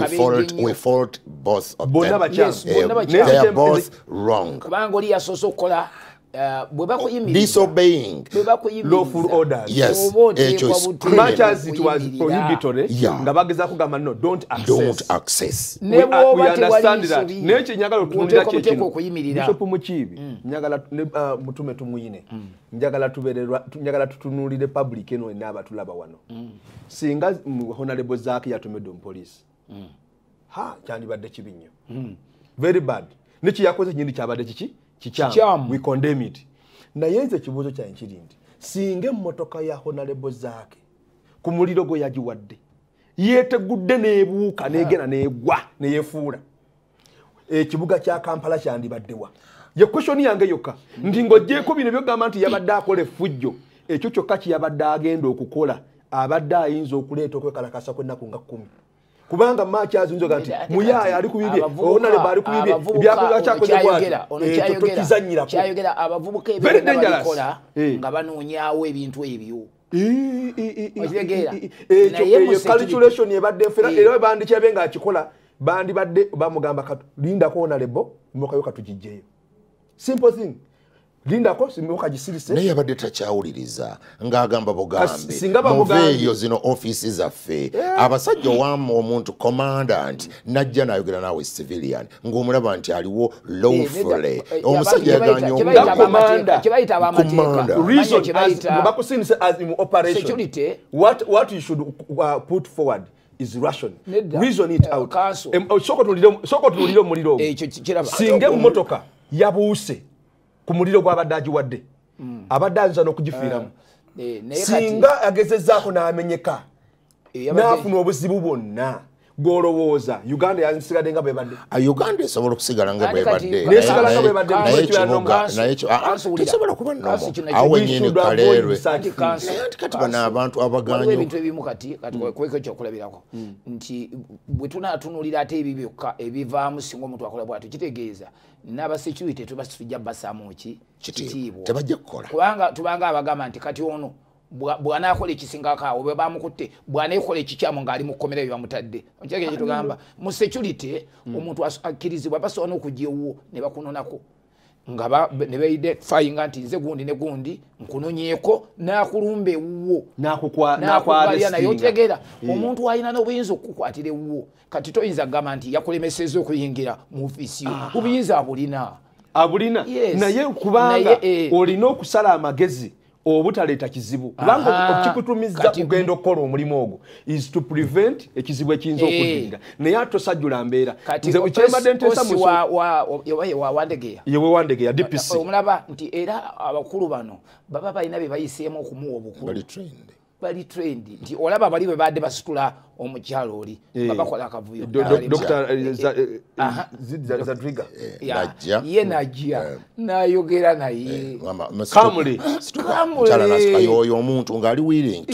bakyaakubanga eh, oli yasoose okukola Uh, disobeying lawful orders. Yes. Much as it was prohibitory. Yeah. No, don't access. Don't access. We, we, are, we understand that. Neche nyagala tunda chechino. Bishop Muchibi. Mm. Nyagala uh, mutume tumuine. Mm. Nyagala tubele. Nyagala tutunuli the public. Eno inaba tulaba wano. Mm. Singa honorable Zaki ya tumedum police. Ha. Chandibadechibinyo. Very bad. Nichi yakoze nyindi chabadechichi. Hmm. kikyamu we condemn it naye nze ekibuuzo kyange kiri nti singa emmotoka ya honarebo zaake ku muliro gwe yagiwadde yeetegudde n'ebuuka negenda negwa neyefuula ekibuga kya kampala kyandibaddewa ye kwesoni yange yokka nti ngaojeeko bino byogamba nti yabadde akola effujjo ekyo kyokka kyeyabadde agenda okukola abadde ayinza okuleeta okwekalakasa kwennaku nga kumi kubanga maaki azinzoga nti muyaaya ali kubibye onale baali kubibye ebyakoa kyakozebwatokizanyirakoa nga banoonyawo ebintu ebyo ekyoalculation ebadde nfera era bandikyabe ngaakikola bandibadde bamugamba lindako onalebo mokayo katugijjeyo simple thing linda ko simu okajisirise naye abadde takyawuliriza ng'agamba bugambemuveeyo zino ofiisi zaffe yeah. abasajja owama omuntu commandant najja n'ayogera naawe civilian ng'omulaba nti aliwo lowfule eh, eh, eh, omusajja yaganya omuntuomand sooka otunulire omuliro ogwo singa emmotoka yabuuse ku muliro gw'abadde agiwadde hmm. abadde ayinza n'okugifiiramu eh, eh, singa agezezaako n'amenyeka eh, n'afuna obuzibu bwonna golowooza uganda yasigadde nga bwebaddeuganda ah, esobola okusigala nga bwebaddetesobola ah, kuba awenyini kalerwenti kati bano abantu abaganyaebintu ebimu kati kubeko hmm. kyokulabirako hmm. nti bwetunatunulira ate ebi byokka ebivaamu singa omuntu akola bwatyo kitegeeza nabasecurity tubatujja basamuki kitiibwa tebajja kukola kubanga tubanga abagamba nti kati ono bwanakola ekisingakoawo bwe bamukutte bwanekola ekikyamu ngaali mukkomera ebyebamutadde okiteka kyetugamba mu security hmm. omuntu akkirizibwa basobola nokujyaewwo ne bakunonako nga nebeide fayinga nti nze gundi ne gundi nkunonyeeko nakulumba ewuwo nakukwalya naye otegeera hmm. omuntu alina n'obuyinza okukukwatira ewuwo kati toyinza gamba nti yakulemeseza okuyingira mu ofiisi yo ah. obuyinza abulina abulina naye kubanga eh. olina okusala amagezi obutaleeta kizibu kubanga okikutumiza kugenda okukola omulimu ogwo is to prevent ekizibu ekiyinza eh. okuyinga naye atosajjula mbeera nze ekyembadde ntesamuyewewandegeya dpc eh, omulaba nti era abakulu bano baba balina bye bayiseemu okumuwa obukulu bali trend nti olaba bali bwe baadde basitula omukyalo oli eh. eh, nga bakola akavuyoye najja nayogera nayeoyo omuntu ngaali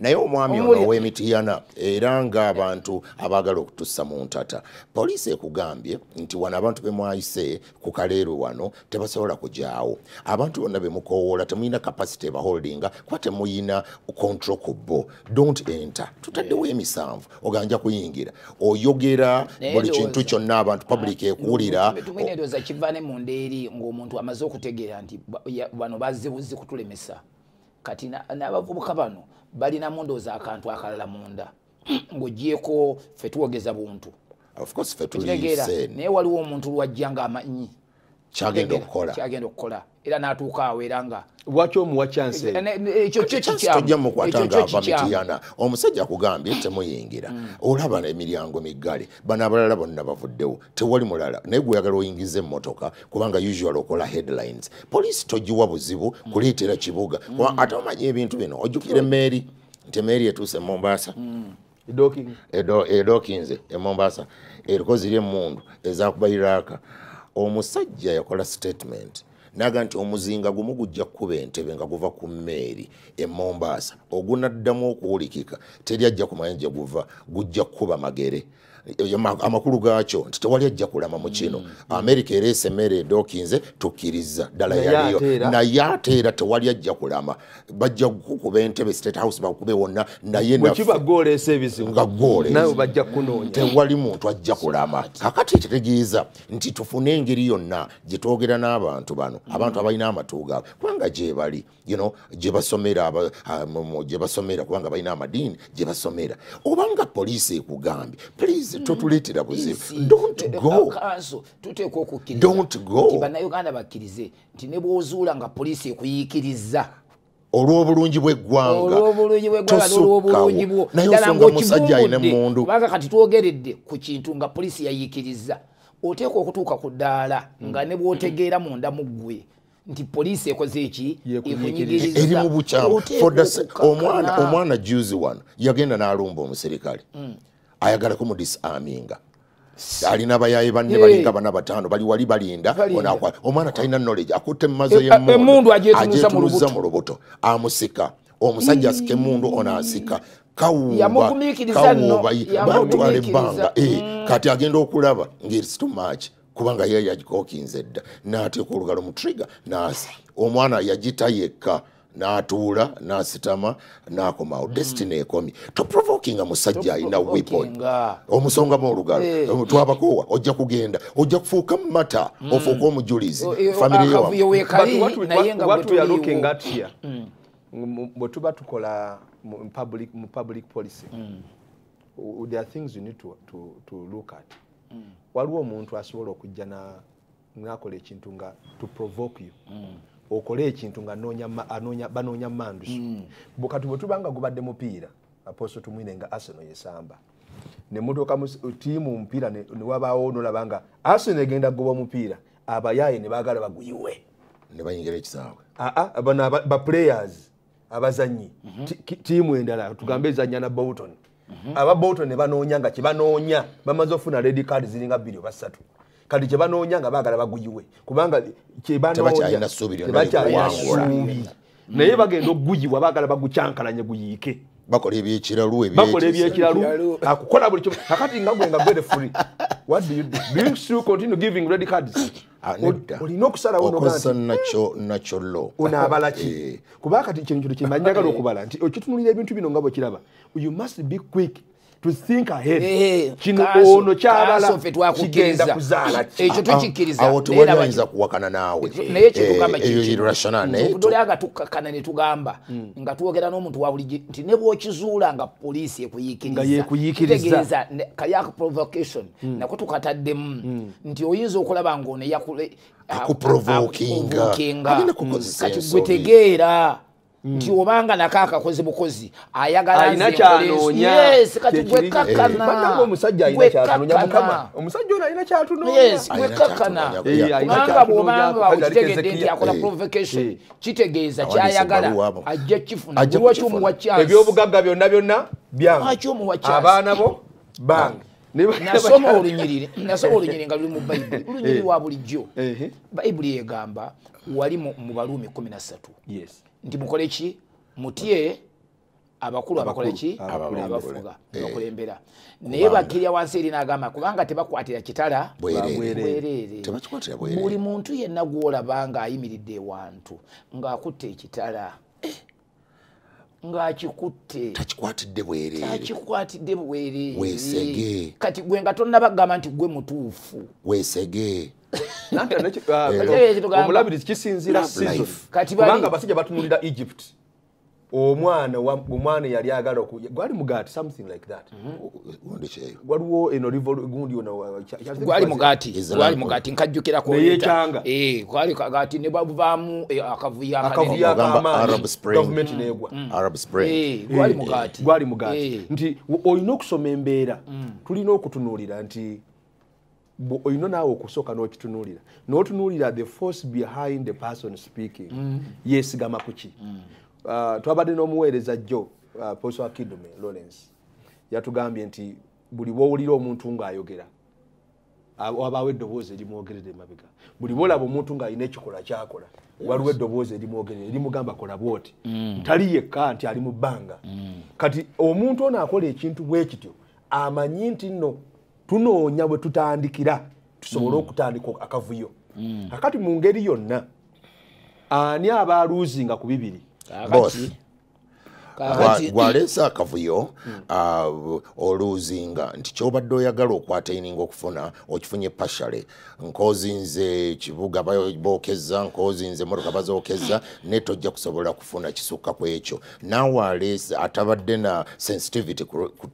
naye omwami ono owemitiyana era ngaabantu abaagala okutussa mu ntata poliisi ekugambye nti wano abantu bemwayise ku kaleero wano tebasobola kujaawo abantu bonna bemukowoola temuyina capacity ebaholdinga kuba temuyina control ku bo dont enter tutaddewo eh. emis musanvu oganja kuyingira oyogera buli kintu kyonna abantu public ah, ekuwulira tumwinedoza kivane munda eri ngaomuntu amaze okutegeera nti bano bazibuzi kutulemesa kati n'abavubuka bano balina mundoozi akantu akalala munda ngaogyeko fe tuwogeza buntu naye waliwo omuntu lwajja ngaamanyi kyagenda okukola kyagenda okukola era n'atuuka awo era nga lwaki omuwa kyansetojja omusajja akugambye temuyingira mm. olaba emiryango miggale bano abalala bonna bavuddewo tewali mulala naye gweyagala oyingiza emmotoka kubanga usual okola headlines poliisi togiwa buzibu mm. kuleetera kibuga mm. ate omanyi ebintu bino ojjukira emmeeri nti emmeeri etuuse e mombasa edookinze emombasa e eriko emundu ezakuba iraaka omusajja yakola statement naga nti omuzinga gumu gujja kkuba entebe nga guva ku mmeeri emombaasa ogunaddamu okuwulikika teri ajja kumanya gye guva gujja kkuba magere amakulu gacho nti tewali ajja kulama mu kino mm. amerika ereesa emmere edookinze tukkiriza ddala yaliyo naye ate era tewali ajja kulama bajja kukuba entebe state house bakube wonna naye nga muntu ajja kulama kakati tetegeeza nti tufune engeri yonna gyetwogera n'abantu bano mm. abantu abalina amatu gaabwe kubanga gye you know gye basomera ah, gye basomera kubanga balina amadiini gye basomera obanga poliisi ekugambye please tetuleetera buzibu tuteekaokukkirizabannayuganda bakkirize nti ne bwozuula nga poliisi ekuyiikiriza olw'obulungi bweggwangaolwobulungibwonayeosonamusajja ayina mundu kubanga kati twogeredde ku kintu nga poliisi yayiikiriza oteeka okutuuka ku ddaala nga ne bwotegeera munda muggwe nti poliisi ekoze eki erimu bukyamu omwana juzi wano yagenda n'alumba omuserikale mm. ayagalako mu disaminga alina bayaye banne balinga bana batano bali wali balinda omwana talina knowledge akutte mumazo e, yemuntuagetunuza e, mu lubuto amusika omusajja asika emundu ono asika kawubaibatwala ebbanga eh, mm. kati agenda okulaba ngeritmach kubanga yeyagikokinze dda nateeka olugalo mu trigger naasa omwana yagita yekka n'atuula n'asitama n'akomaawo destiny ekomi toprovokinga musajja alina wepon ah. omusonga muolugalo twabakoowa ojja kugenda ojja kufuuka mumata mm. ofuuke omujulizi famiryewatuyalukengatya ah, mm. bwe tuba tukola mu public policy mm. there are things you need to, to, to look at waliwo omuntu asobola okujja nakola ekintu nga to provoke you okole ekintu nga banoonya mandus hmm. bukati bwetubanga gubadde mupiira aposto tumwine nga arsenal yesamba nemotoka tiimu mupiira newabawo nolaba nga arsenal egenda goba omupiira abayaye nebagala baguyiwe bapulayers abazanyi tiimu endala tugambe ezanya mhm. na bolton mhm. aba bolton nebanoonya nga kyebanoonya bamaze ofuna redi card ziringa bbiri obasatu kati kyebanoonya nga baagala baguyiwe kubanga kyebanoonyatebakyayasuubi naye bagenda oguyiwa baagala bagucyankalanye guyiike bakola ebyekiralu bakola ebyekiralu akukola buli kimu kakati nga gwenga gwere furi what do you do being still continue giving red cards ah, olina okusalawo nakyollo onaabalaki eh. kuba kati kintu kino kyemanyagala eh. okubala nti okitunulira ebintu bino nga bwekiraba you must be quick Ah, ah. nayekyetugambaeyoyagatukakananetugamba eh, hmm. nga twogera nomuntu wabulijo nti nebwokizuula nga polisi ekuyikirizategeeza kayakuprovocation hmm. nako tukataddemu hmm. nti oyinza okulaba ngaonoyakuprovokinga kati gwetegeera nti obanga nako akakozi bukozi ayagalaekakanaanga bwobanga okitegedde nti akola eh. provocation eh. kitegeeza kyayagala ajja kifuna lwaki omuwa cyas ebyobugagga byonna byonna byalwaki omuwa abaana bo bange nasoma olunyiriri nasoma olunyiri nga luli mu bayibuli eh. olunyiri wa bulijjo bayibuli egamba wali mu balumi 13 nti mukole ki mutye abakulu abakoleki abafuga eh. bakulembera naye bakirya wansi eri nagamba kubanga tebakwatira kitala bwerere buli muntu yenna gwolaba nga ayimiridde ewantu ngaakutte ekitala eh, ngaakikuttetakikwatidde bwereerekikwatidde bwereere kati gwe nga tonnabagamba nti gwe mutuufu wesege Ah, eh. omulabiri kisinzira kati kubanga basajja batunulira egypt omwana omwana yali agala gwali mugaati something like that mhm. waliwo eno gundi uh, gwali mugaati gwali mugaati nkajjukirakoyetanga kwali eh, kagaati nebabuvaamu eh, akavuya akaneneagavumenti mm. negwa mm. gwali mugaati nti olina okusoma embeera mm. tulina okutunuulira nti olina naawe okusooka n'okitunuulira n'otunuulira the force behind the person speaking mm. Mm-hmm. yeesigama ku ki mm. uh, twabadde n'omuweereza jjo uh, posa kidume lawrence yatugambye nti buli bwowulira omuntu ng'ayogera wabaawo eddoboozi erimwogerera emabega buli bwolaba omuntu ng'alina ekikola kyakola waliwo eddoboozi erimwogerera erimugamba kolabwoti mm. ntali yekka nti ali mu bbanga mm. kati omuntu ono akola ekintu bwe kityo amanyi nti nno tunoonya bwe tutandikira tusobole mm. okutandika akavuyo kakati mm. mu ngeri yonna ani aba aluzinga ku bibiri gwaleesa akavuyo uh, oluzi nga nti kyobadde oyagala okwata ininga okufuna okifunye pashale nkozinze kibuga bokeza nkozinze motoka bazokeza naye tojja kusobola kufuna kisukka ku ekyo naawe aleesa atabadde na sensitivity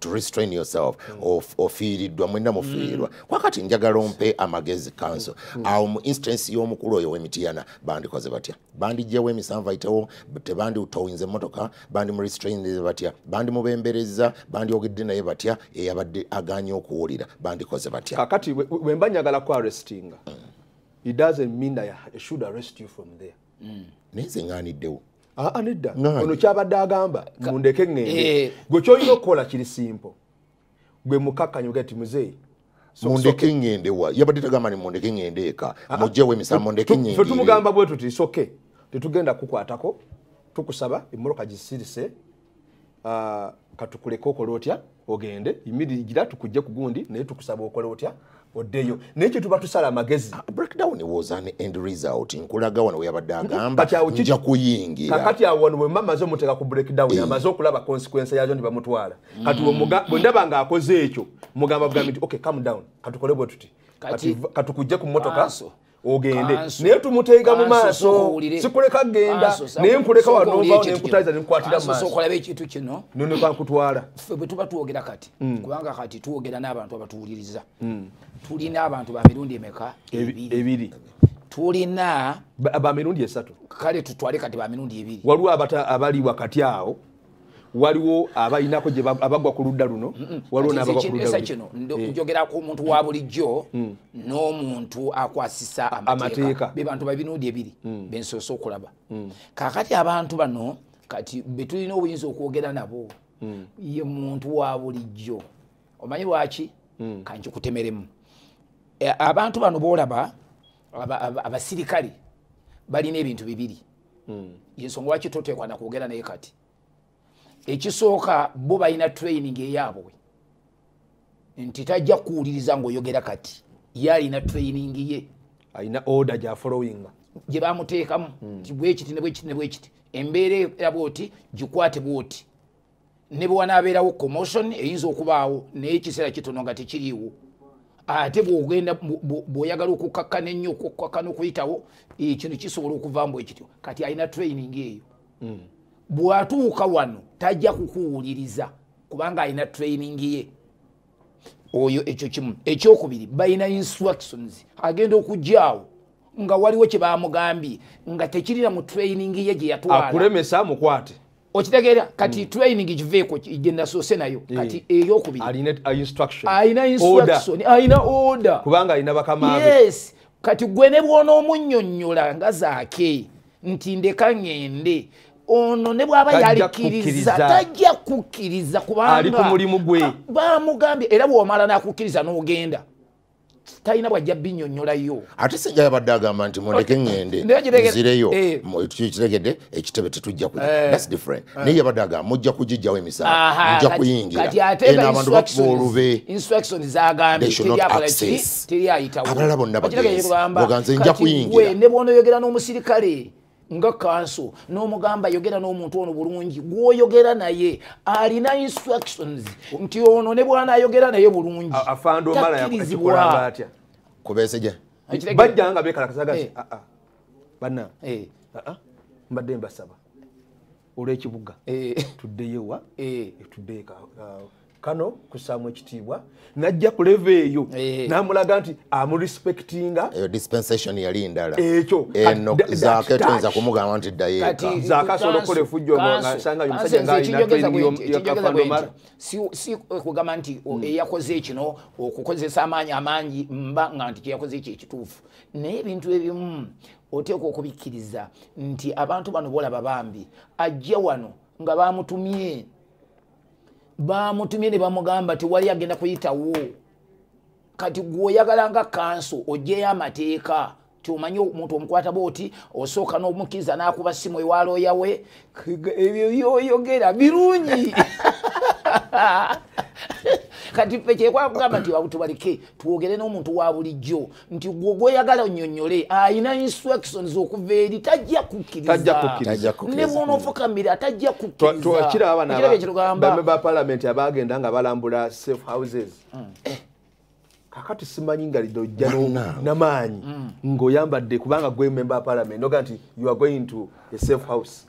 to restrain yourself mm. ofiiriddwa mwenna mufiirwa mm. kwakati njagala ompe amagezi council mm. awo mu instance y'omukulu oyo w'emitiyana bandikoze batya bandijjewo emisanvu ayitewo tebandi towinze motoka bandi bamusitrainirize batya bandimubembereza bandyogedde naye batya eyabadde aganye okuwulira bandikoze batya kakati wemba nyagala ku arestinga hmm. it doesn't mean that I should arrest you from there hmm. naye nze ŋaaniddewo aa ah, nedda ono kyabadde agamba mundeke ŋŋende eh. gwe kyolina okukola kiri simpo gwe mukakkanyi oga ti muzeeyi mundeke ŋŋendewa yabadde tagamba ni mundeke ŋŋende eka ah, ah. mujjewo emisaa mundeke ŋŋendeetumugamba bwe tuti soke tetugenda kukwatako tukusaba emmoloka gisirise katukuleke okole otya ogende imirigira tukujje ku gundi naye tukusaba okole otya oddeyo naye kyetuba tusala amagezikakati ah, awo wano wemba maze omuteeka ku breakdown eh. amaze okulaba konsekwensa yazo nibamutwala kati bwendaba mm. nga akoze ekyo mugamba gamba nti okay come down katukole bwe tuti katukujje ku motoka ah, ogende naye tumuteega mu maaso sikuleka genda naye nkuleka wanobanenkutaiza nenkwatira mumaasookolaba ekintu kino nonekankutwala ffe bwe tuba tuwogera kati mm. kubanga kati tuwogera n'abantu abatuwuliriza mm. tulina abantu bamirundi emeka ebiri tulina bamirundi esatu kale tutwale kati bamirundi ebiri waliwo abaliwa kati awo waliwo abalinako abagwa ku ludda luno mm, mm. waliwonkinesa kino eh. njogera ku omuntu wa bulijjo mm. n'omuntu akwasisa amateeka bebantu babinuudi ebiri bensoose okulaba kakati abantu bano kati betulina obuyinza okwogera nabo ye muntu wa bulijjo omanyi lwaki kankikutemeremu e, abantu bano boolaba abasirikale balina ebintu bibiri yensonga lwaki toteekwa nakwogera naye kati ekisooka bo balina training eyaabwe nti tajja kuwuliriza ngaoyogera kati ye alina training ye alina order gya following gye baamuteekamu hmm. nti bwekiti nebwekiti nebwekiti embeera erabwoti gikwate bwoti ne bwewanaabeerawo commotion eyinza okubaawo naye ekiseera kitono nga tekiriiwo ate bwogenda bw'oyagala okukakkana ennyo okukakkana okuyitawo kino kisobola okuvambu ekityo kati alina training eyo hmm. bwatuuka wano tajja kukuwuliriza kubanga alina training ye oyo ekyo kimu ekyokubiri balina instructions agenda okujjaawo nga waliwo kye bamugambye nga tekirina mu training ye gyeyatwalakulemesa mukwate okitegeera kati mm. training kiveeko gyenasoose nayo eh. kati eyokubiriainaalina odaes kati gwene bwonaomunnyonnyola nga zaake nti ndeka ŋende ono ne bwaba yalikiriza tajja kukkiriza kubanga bamugambye era bwomala nakukkiriza n'ogenda talina bwajja binyonnyolayo ate sejja yabadde agamba nti mundeke ngendeireyokiregedde eh. ekitebe tetujja kunaye eh. eh. yabadde agamba mujja kugijjawo emisaamujja kuyingiraolubeabalala bonna bagenzi nebwonoyogera n'omusirikale nga kanso n'omugamba yogera n'omuntu ono bulungi gwoyogera naye alina instructions nti ono ne bwanaayogera naye bulungi takkirizibwa kubesejebajjanga bekalakasaga ti eh. aa ah, ah, bana eh. aa ah, mbadde mbasaba olwekibuga tuddeyowa eh. tuddeyo kano kusaamu ekitiibwa najja ku leva eyo namulaga nti amurespectingaekyoekyokugamba nti eyakoze ekino okukozesa amaanyi amangi mba nga nti kyeyakoze ekyo ekituufu naye ebintu ebimu oteekwa okubikkiriza nti abantu bano bolaba bambi ajja wano nga bamutumye bamutumye ne bamugamba ti wali agenda kuyitawo kati gweoyagala nga kanso ogyeyo amateeka tiomanyi omuntu omukwata booti osooka n'omukiza n'akuba simu ewalooyawe ebyo byoyogera birungi kati peke kwakugamba nti wautubaleke twogere n'omuntu wa bulijjo nti gwogweyagala onyonyole ayina instructions okuva eri tajja kukkiriza ne bwonofukamira tajja kukkirizakirabanbapalamenti abagenda nga balambula safe houses mm. eh, kakati simanyi nga lido ojja namaanyi mm. ngaoyambadde kubanga gwe member parliament oga nti you are going to a safe house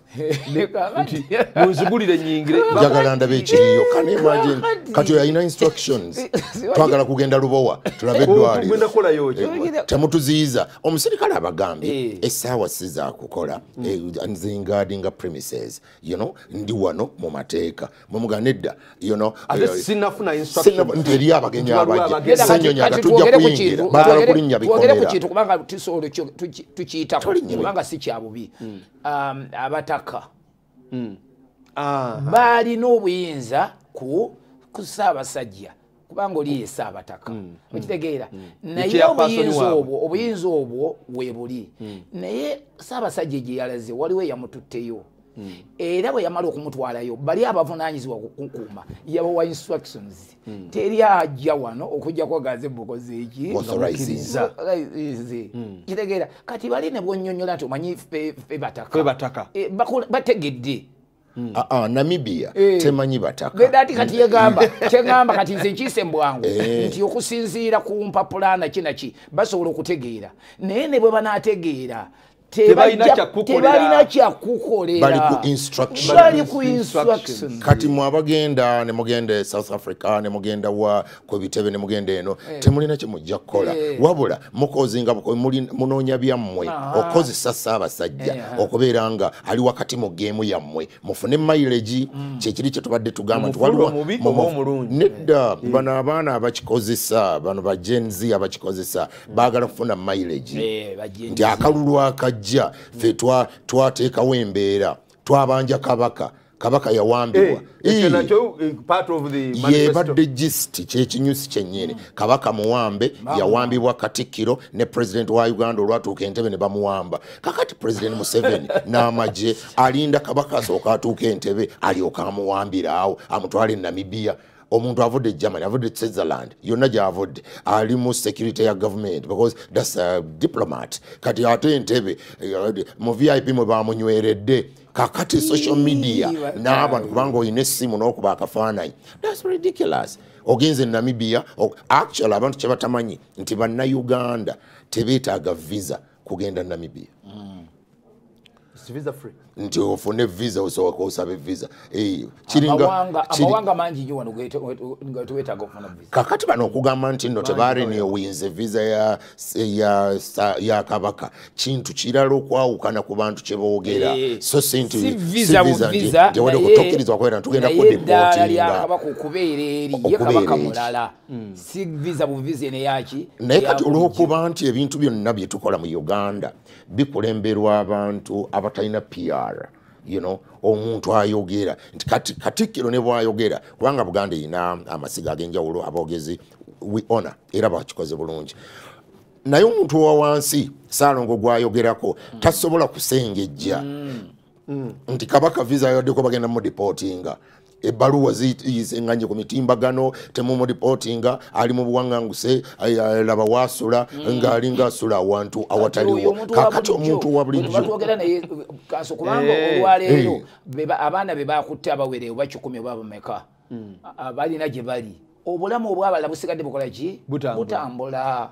munzigulire nyingire njagala ndaba ekiriyo kanemaje kati oyo alina instructions twagala kugenda lubowa tulabe eddwaliro eh, temutuziyiza omuserikale abagambye eh. essaawa si zakukola mm. eh, nzingardinga premises yuno ndi wano mu mateeka mwemugana edda yunosinafunanti eri abagenyi abajja senyonyi agatujja kuyingira bagala kulinnya bikomera tukiyitakobanga si kyabubi mm. um, abataka ababaka hmm. ah. balina obuyinza ku saabasajja kubanga oli ye saabataka okitegeera hmm. hmm. naye obuyinza obwo obuyinza obwo webuli naye saabasajja gye yalaze waliwo eyamututteyo Mm. era bwe yamala okumutwalayo bali abavunanyizibwa kukukuuma yabawa instructions mm. teri ajja wano okujjako gaze bukozi eki kitegeera kati bali ne bwonyonyola nti omanyi febataka e, bategedde mm. ah, ah, namibia eh. temanyi batakaati kati yegamba kyegamba kati nze nkiise mbwangu eh. nti okusinziira kumpapulana kinaki basobola okutegeera naye ne bwe banategeera tebalina kyakukolerakati mwabagenda nemugenda e south africa nemugenda wa kubitebe nemugenda eno eh. temulina kyemujja kukola eh. wabula mukozinga munoonya byammwe okozesa saabasajja eh, eh. okubeera nga ali wakati mu geemu yammwe mufune mailegi mm. kyekiri kyetubadde tugamba nedda eh. bano abaana abakikozesa bano bagenzi abakikozesa baagala kufuna mailegi eh, nti akalulu akajja ajja fe twa twateeka wembeera twabanja kabaka kabaka yawambibwayebadde eh, eh, gist kyekinyusi kyenyini hmm. kabaka muwambe yawambibwa katikkiro ne president wa uganda olwatuuka entebe ne bamuwamba kakati president museveni n'amagye alinda kabaka asooka atuuka entebe alyoka amuwambire awo amutwala enamibiya omuntu avudde germany avudde switzerland yonna gyavudde ali mu security ya government because thats diplomat kati ate entebe mu vip mwe bamunyweredde kakati social media n'abantu kubanga olina essimu n'okuba akafaananyi thats ridiculous ogenze namibia actually abantu kyebatamanyi nti bannauganda tebeetaaga visa kugenda namibia nti ofune visa osobola osaba visa kiringamawanga mangi nyo wanogwetaga okufuna visa kakati bano okugamba nti nno tebaarini owinze visa ya, ya, ya, ya kabaka kintu kirala okwawukana ku bantu kyebogera e, eh, so sinti sivisa ntiwaa okutukirizwa kubeera ntugenda kudipotinga naye hmm. kati olwokuba nti ebintu byonna byetukola mu uganda bikulemberwa abantu abatalina pr okuzaala yno omuntu ayogera nti kati katikkiro ne bwayogera kubanga buganda erina amasiga ag'enjawulo aboogezi wiona era bakikoze bulungi naye omuntu owa wansi saalongo gwayogerako tasobola kusengejja mm. Mm. nti kabaka visa yaddeko bagenda mudipootinga ebaluwa zizeŋŋanye ku mitimbagano temumuripootinga ali mu buwaŋŋanguse laba waasula mm. ng'ali ngaasula awantu awataliwo kakati omuntu wa bulijjoolwaleeroabaana eh. bebakutte abawere oba kikumi oba bameka mm. balina gye bali obulamu obwabala busigadde bukolaki butambula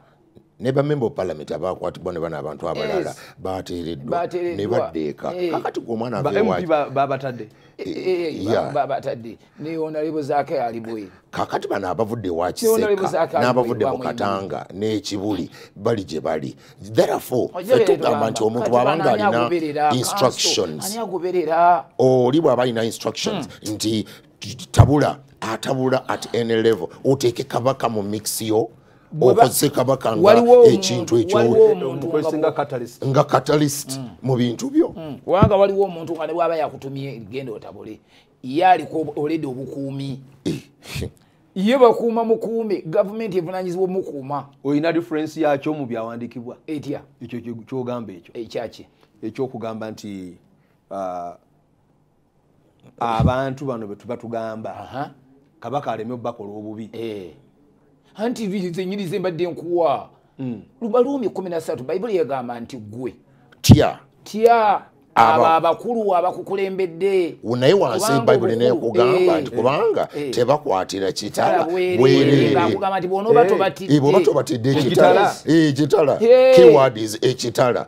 ne bamemba opalamenti abakwatibwa ne bano abantu abalala batereddwa ne baddeeka eh. kakati gomwana babatadde eh, eh, kakati bano abavudde wakisekanabavudde mu katanga n'ekibuli bali gye bali therefore oh, etugamba nti omuntu waba nga alina instructions oli bwaba alina instructions hmm. nti tabula atabula at any level oteeke kabaka mu mix yo okoze kabaka nga ekintu ekyonga katalist mu bintu byo mm. kubanga waliwo omuntu nga ne waba yakutumye genda otabule ye aliko oledde obukuumi ye bakuuma mukuume gavumenti evunanyizibwa mukuuma olina difference yakyo mu byawandikibwa etya ekyo kyogamba ekyo ekyaki ekyokugamba nti uh, abantu bano betuba tugamba kabaka aleme obubakola obubi eh. antiv zenyini zembadde nkuwa hmm. lubalumi 13 bayibuli yagamba nti gwe tya tya abo abakulu abakukulembedde naye wansi bayibuli nekugamba eh, nti kubanga eh. tebakwatira kitala bwereereoba eh, tobatidde ekitala kiwadis ekitala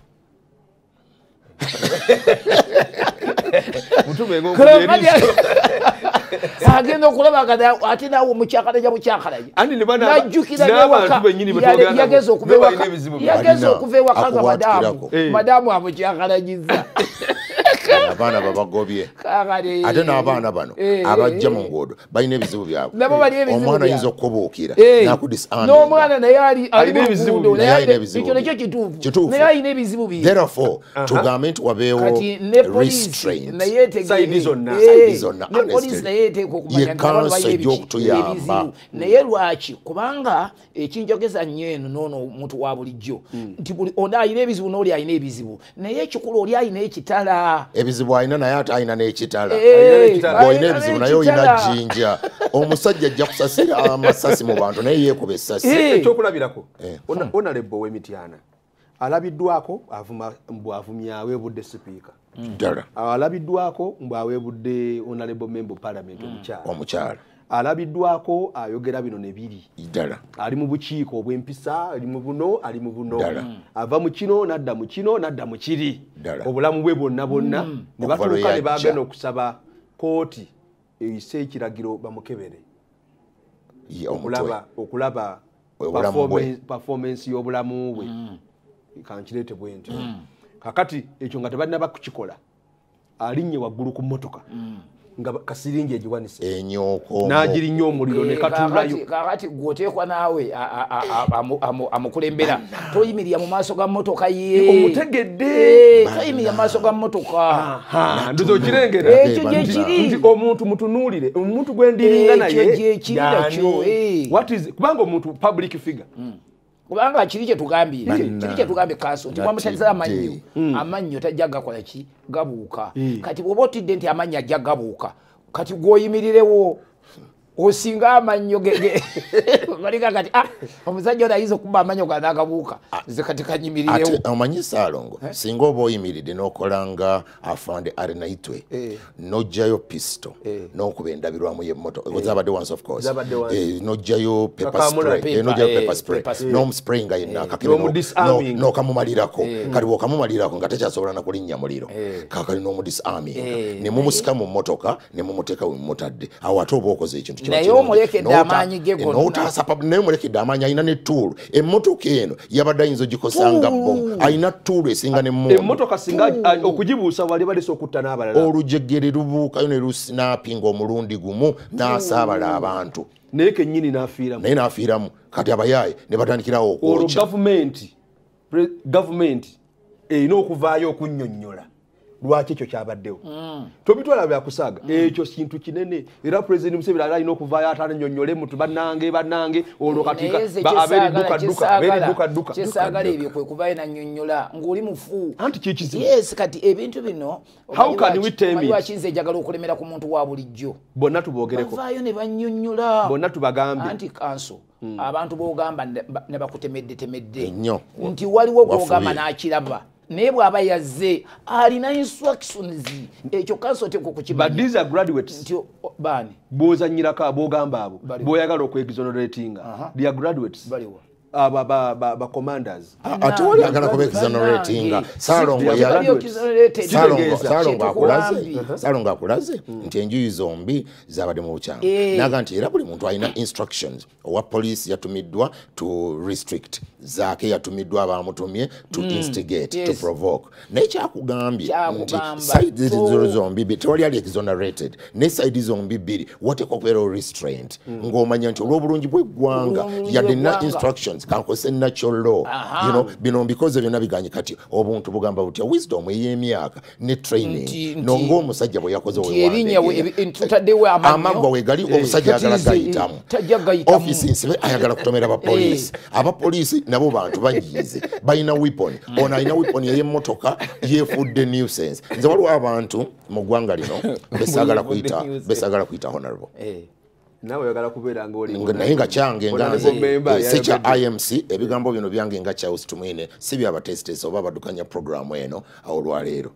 mutume agenda okulaba ate nawe omukyakalaja mukyakalajayageza okuva ewaka nga madamu eh. amukyakalajiza abaana babagobye ate n'abaana bano eh, eh. abajja mu nguudo balina ebizibu byabwe omwana ayinza okubuukira eh, n'omwana nayeaiaeeoo tugambe nti wabeewo yekanso egyokutuyamba naye lwaki kubanga ekinjogeza nnyo eno noono omuntu wa bulijjo hmm. nti ondi ayina ebizibu n'oli ayina ebizibu naye ekikulu oli ayina ekitala ebizibu alina naye ate alina n'ekitala ng'olina ebizibu naye olina jjinja omusajja ajja kusasira amasasi mu bantu naye yeekuba essasi ekyokulabirako eh. onalebba ow'emityana alabiddwako bwavumyawe budde sipiika ddala alabiddwako mbwaweebudde onalebo membo palamenti omukyala omukyala alabiddwako ayogera bino nebiri ddala ali mu bukiiko obwempisa ali mu buno ali mu buno ava mu kino nadda mu kino nadda mu kiri obulamu bwe bonna bonna mm. ne batuluka ne bagenda okusaba kooti eyise ekiragiro bamukebere okulaba pefomensi y'obulamu bwe mm. kankirete bwe ntyo mm. kakati ekyo nga tebalina bakukikola alinnye waggulu ku mmotoka nga kasirinji egiwanise enyoko n'agira nnyo omuliro nekatulayo eh, kakati gwoteekwa naawe amukulembera toyimirira mu maaso ga motoka ye omutegedde eh, toyimirira mu maaso ga motoka ndizo kirengera eh, ekyo gyekiri nti omuntu mutunuulire omuntu gwendiringa naye gyekirirakyo kubanga omuntu public figure mm. kubanga kiri kyetugambire kiri kyetugambye kaso nti wamutandisa amanyo mm. mm. amanyo tajja gakolaki gabuuka mm. kati bwoba otidde nti amanyo ajja gabuuka kati gwoyimirirewo osinga amanyo balinga ti ah, omusajja ono ayinza okuba amanya okwana akabuuka zekatekanyimirirewo omanyi saalongo eh? singa oba oyimiridde nokola nga afande arinaitwe eh. nojjayo pisto eh. nokuba endabirwamu yemotoka zabadde once of course nojjayo pepespray nomuspray nga yenna kakenokamumalirako kati wokamumalirako nga tekyasobola nakulinnya muliro kakali nomudisarmin nemumusika mu motoka nemumuteka wemumutadde awo ate oba okoze ekintu naye omulekedde amaanyi gegonna sababu naye mureke damanya ina ne tool emotoka eno yabadde inzo jikosanga bo aina tool esinga ne mmoto emotoka singa okujibu sawali bali sokutta nabalala olujegere rubuka yone rusnapping omulundi gumu na sabala mm. abantu neke nyini nafiramu naye nafiramu kati abayaye ne batandikirawo government government eino okuvaayo okunnyonnyola lwaki ekyo kyabaddewo mm. tobitwala byakusaaga mm. ekyo kintu kinene era pulezidenti musebera ali alina okuvaayo atana nyonnyolemutu banange banange olwo katiabeeredukadukakyesaagala ebyo kwe kubaye nanyonnyola ngaoli mufu anti kikizibuyes kati ebintu bino kiyinza ejagala okulemera ku muntu wa bulijjo bonna tubogerekovaayo ne banyonnyola bonna tubagambe anti kanso hmm. abantu bogamba ne bakutemedde temedde nti waliwo gwogamba nakiraba naye bw'aba yazze alina instructions ekyo kansoteko kukibaban bozanyirako abogamba abo boyagala okwegizonoratinga ya graduates ah, ah, ah, tewaliagalakubekizanoratingasalongo akulaze mm. nti enjuyi zombi zabadde mubukyanga eh. naga nti era buli muntu alina instructions owa polisi yatumiddwa to restrict mm -hmm. zake yatumidwa abamutumye to mm. instigate yes. to provoke naye kyakugambye nti saidi zino zombi tewali ali exonerated ne saidi zombi bbiri wateeka okubeerawo restraint mm. ng'omanya nti olw'obulungi bw'eggwanga yadde na instructions kankozese natural law uh -huh. you know, bino mbikoze byonna biganye kati obuntu bugamba butya wisdom ey'emyaka ne training nong'omusajja bwe yakoze e, e, amagwa wegali eh, omusajja agala gayitamu ofisi nsibe ayagala kutomera abapoliisi abapoliisi eh. nabo bantu banyiize balina wipon ono alina wipon eyemmotoka yefudde newsense nze waliwo abantu mu ggwanga lino besaagala kuyita honorable hey. Eh. nawe oyagala kubeera ngaolinaye nga kyange ngasikya imc ebigambo bino byange nga kyaustmine si byabatestes oba abadukanya puroguramu eno olwaleero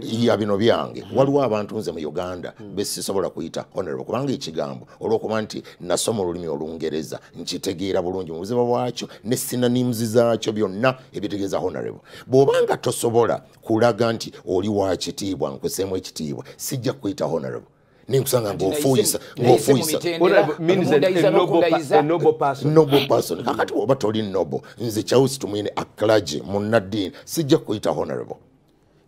ya bino byange waliwo abantu nze mu uganda besisobola kuyita honorable kubanga ekigambo olwokuba nti nasoma olulimi olungereza nkitegeera bulungi mu buzibu bwakyo ne synonims zaakyo byonna ebitegeeza honorable bw'obanga tosobola kulaga nti oli wakitiibwa nkusemu ekitiibwa sijja kukuyita honorable ninkusanga ngofuyisa ngofuyisanobeperson kakati woba toli nobe nze chaus tumwine aklaje munadini sijja kuyita honorable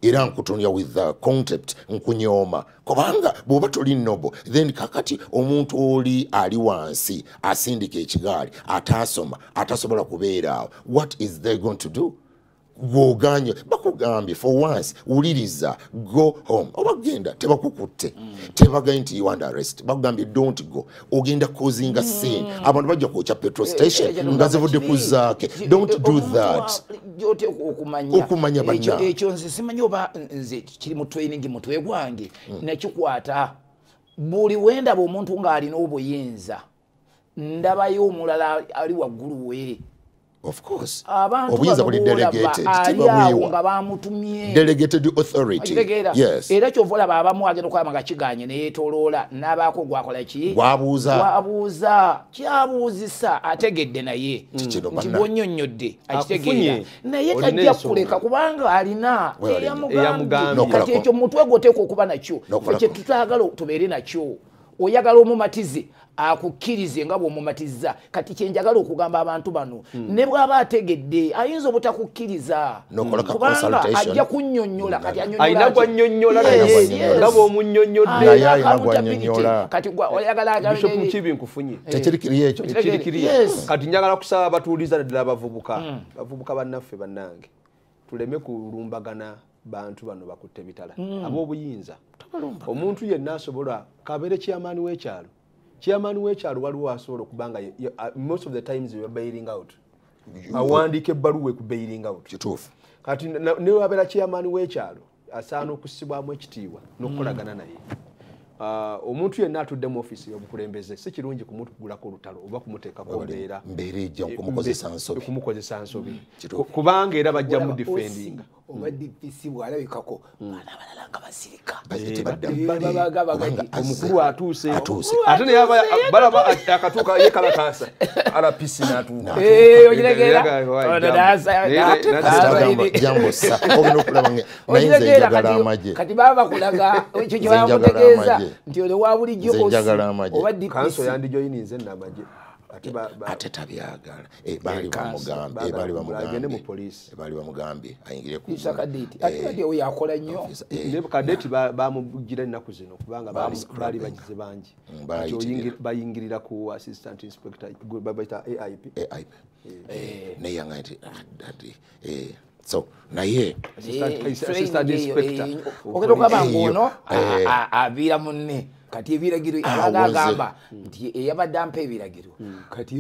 era nkutunya with the concept nkunyooma kubanga bwoba toli nobe then kakati omuntu oli ali wansi asindika ekigaali atasoma atasobola kubeera awo what is they going to do gwoganye bakugambye for once wuliriza go home oba genda tebakukutte mm. tebagaye nti wonder arrest bakugambye don't go ogenda kozinga mm. sin abantu bajja kwokya petrol eh, station eh, eh, nga zivudde ku zaake don't do that okumanya banaekyo nze simanyi oba nze kiri mu training mutwe gwange mm. nakikwata buli wendaba omuntu ng'alina obuyinza ndabayo omulala ali waggulu weere abantbabamutumyeera kyovaolaba abamu agenda okulaba nga kiganye neyetoloola nabako gwakola ki wabuuza kyabuuzisa ategedde naye nti gonyonyodde akitegeera naye tajja kuleka kubanga alina eyamugambkati ekyo mutwe gwoteeka okuba nakyo ekyo tutagala tubeere nakyo oyagala omumatize akukkirize nga bwomumatiza kati kyenjagala okugamba abantu bano ne bwaba ategedde ayinza obutakukkiriza kubanga ajja kunnyonnyola katiyagalakati eh. njagala kusaba batuuliza naddala bavubuka hmm. bavubuka bannaffe bannange tuleme kulumbagana bantu bano bakutte bitala hmm. ab'obuyinza omuntu yenna asobola kabeere kyamaani w'ekyalo chairman w'ekyalo waliwo asobola okuba nga uh, most of the times you are bailing out awandiika ebbaluwa eku bailing out kituufu kati newabeera chairman w'ekyalo asaana okussibwamu ekitiibwa n'okukolagana mm. naye uh, omuntu yenna atudde mu ofiisi omukulembeze si kirungi kumuntu kugulako olutalo oba kumuteekako mbeera eh, kumukozesa nsobi mm. kubanga era bajja mu defendinga Mm. oba dpc bwalabikako mm. baanabalalanga basirikaatbaba kulaga kyo kyebaakutegeeza nti olowabulijjo oba dpc ate tabyagala eh, bali eh, eh, bamugambye ayingire yakola nnyo kadeti bamugira ennaku zino kubanga bali bagize bangi mm, bayingirira ku assistant inspector babaita aip neyaa nti ah, so naye ogeda okaba ngaono avira munne kati ebiragiro ah, aba agamba nti eyabadde ampa ebiragiro hmm. kati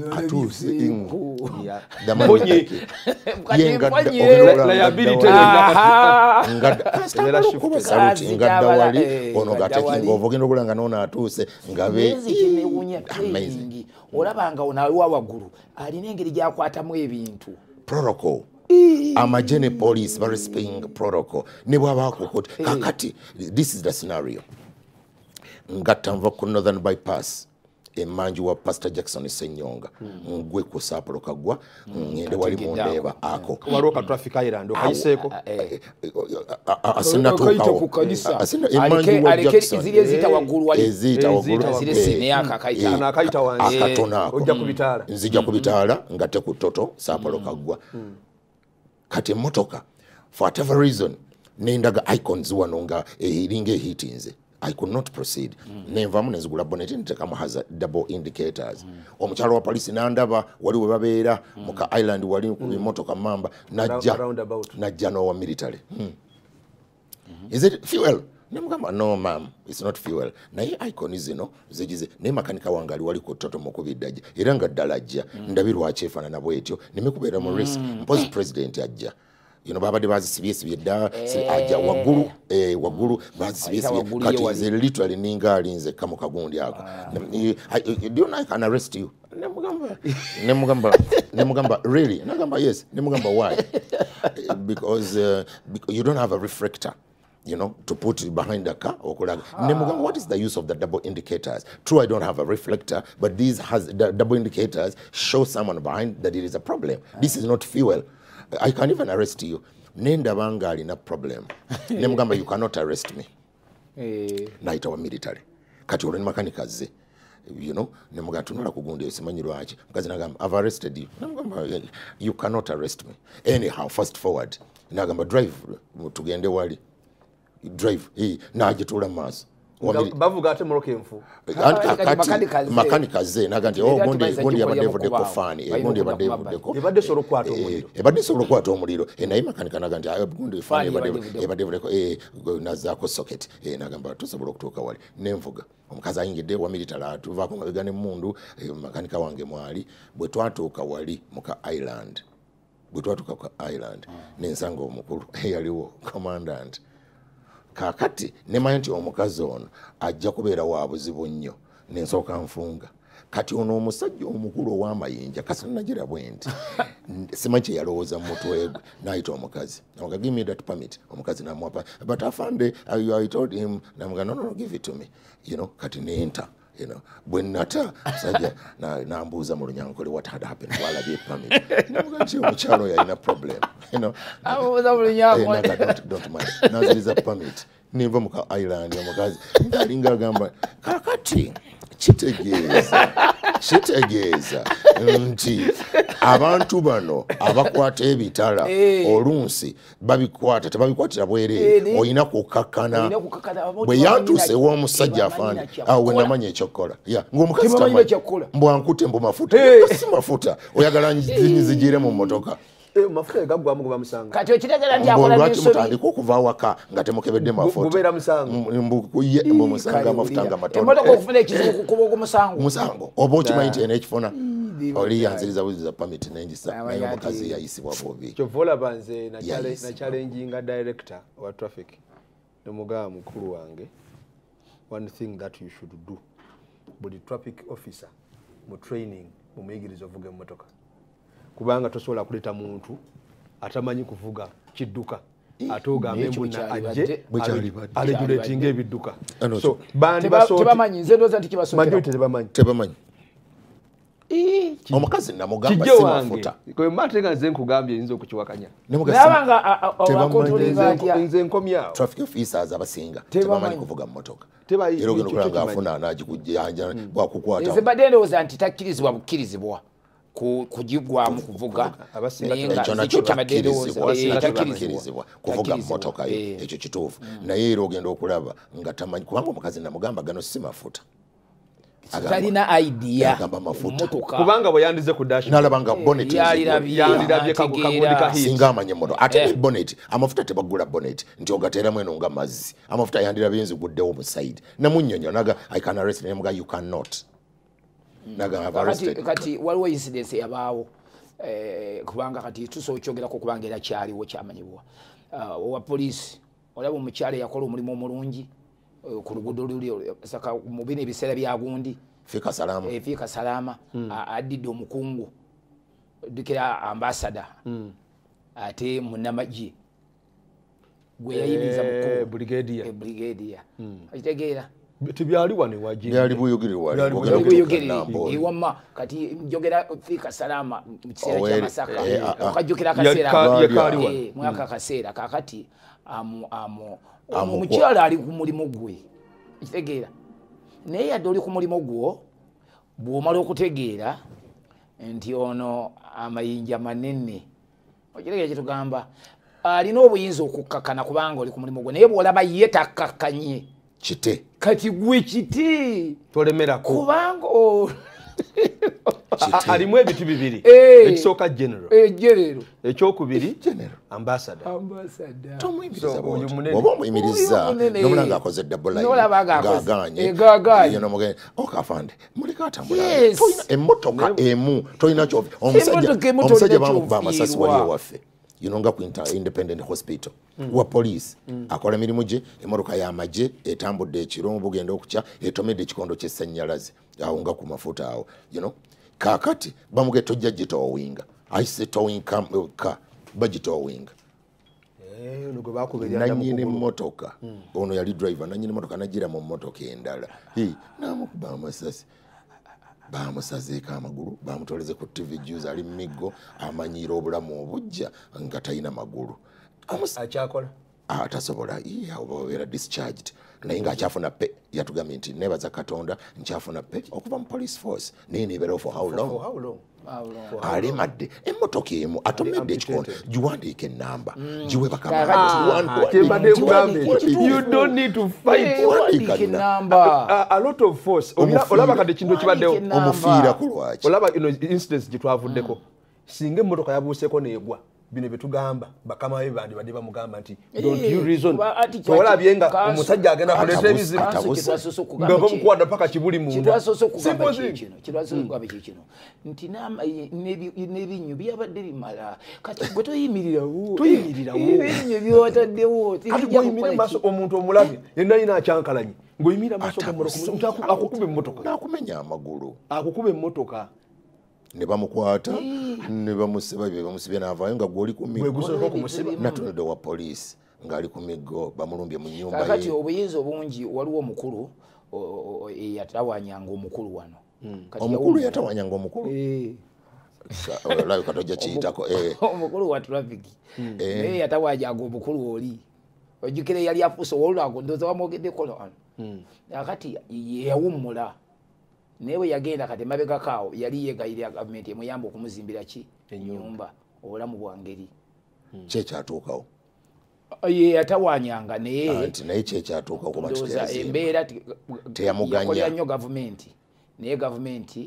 ngadda wali eh, ono gatekinga okula nga noona atuuse ngabekinewunya training ah, olabanga ono waggulu alina engeri gyakwatamu ebintu protocol ee. amagye ne police baresping protocol ne bwabaakokota eh. kakati this is the scenario ngatta nva ku northern bypass emanju wa pastor jackson senyonga hmm. ngwe ku saapulo kagwa hmm. ngende wali mundeeba ako nzija kubitaala hmm. ngate ku toto saapulo kagwa kati emotoka for whatever reason nendaga icons wano nga eh, eringa ehiti nze i could not proceed nenvamu nenzigula boneti ntekamu haza double indicators omukyalo wa polisi nandaba wali webabeera muka island wali kubimotoka mamba najja najja nowa military hmm. is it fuel nemugamba no mam its not fuel naye iconi zino zigize naye makanika wange ali wali ku toto mukubiddajja era nga ddala ajja ndabirwaki efaananabwetyo nemekubeera mu risk hmm. mpozi president ajja ino babadde bazisibyesibye dda eh. aja waggulu eh, waggulu bazisibyesibye kati nze litwali ninga alinze kamu kagundi ako ah. donaanarest you nemugamba really nagamba yes nemugamba why uh, because you don't have a refractor You know, to put it behind the car. Ah. What is the use of the double indicators? True, I don't have a reflector, but these has the double indicators show someone behind that it is a problem. Ah. This is not fuel. i can even arrest you nendaba nga alina problem nemugamba you cannot arrest me eh. naita wa military kati olwo nemakanika ze you know nemugatunula kugunda simanyi lwaki mukazi nagamba ive arrested you nemugamba you cannot arrest me anyhow fast forward nagamba drive tugende wali drive hey, najitula mumaaso bavuga ate moroko enfu eh, kati makani kaze naga nti oh, gundi gundi yabadde vude ko fani gundi yabadde vude ko yabadde soro kwato omuliro eh, yabadde soro kwato omuliro enayi eh, makani kanaga nti ayo gundi fani yabadde yabadde vude ko e naza ko socket e naga mba tusobola kutoka wali nemvuga omukazi ayingidde wa military tuva ko ngabigane mundu makani ka wange mwali bwe twatuka wali muka island bwe twatuka ku island ah. nensango omukulu yaliwo commandant kakati nemanyi nti omukazi ono ajja kubeera wa buzibu nnyo nensooka nfunga kati ono omusajja omukulu ow'amayinja kasanagira bwe nti simanyi kyeyalowooza mu mutwe gwe n'ayita omukazi namuga give me that permit omukazi namuwapa but afande i told him namuga nonono give it to me you know kati nenta you know bwe nata musajja nambuuza mu lunyankole what had happened walabye pamit nti omukyalo oyo alina problem naziriza pamit nenva mu ka island omukazi ngaalinga agamba kakati kitegeeza kitegeeza nti abantu bano abakwata ebitala eh. olunsi babikwata tebabikwatira bwereere eh, olina kukakkana bwe yantuuse ew'omusajja afaani awo wenamanya ekyokukola ngaomukazi mbwankute mbu mafuta eh. si mafuta oyagala nzigire mu motoka Eh mafuta egagwa amugoba musanga. Kati okitegera ndi akola nsubi. Mwa mwa liko kuva waka ngatemukebedde mafuta. Gubera musanga. Mbu ye mbu musanga mafuta nga matondo. Emoto ko kufuna ekizibu kukuba ku musango. Musango. Obo chimaiti NH phone. Oli yanziriza buzi za permit nengi sa. Na yo mukazi ya isi wabo bi. Chovola banze na challenge na challenge nga director wa traffic. Nomuga mukuru wange. One thing that you should do. Budi traffic officer mu training mu meegirizo vuga motoka. kubanga tosobola kuleta muntu atamanyi kuvuga kidduka ateogambeaeulatinga ebiddukatebamanyi omukazi namugambaatenga nze nkugambye yinza okukiwakanyaabasingatebamanyi kuvuga mumotokaeraogenda okulanga afuna nagikujanjaakukwatabadde hmm. ndowooza nti takkirizibwa bukkirizibwa kugigwamu kuvuga ekyo kakirizibwa eh, kuvuga motoka eh. ekyo kituufu mm. naye era ogenda okulaba nga tamanyi kubanga omukazi namugamba gano si mafuta kubanga bweyandize kunalabanga bonetsinga amanye moto ate eh. bonet amafuta tebagula bonet nti ogateramu eno nga mazzi amafuta yandirabyenziguddewo musaidi namunyonyo naga i can arrest nemuga you cannot kati waliwo incidenc eyabaawo eh, kubanga kati tusookyogerako kubanga era kyaliwo kyamanyibwa eh, owa poliisi olaba omukyalo eyakola omulimu omulungi eh, ku luguudo lulimubina ebiseera byagundi fiika salaama hmm. addidde omukungu dukira ambasada hmm. ate munamagye gweyayimiza brigadia kitegeera hmm. tebyali wane wajiwama kati njogera fiika salama mukiseera kyamasaka eh, eh, ah, ah. okajukira akaseera eh, mwaka akaseera kakati omukyala ali ku mulimu gwe tegeera naye yadde oli ku mulimu gwo bwomala okutegeera nti ono amayinja manene okitegeera kyetugamba alina obuyinza okukkakkana kubanga oli ku mulimu gwe naye bwolaba ye takkakkanye kite kati gwe kiti kubanga alimu ebiti bibiri eh. ekisooka genero eh, ekyokubiri ambasadaomuyimirizanolabagaganyeokafande eh, oh, mulikatambulaemotoka emu toyinakyomusajja bamukuba amasasi waliyo waffe yinonga ku independent hospital mm. wa police mm. akola mirimu je emoroka ya maje etambudde ekiro mu bugenda okucha etomedde ekikondo kyesanyalaze awunga ku mafuta awo you know kakati bamuge tojja je to winga i say to winga ka bajito winga nanyini motoka mm. ono yali driver nanyini motoka najira mu motoka endala hi namukuba amasasi bamusazeeko amagulu bamutoleze ku tv jus ali mumiggo amanyiira obulamu obujja nga talina magulu akyakola ah, tasobola yeobabeera discharged naye ngaakyafuna pe yatugambye nti nebaza katonda nkyafuna pe okuva mu police force naye neberawo for how long for, for how long? alemadde emotoka emu atomedde ekikono giwandiike enamba giwebakaolabakadekintkibaddeomufiirakulwakiolaba ino instance gitwavuddeko mm. singa emotoka yabuuseko negwa mm. bino byetugamba bakamawe bandibadde bamugamba nti eh, olabyenga eh, omusajja agenda kuleta ebizibu nga bamukwata paka kibuli mundakino hmm. nti eh, nebinyo byabadde bimala kati gwetoyimirirawoyimirirawoebinyo byewataddewotiimaso omuntu omulage yenayina akyankalanye ngoyimira maso akukuba emmotoka nakumenya amagulu akukuba emmotoka ne bamukwata eh. nebamusibye naavaayo nga gweoli kumignatonedde wa poliisi ngaali ku miggo bamulumbye mu nyumbakati obuyinza obungi waliwo omukulu eyatawanyanga omukulu wano hmm. omukulu yatawanyanga omukulu eh. olabikatojja kiyitako eh. omukulu wa trafic hmm. naye yatawanyanga omukulu oli ojukire yali afuusa owolulaku ndoza wamwogeddekolo hmm. kati yeyawummula naye bwe yagenda kati mabegako awo yali yegayirira gavumenti emuyamba okumuzimbira ki enyumba obulamu bwangeri hmm. kyekyatuukawo ye yatawanyanga nayenaye ah, kyekyatuukaembeera teyamuganyakola nnyo gavumenti naye gavumenti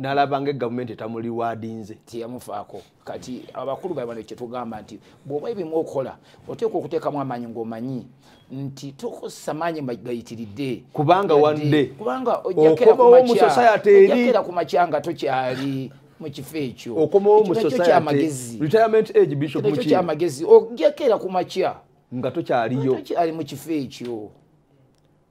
nalabanga egavumenti etamuliwadinze teyamufaako kati abakulu baibano kyetugamba nti bwoba ebimu okola oteeka okuteekamu amaanyi ngaomanyi nti tokusamanye gayitiridde kubanga wande kubanga ojakera ku machanga tochali mukifo ekyo okomawo mu society retirement age bishop mukifo ogekera ku machia nga tochaliyo tochali mukifo ekyo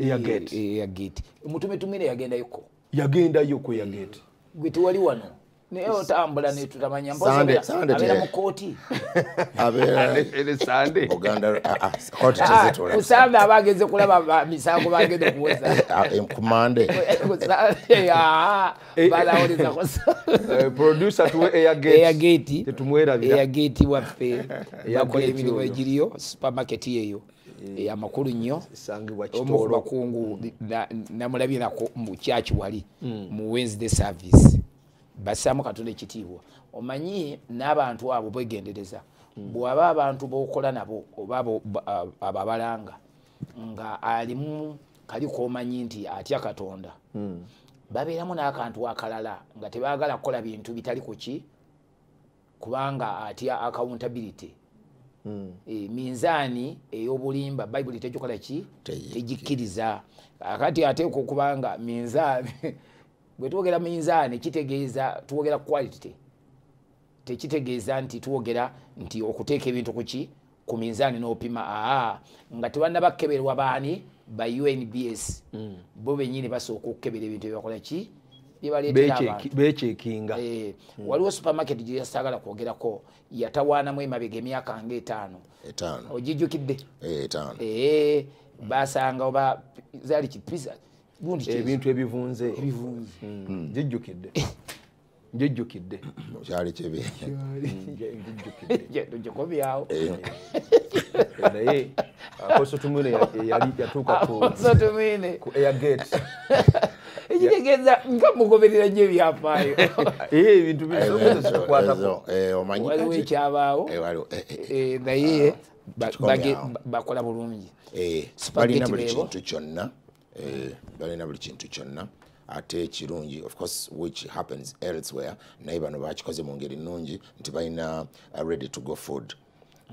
eyagetiomutumetumire yagendayoko yagendayo kwe yageti gwetewali wano naye otambula netutamanya mpoamukooti usande aba agenze kulaba misango bagenze kuwezaaaaeyageti waffe bakola emirimu egiriyo supermaketi yeyo Eh, eh, amakulu nnyo omukubakungu mm. namulabye nako mu kyaki wali mm. mu wednesday service basaamu katonda ekitiibwa omanyi n'abantu abo begendereza mm. bwaba abantu bokola nabo oba ababalanga nga alimu kali komanyi nti atya katonda babeeramu n'akantu akalala nga tebagala kukola bintu bitali kuki kubanga atya accountability Eh, minzaani ey'obulimba bayibuli tegikola ki tegikkiriza akati ateeka okubanga minzaani bwe tuwogera minzaani kitegeeza tuwogera qualitty tekitegeeza nti tuwogera nti okuteeka ebintu kuki ku minzaani n'opima aa nga tebanna bakeberwa baani ba unbs mm. bo benyini basooka okukebera ebintu ebibakola ki bekyekinga eh, hmm. waliwo supermarket gyeyasagala kwogerako yatawaanamu emabega emyaka nga etaano ogijjukidde eh, eh, basanga oba zaali kipisa gundi ebintu ebivunze hmm. Hmm. gijjukidde njijjukidde kyali kibijjukiddejekobyawo naye akosotumine yatuuka yagete ekitegeeza nga mugoberera nyo ebyafaayo ebintu eh, waliwo ekyabaawo naye bakola bulungi eh, balina buli kintu kyonna eh, balina buli kintu kyonna ate kirungi ofcourse which happens elsewhere naye bano bakikoze mu ngeri nungi nti balina uh, ready to go food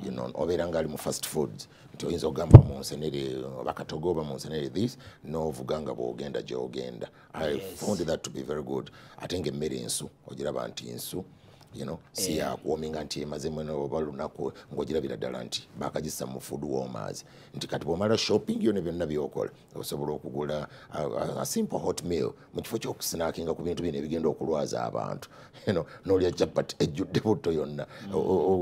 you know obera ngali mu fast foods toyinza okugamba munsenere bakatogo oba munsenere this novuganga bwogenda gyogenda i yes. found that to be very good ate nga emmere ensu ogiraba nti nsu mm. you know e. si eh. yakuwominga nti emaze mwene oba lunaku ngaogirabira ddala nti bakagisa mufuodu womaazi nti kati bwomala shopping yone byonna byokola osobola okugula a, a, a simple hot mail mu kifo kyokusinakinga ku bintu bino ebigenda okulwaza abantu you know, nolya jabat ejjudde butto yonna mm.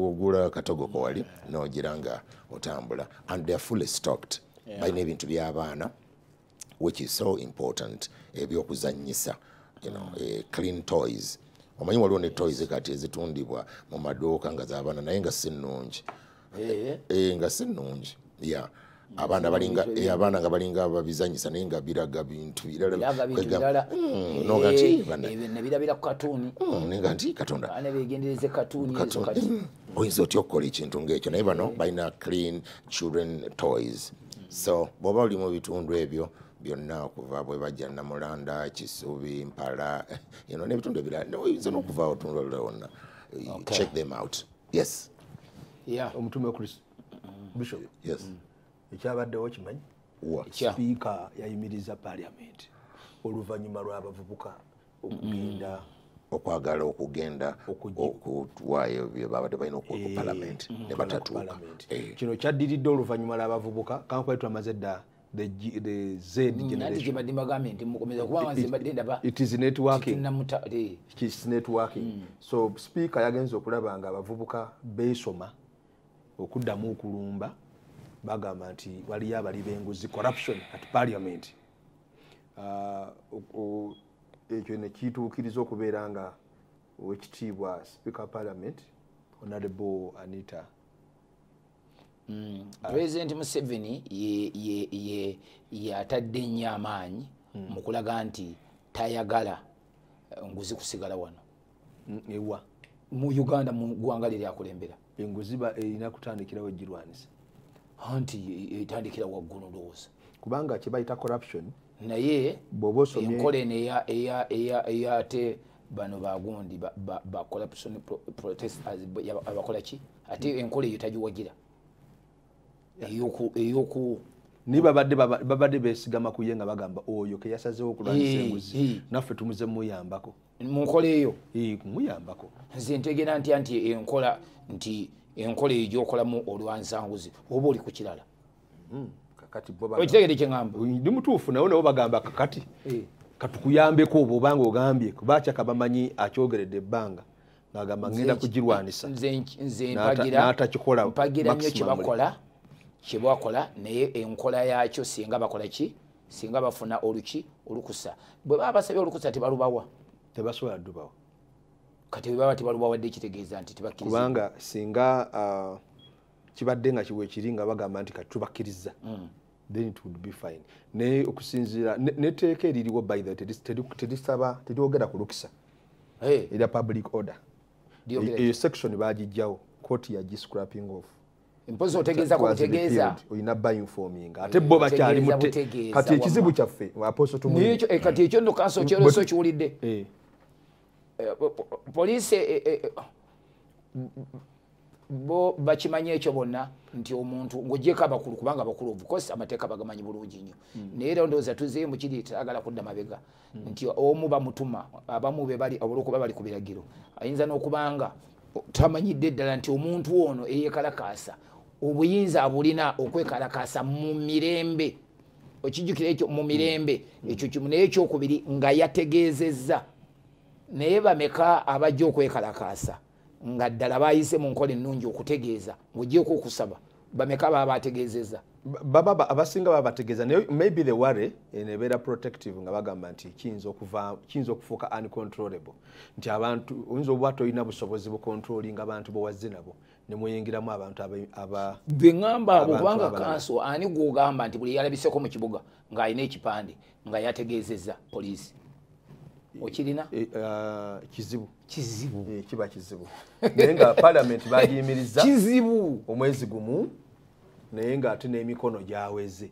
ogula katogo kowali nogira nga otambula and theyare fully stocked yeah. balina ebintu byabaana which is so important ebyokuzanyisa you know, mm. eh, clean toys omanyi waliwo ne toyis kati ezitundibwa mu maduuka nga zabaana naye nga si nnungi eh, nga si nnungi eh, abaana nga balinga babizanyisa naye nga biraga bintu oyinza otya okukola ekintu ngaekyo naye bano eh. balina clean children toys so bwoba olimu ebitundu ebyo mm -hmm. byonna okuva bwe bajja namulanda kisubi mpala yino nebitundu ebirala noyinza nokuva otundu olula wonna check them out yes omutume chris mm. bishop mm. ekyabaddewo kimanyi sipiika yayimiriza paliament oluvanyuma lwabavubuka okugenda mm. okwagala okugenda okutwayo byebabadde balina okupalament eh, nebatatuuka eh. kino kyadiridde oluvanyuma lwabavubuka kankwaitwamaze dda Eh. Hmm. so speaker yagenza okulaba nga abavubuka beesoma okuddamu okulumba bagamba nti waliyo abali benguzi corruption at parliament ah, ekyo uh, nekituukiriza okubeera nga wekitiibwa speaker parliament honorable anita pulezidenti mm. museveni yeatadde nnyo amaanyi mm. mu kulaga nti tayagala eh, nguzi kusigala wano mm, ewa mu uganda mu ggwanga liryakulembera enguzi einakutandikirawo egirwanisa anti e, etandikira waggulu ndowooza kubanga kyebayita corruption naye enkola en eyate bano bagundi bacorruption protest abakolaki ate enkola eyo tagiwagira eyoku ni babadde babadde besigama kuye nga bagamba oyo keyasazeewo okulwanisa enguzi naffe tumuze mumuyambako munkola eyo muyambako nze ntegera ntya nti enkola nti enkola eyo gyokolamu olwanisa nguzi oba oli ku kirala hmm, okitegere kyeamba ndi mutuufu nawo nawo bagamba kakati katukuyambeko oba obanga ogambye bakyaka bamanyi akyogeredde ebbanga ngagamba ngenda kugirwanisa nze mpagira nyo kyebakola kyebwakola naye enkola yakyo singa bakola ki singa bafuna oluki olukusa bwebaba basabye olukusa tebalubawa tebasobola ddubawa kati webaba tebalubawadde kitegeeza nti tebakkirizakubanga singa uh, kibadde nga kiwekiri nga bagamba nti kati tubakkiriza hmm. naye okusinzira neteeka eririwo byteisaba teryogera ku lukisa erya public order eyo e, e section bagijjawo kooti ya giscrapping off mpozi otegeeza ku kutegeeza oyina ba informing ate bo bakyali kati ekizibu kyaffe aposo tumunyekyo e, eh, kati ekyo ndo kaso mm. kyero so chulide eh. eh, police e, e, e, bo bakimanya ekyo bonna nti omuntu ngaogyeko abakulu kubanga bakulu ofcourse amateeka bagamanyi bulungi nnyo mm. naye era ndowooza tuzeyo mukiri tagala kudda mabega mm. nti omu bamutuma abamu be bali olwokuba bali ku biragiro ayinza n'okubanga tamanyidde ddala nti omuntu ono eyeekalakaasa obuyinza bulina okwekalakasa mu mirembe okijukira ekyo mu mirembe mm. ekyo kimu naye ekyokubiri nga yategezezza naye bameka abajja okwekalakasa nga ddala bayise mu nkola ennungi okutegeeza ngaojeeko okusaba bameka baba bategezezza baba abasinga baba bategeeza naye maybe the ware enebeera protective nga bagamba nti kiyinza okufuuka uncontrollable nti abantu oyinza obubwati olina busobozi bucontrolinga abantu bwewazze nabo nemuyingiramu abantu beŋamba abo kubanga kanso ani gwogamba nti buli yalabiseko mukibuga ngaalina ekipande nga yategezeza poliisi okirina e, e, uh, kizibu kizibu e, kiba kizibu naye nga palament bagiyimiriza kizibu omwezi gumu naye ngaate n'emikono gyaweze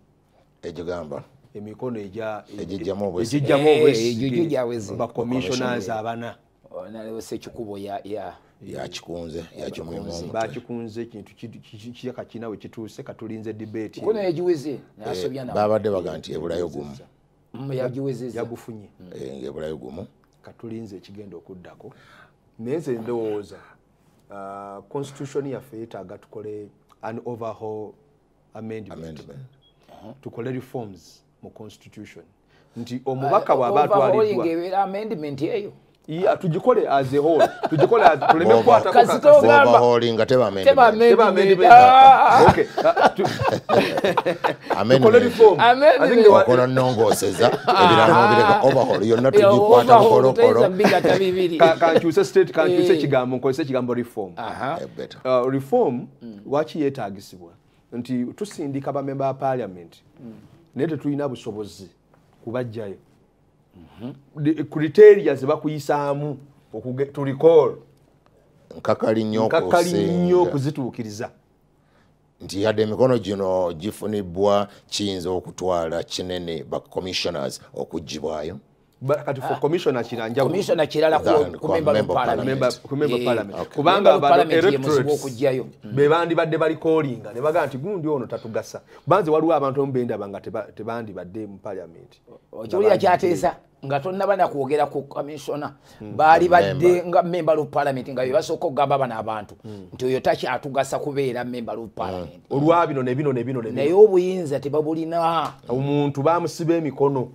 egigamba emikono egijjamu obwesi bacommissioners abana oh, nalewesa ekikubo ya yakikunze yakimubakikunze ekintu kakina we kituuse katulinze debatebabadde baga nti ebulayo gumu mm, yagufunyengaebulayo mm. gumu katulinze ekigenda okuddako naye nze ndowooza uh, constitution yaffe yetaaga tukole an overhall amendment uh-huh. tukole reforms mu constitution nti omubaka waba atwaliddwa amendment eyo tujikole as a whole tujikole tuleme kwata kwa kazi toga ba holding ngate ba mende ba mende ba mende ba ah. ah, okay ah, amen kole reform amen i think the one nongo seza ebira no bireka overhaul you're not to be part of holo holo ka ka say state ka ku say eh. chigambo ko say chigambo reform aha eh, better uh, reform mm. wachi yetagisibwa nti tusindika ba member of parliament mm. nete tuina busobozi kubajjayo criteria ze bakuyisaamu to recall nkakali nnyo nkakali nnyo kuzituukiriza nti yadde emikono gino gifunibwa kiyinza okutwala kinene ba commissioners okuggibwayo komisona ah, kirala kubanaokugyayo bebandibadde balikolinga nebagaa nti gundi ono tatugasa banze waliwo abantu omubendaba nga tebandibadde mupalamenti okiwulira kyateesa nga tonaba nakwogera ku kamisona hmm. baali badde nga member of parliament nga bebasooka okugamba bano abantu hmm. nti oyo takyatugasa kubeera member of parliament hmm. olwabino nebino nebino naye obuyinza tebabulina omuntu bamusiba emikono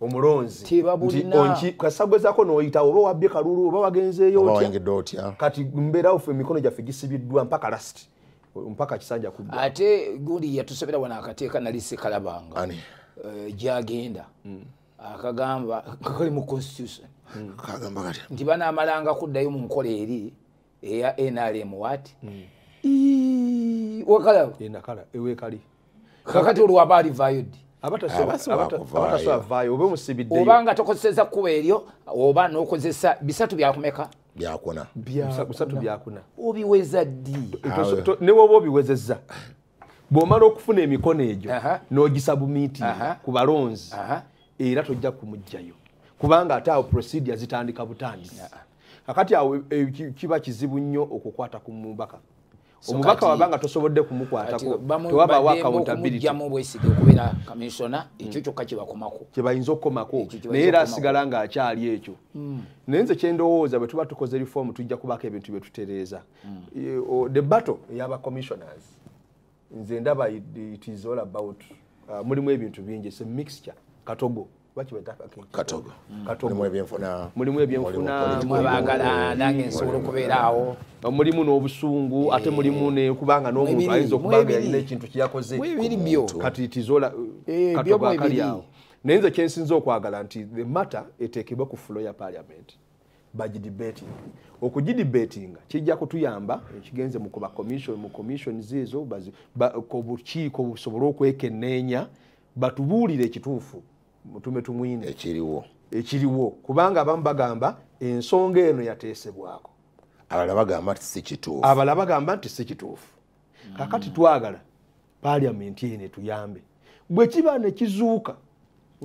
omulonzi tebabulinakasagezako noyitawo oba wabye kalulu oba wagenzeeyo otya kati mbeerawofe emikono gyaffe gisibiddwa mpaka last mpaka kisanja kudd ate gundi yatusobera wano akateeka nali sekalabanga eh, gyagenda uh, akagamba kali mu constitution hmm. kagamba kati nti banamalanga kuddayo mu nkola eri eya nrm wati hmm. wakalawekali kakati olwaba alivayodi obanga tokozeseza kuba eryo oba nokozesa bisatu byakumeka obiweza ddi newoba obiwezeza bwomala okufuna emikono egyo nogisabumiitin ku balonzi era tojja kumujjayo kubanga ate awo procedure zitandika butandisi kakati awo e, kiba kizibu nnyo okukwata ku mubaka omubaka wabanga tosobodde kumukwatako tewabawo akauntabilitykubera kamisona ekyo kyokka kibakomako kyebayinza okukomako naye era asigala ng'akyali ekyo hmm. naye nze kyendowooza bwe tuba tukoze reform tujja kubako ebintu bye tutereeza hmm. the battle eyaba commissioners nze ndaba it is all about uh, mulimu ebintu bingi se mixture katogo mm. mulimu ebyenfuna mwebagala nange nsobola okubeeraawo mulimu n'obusungu eh. ate mulimu nekubanga n'omuntu ayinza okubanga alina ekintu kyeyakozekatitizolakatogakaliawo uh, eh, naye nze kyensinza okwagala nti the matter etekebwe ku fulo ya parliament bagidibating okugidibetinga kijja kutuyamba ekigenze mukomishonz ezo obukiiko busobole okwekeneenya batubuulire ekituufu mutume tumwine ekiriwo ekiriwo kubanga abamu bagamba ensonga eno yateesebwako abala bagamba nti sikituufu abala bagamba nti sikituufu kakati twagala paliamenti eno etuyambe bwe kiba nekizuuka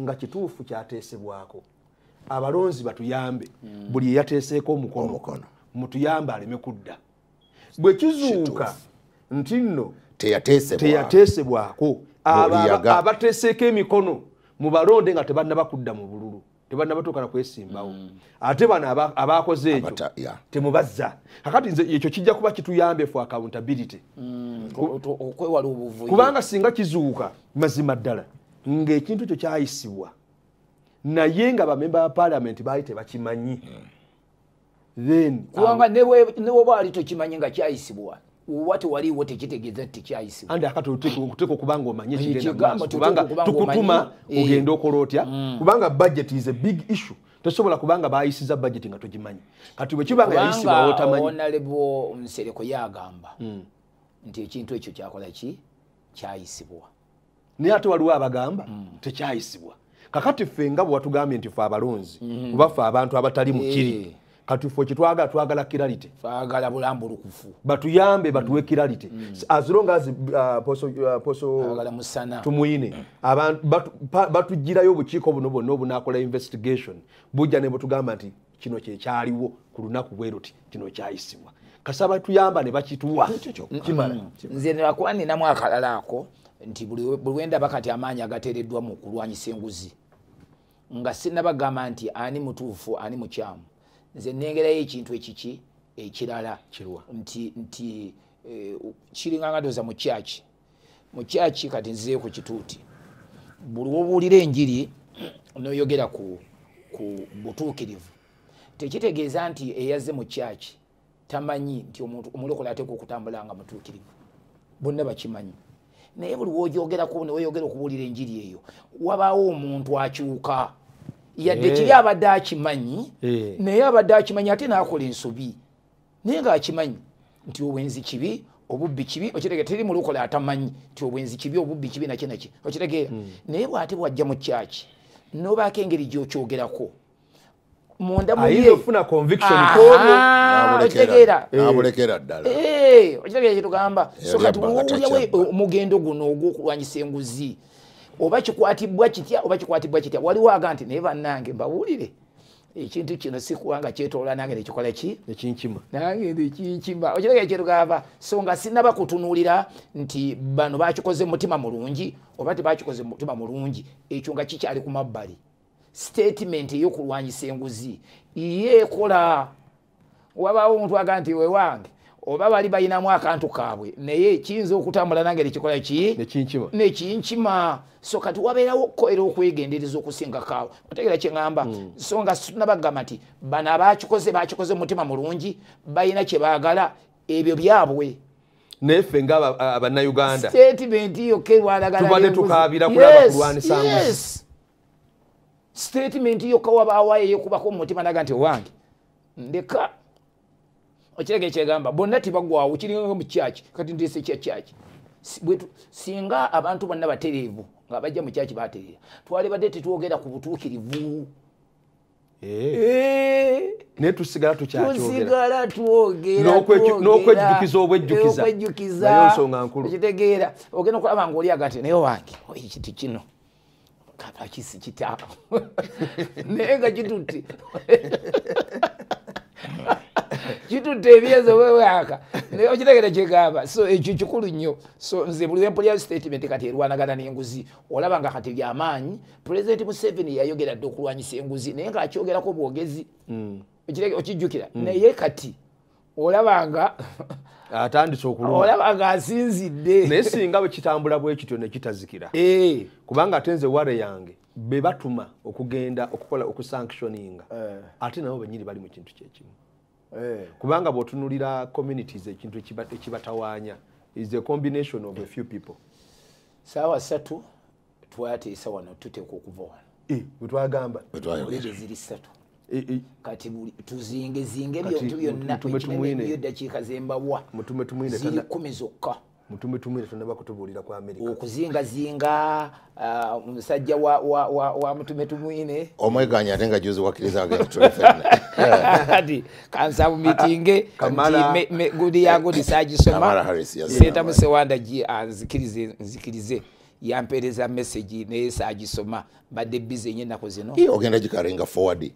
nga kituufu kyateesebwako abalonzi batuyambe hmm. buli eyateeseeko omukonoomukono mutuyambe aleme kudda bwe kizuuka nti nno teyateesebwako abateeseeko emikono mubalonde nga tebannaba kudda mu bululu tebannaba tukana kwesimbawo mm. ate bano abakoze aba ekyo yeah. temubazza kakati nze ekyo kijja kuba kituyambe fo accountability mm. kubanga singa kizuuka mazima ddala ngaekintu ekyo kyayisibwa naye nga bamemba ba paliament baali tebakimanyi mm. then kubanga um, newoba ali tokimanyi nga kyayisibwa wati waliwo tekitegeeza tekyayisibwaatukutuma ogenda okola otya kubanga budget is a big issue tosobola kubanga bayisiza budget nga togimanyi kati bwekiba nga yayisibwawo tamanyionalebo nsereko yagamba mm. nti ekintu ekyo kyakola ki kyayisibwa naye ate waliwo abagamba mm. tekyayisibwa kakati ffe nga bwewatugambye nti fe abalonzi kuba mm. fe abantu abatali mukiri eh. katufe kyetwagala twagala kirality twagala bulambulukufu batuyambe mm. batuwe kirality azirongaztumuine batugirayo obukiiko buno bwonna obunakola investigation bujja ne bwetugamba nti kino kyekyaliwo ku lunaku bweruti kino kyayisibwa kasa batuyamba ne bakituwa mm. Mm. nze nebakuba ninamu akalala ako nti buli wendaba kati amaanyi agateereddwa mu kulwanyisa enguzi nga sinabagamba nti ani mutuufu ani mukyamu nze nengerayo ekintu ekiki ekirala nti nti eh, kiringanga doza mukyaki mukyaki kati nzizeeku kituuti buliwo obuulira enjiri noyogera ku butuukirivu tekitegeeza nti eyaze mukyaki tamanyi nti omulokola ateka okutambula nga mutuukirivu bonna bakimanyi naye buliwo ojogerako neweyogera okubuulira enjiri eyo wabaawo omuntu akyuka yadde eh. kiri abadde akimanyi eh. naye abadde akimanyi ate nakola ensobi naye ngaakimanyi nti obwenzi kibi obubbi kibi okitegera teri mulukola atamanyi nti obwenzi kibi obubbi kibi nakinaki okitegeera hmm. naye bwate bwajja mu kyaki nobaako engeri gyokyogerako mundamuyeokitegeera ddala eh, okitegeera kyetugamba so kati wuulyawe omugendo guno ogwokulwanyisa enguzi oba kikwatibwa kitya oba kikwatibwa kitya waliwo aga nti naye bannange mbawulire ekintu kino sikuwa nga kyetoola nange nekikola ki nekinkima nange nekinkima okiregee kyetugamba so nga sinabakutunuulira nti bano bakikoze mutima mulungi oba tebakikoze mutima mulungi ekyo nga kikyali ku mabbali statement eyokulwanyisa enguzi iye ekola wabaawo omuntu aga nti wewange oba bali balinamu akantu kaabwe naye kiyinza okutambula nange nekikola ki nekinkima so kati wabeerawo okukolera okwegendereza okusingakaawo otegera kyeŋamba hmm. so nga tunabagamba nti bano abakikoze bakikoze mumutima mulungi balina kye baagala ebyo byabwe nayeffe ngaabannayuganda statement yokka erwalagalaetukabirakulabakulwanisanes statement yokka wabawayo eyokubako mumutima naga nti owange ndeka okirege kyegamba bonna tibagwawo kiringa mukyaki kati ndiise kyakyaki singa abantu bonna batereevu nga bajja mukyaki baterera twali badde tetwogera ku butuukirivu nayetusigala tukyanokwejjukiza obwejjukizakitegeera ogenda okulaba ngaoli agati naye wange kiti kino kakisi kitaa naye nga kituti kitutta ebyezo bwewaaka okitegere kyegamba so ekyo eh, kikulu nnyo so nze buli empolya statement kati erwanagana n'enguzi olaba nga kati byamaanyi president museveni yayogera dde okulwanyisa enguzi naye ngaakyogerako bwogezi hmm. okijjukira hmm. naye kati olabanga atandise okulolabanga asinzidde naye singa bwekitambula bwekityo nekitazikira eh. kubanga ate nze ware yange be batuma okugenda okukola okusanctioninga eh. ate nabo benyini bali mu kintu kyekimu Eh. kubanga bwotunulira communities ekintu ekibatawaanya is the combination of a few people saawa satu twateesa wano tuteeka okuva wano eh, wetwagamba ziri satu eh, kati tuzingezinge ebyontu byonna eddakiika zembawa ziri kumi zokka okuzingazinga uh, omusajja wa mutumetumuine omweganya ate nga juzi wakiriza kansabumitinge gudi yangu ndisagisoma seta musewanda gi anzikirize ah, nzikirize yampeereza meseji naye saagisoma mbadde bizi enyo ennaku zino ogenda gikalenga forward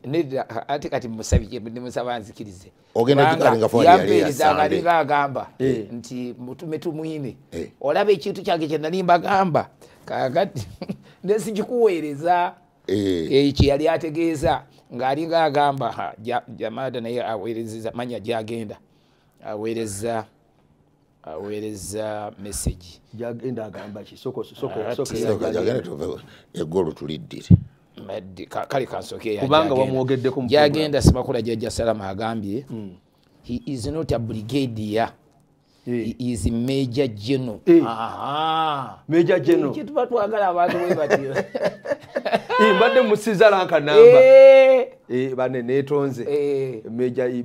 ate kati musabanzikirize nzikirize ogendagikalengayampeereza ngali bagamba eh. nti mutume tumwine eh. olaba ekintu kyange kyenali mbagamba kakati nesikikuweereza ekyo eh. yali ategeeza ngaali ngaagamba jamada naye aweerezeza manya gyagenda aweerezza aweereza uh, meseji jagenda agamba kisokoagene tove egolo tuliddire kale kansokeubanga wamwogeddekojagenda semakula jajja salama agambye hmm. he is not a brigadier Eh. hey. is major geno eh. major genotuba twagala abantu webatio eh, mbadde musizalankanamba banenetonze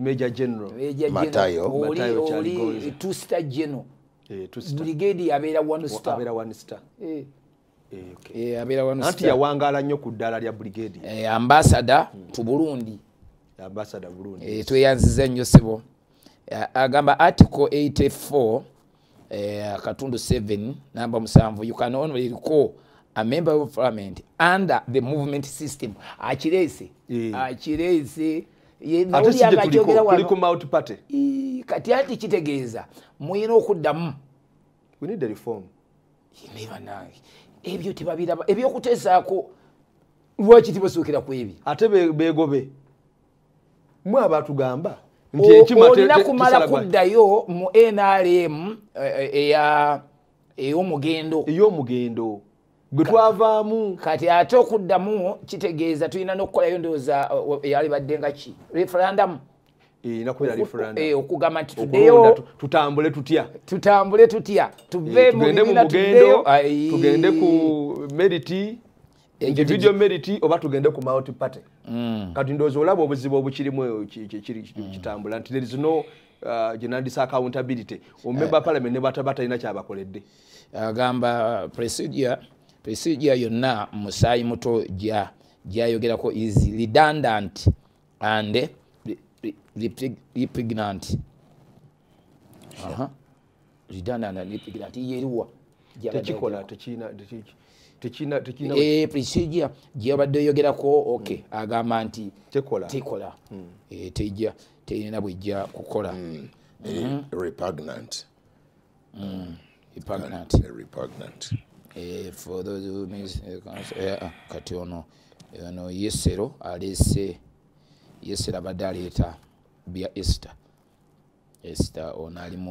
major generolitusta geno brigade yabeera anti yawangala nnyo ku ddala lya brigade ambasada tu burundi tweyanziza nnyo sebo agamba article 84 eh, katundu 7 namba musanvu you can only recall a member of parliament under the movement system akirese eh. akirese kati ati kitegeeza mwina okuddamu banange ebyo tebabiraba ebyokuteesaako lwaki tibasookera ku ebyo ate begobe mwe abatugamba olina kumala kuddayo mu nrm eh, eh, eyomugendo eyomugendo gwe twavaamu kati ate okuddamu kitegeeza tulina n'okukolayo ndowooza eh, eyali badde nga ki referendum okugamba nti tuddeyotutambule tutya tutambule tutya tuveendeugendo tugende ku meriti individual merit oba tugende ku multi party mm. kati ndozo olaba obuzibu obukirimu mm. kitambula mm. nti there is no uh, genandisa accountability omumemba uh, parliament nebataba talina kyabakoledde agamba uh, procedure procedure yonna musaayi muto gya gyayogerako is redundant and repugnant yeriwa tekikola tekina Eh, prisigia gyeyabadde yogerako ok hmm. agamba nti tekola hmm. eh, tejja teina bwejja kukola eh, ah, kati ono ono yesero alese yesero abadde aleeta bya esiter esiter ono ali mu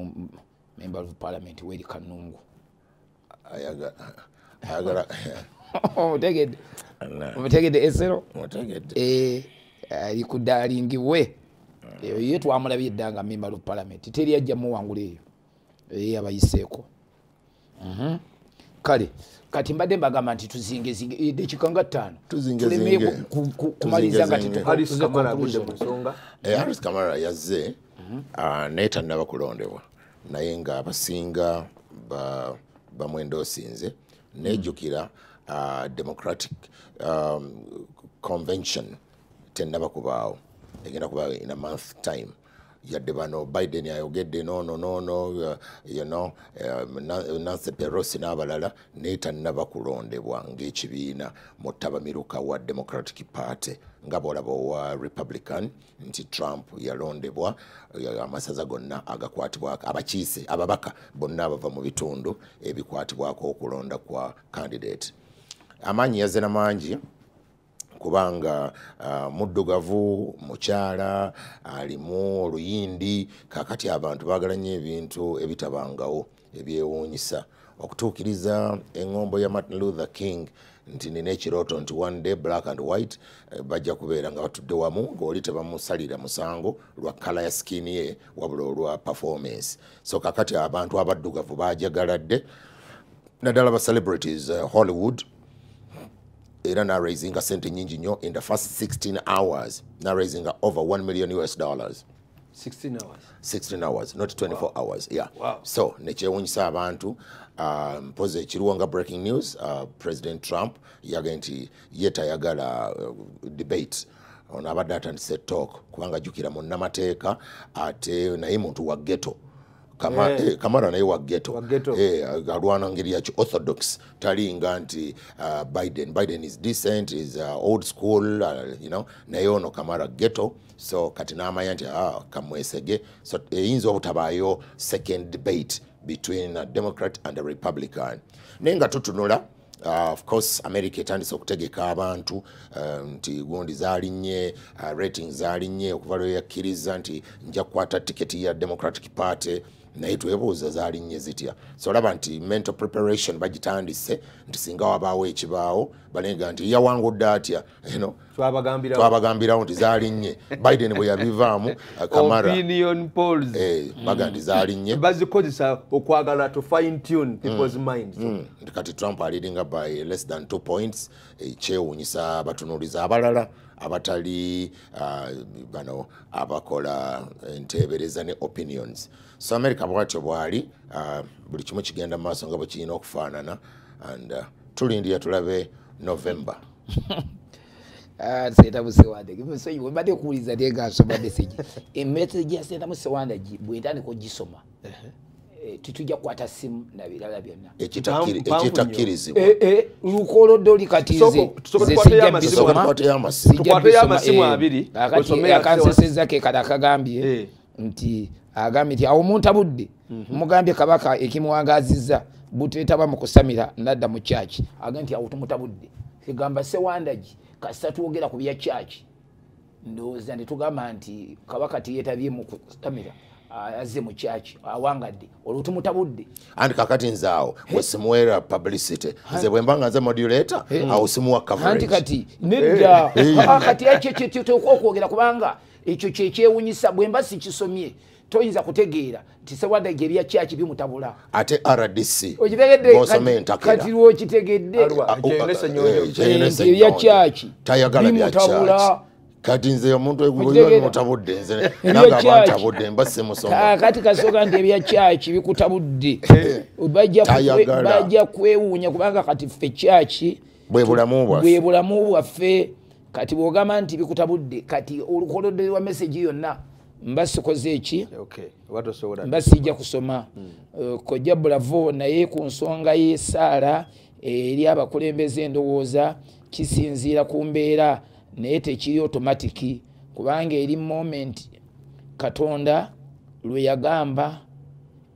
member of parliament weri kanungu I got a. oh, take it. I'm take it to Esero. I'm take it. Eh, uh, you could die in give way. Uh, eh, yet one of you dang a member of parliament. Tell you, Jamu and Gulay. Eh, uh, by Seco. Mm hmm. Kali. katimba de bagamanti tuzinge zinge de chikanga tano tuzinge zinge kumaliza ngati tu Harris Kamara kuje musonga eh Harris Kamara yaze a mm -hmm. uh, neta naba kulondewa na yenga abasinga ba ba mwendo sinze mm nejjukira uh, democratic um, convention tenaba kubaawo egenda kubaawo in a month time yadde bano biden ayogedde nono nono uh, yno um, nancy perosi n'abalala naye tannaba kulondebwa ngaekibiina mu ttabamiruka wa democratic party nga bolaba owa republican nti trump yalondebwa amasaza gonna agakwatibwako abakiise ababaka bonna abava mu bitundu ebikwatibwako okulonda kwa candidate amaanyi yazena mangi kubanga ah, muddugavu mukyala alimu oluyindi kakati abantu baagala nnyo ebintu ebitabangawo ebyewuunyisa okutuukiriza eŋŋombo ya martin luther king nti nina ekirooto nti one day black and white eh, bajja kubeera nga batudde wamu ngaoli tebamusalira musango lwa kala ya skini ye wabula olwa performance so kakati abantu abaddugavu bajagaladde naddala ba celebrities eh, hollywood era na raisinga sente nyingi nyo in the first 16 hours na raisinga over 1 million US dollars 16 hours 16 hours not 24 wow. hours yeah wow. so nechewunyisa abantu uh, mpozi um, ekiruwo nga breaking news uh, president trump yagaye nti ye tayagala uh, debate onaabadde atandise talk kubanga jukira munnamateeka ate naye muntu wa ghetto kama yeah. eh, eh kamara naye wa ghetto, wa ghetto. Eh, alwanangiria orthodox talinga nti uh, ah, biden biden is decent is uh, old school uh, you know naye ono kamara ghetto so kati n'amanya nti ah, kamwesege so eyinza eh, obutabaayo second debate between a democrat and a republican naye nga tutunula Uh, of course america etandise okutegeka abantu nti gundi zalinnye uh, rating zalinnye okuva lweyakkiriza nti nja kukwata tiketi ya democratic party naye twebuuza zaali nnye zitya soolaba nti mental preparation bagitandise nti singa wabaawo ekibaawo balenga nti yawangudde atya no twabagambirawo nti zaali nnye biden bwe yabivaamu kamaraaga eh, nti zaali nnye bazikozesa okwagala to hmm. hmm. nti kati trump aliringa by less than t points eh, kyewuunyisa abatunuuliza abalala abatali ah, bano abakola enteebereza ne opinions so america bwatyo bwali uh, buli kimu kigenda mumaaso nga bwekirina okufaanana and uh, tulindira tulabe november ah, e eh, ekitakkirizibwaekitakkirizibwaateyo eh, eh, amasimu abiri kansesezakekala kagambye nti agambye nti awo omuntu abudde mhm. mugambye kabaka ekimuwangaziza butetaba mukusamira nadda mu caaki agambye nti awo tumutabudde egamba sewandagi kasita twogera ku bya caaki ndowooza nitugamba nti kabaka tiyetabye mukusamira aze mu caaki awangadde olwo tumutabudde anti kakati nze awo wesimuwera publicity nze bwembanga nze modulator awo simuwa coverageanti kati nedda kati akyo kyetekwa okwogera kubanga ekyo kyekyewunyisa bwemba sikisomye toyinza kutegeera nti sewadde gerya kya kibi mutabula ate rdc okitegeddekati lwokitegeddegerya kyaki bimutabula kati nze omuntu mutabudde nbantabudde mbasemusokati kasoka nti ebya kyaki bikutabudde eh, bajja kwewuunya kubanga kati ffe kyaki bwe bulamu bwaffe kati bwogamba nti bikutabudde kati olukolodde lwa meseji yonna mba sikoze eki mba sijja kusoma hmm. eh, kojja bulavo naye ku nsonga ye saara eri abakulembeza endowooza kisinziira ku mbeera naye tekiri otomatiki kubanga eri momenti katonda lwe yagamba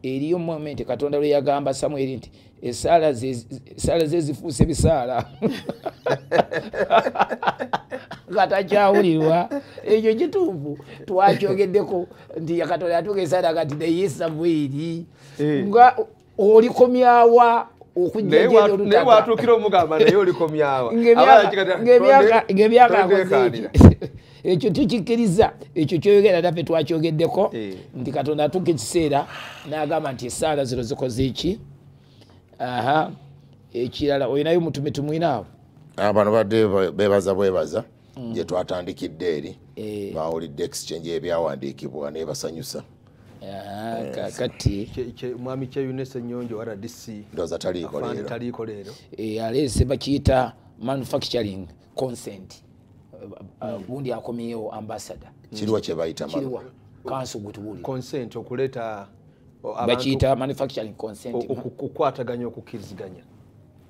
eriyo momenti katonda lwe yagamba samweri nti esaala esaala ze zifuuse ebisaala nga takyawulirwa ekyo kituufu twakyogeddeko nti katonda atuuka esaala kati naye samwiri eh. nga olikomyawa okujjanaye watuukira omugamba naye olikomyawa ngaebyaka ekyo tukikkiriza ekyo kyoyogera naffe twakyogeddeko eh. nti katonda atuuka ekiseera n'agamba nti esaala zino zikoze eki aha ekirala olinayo mutume tumwinaawo bano badde bebaza bwebaza mm. gyetwatandikidde eri eh. bawulidde exchange ebyawandikibwa nebasanyusa eh. kakatimwami kyuns enyonjo rdc taliiko leero eh, alese bakiyita manufacturing consent gundi akomyewo ambassador kiriwa kyebayita kiriwa kansi gutubulireconsent okuleeta bakiyita manufacturing consent okukwataganya okukiriziganya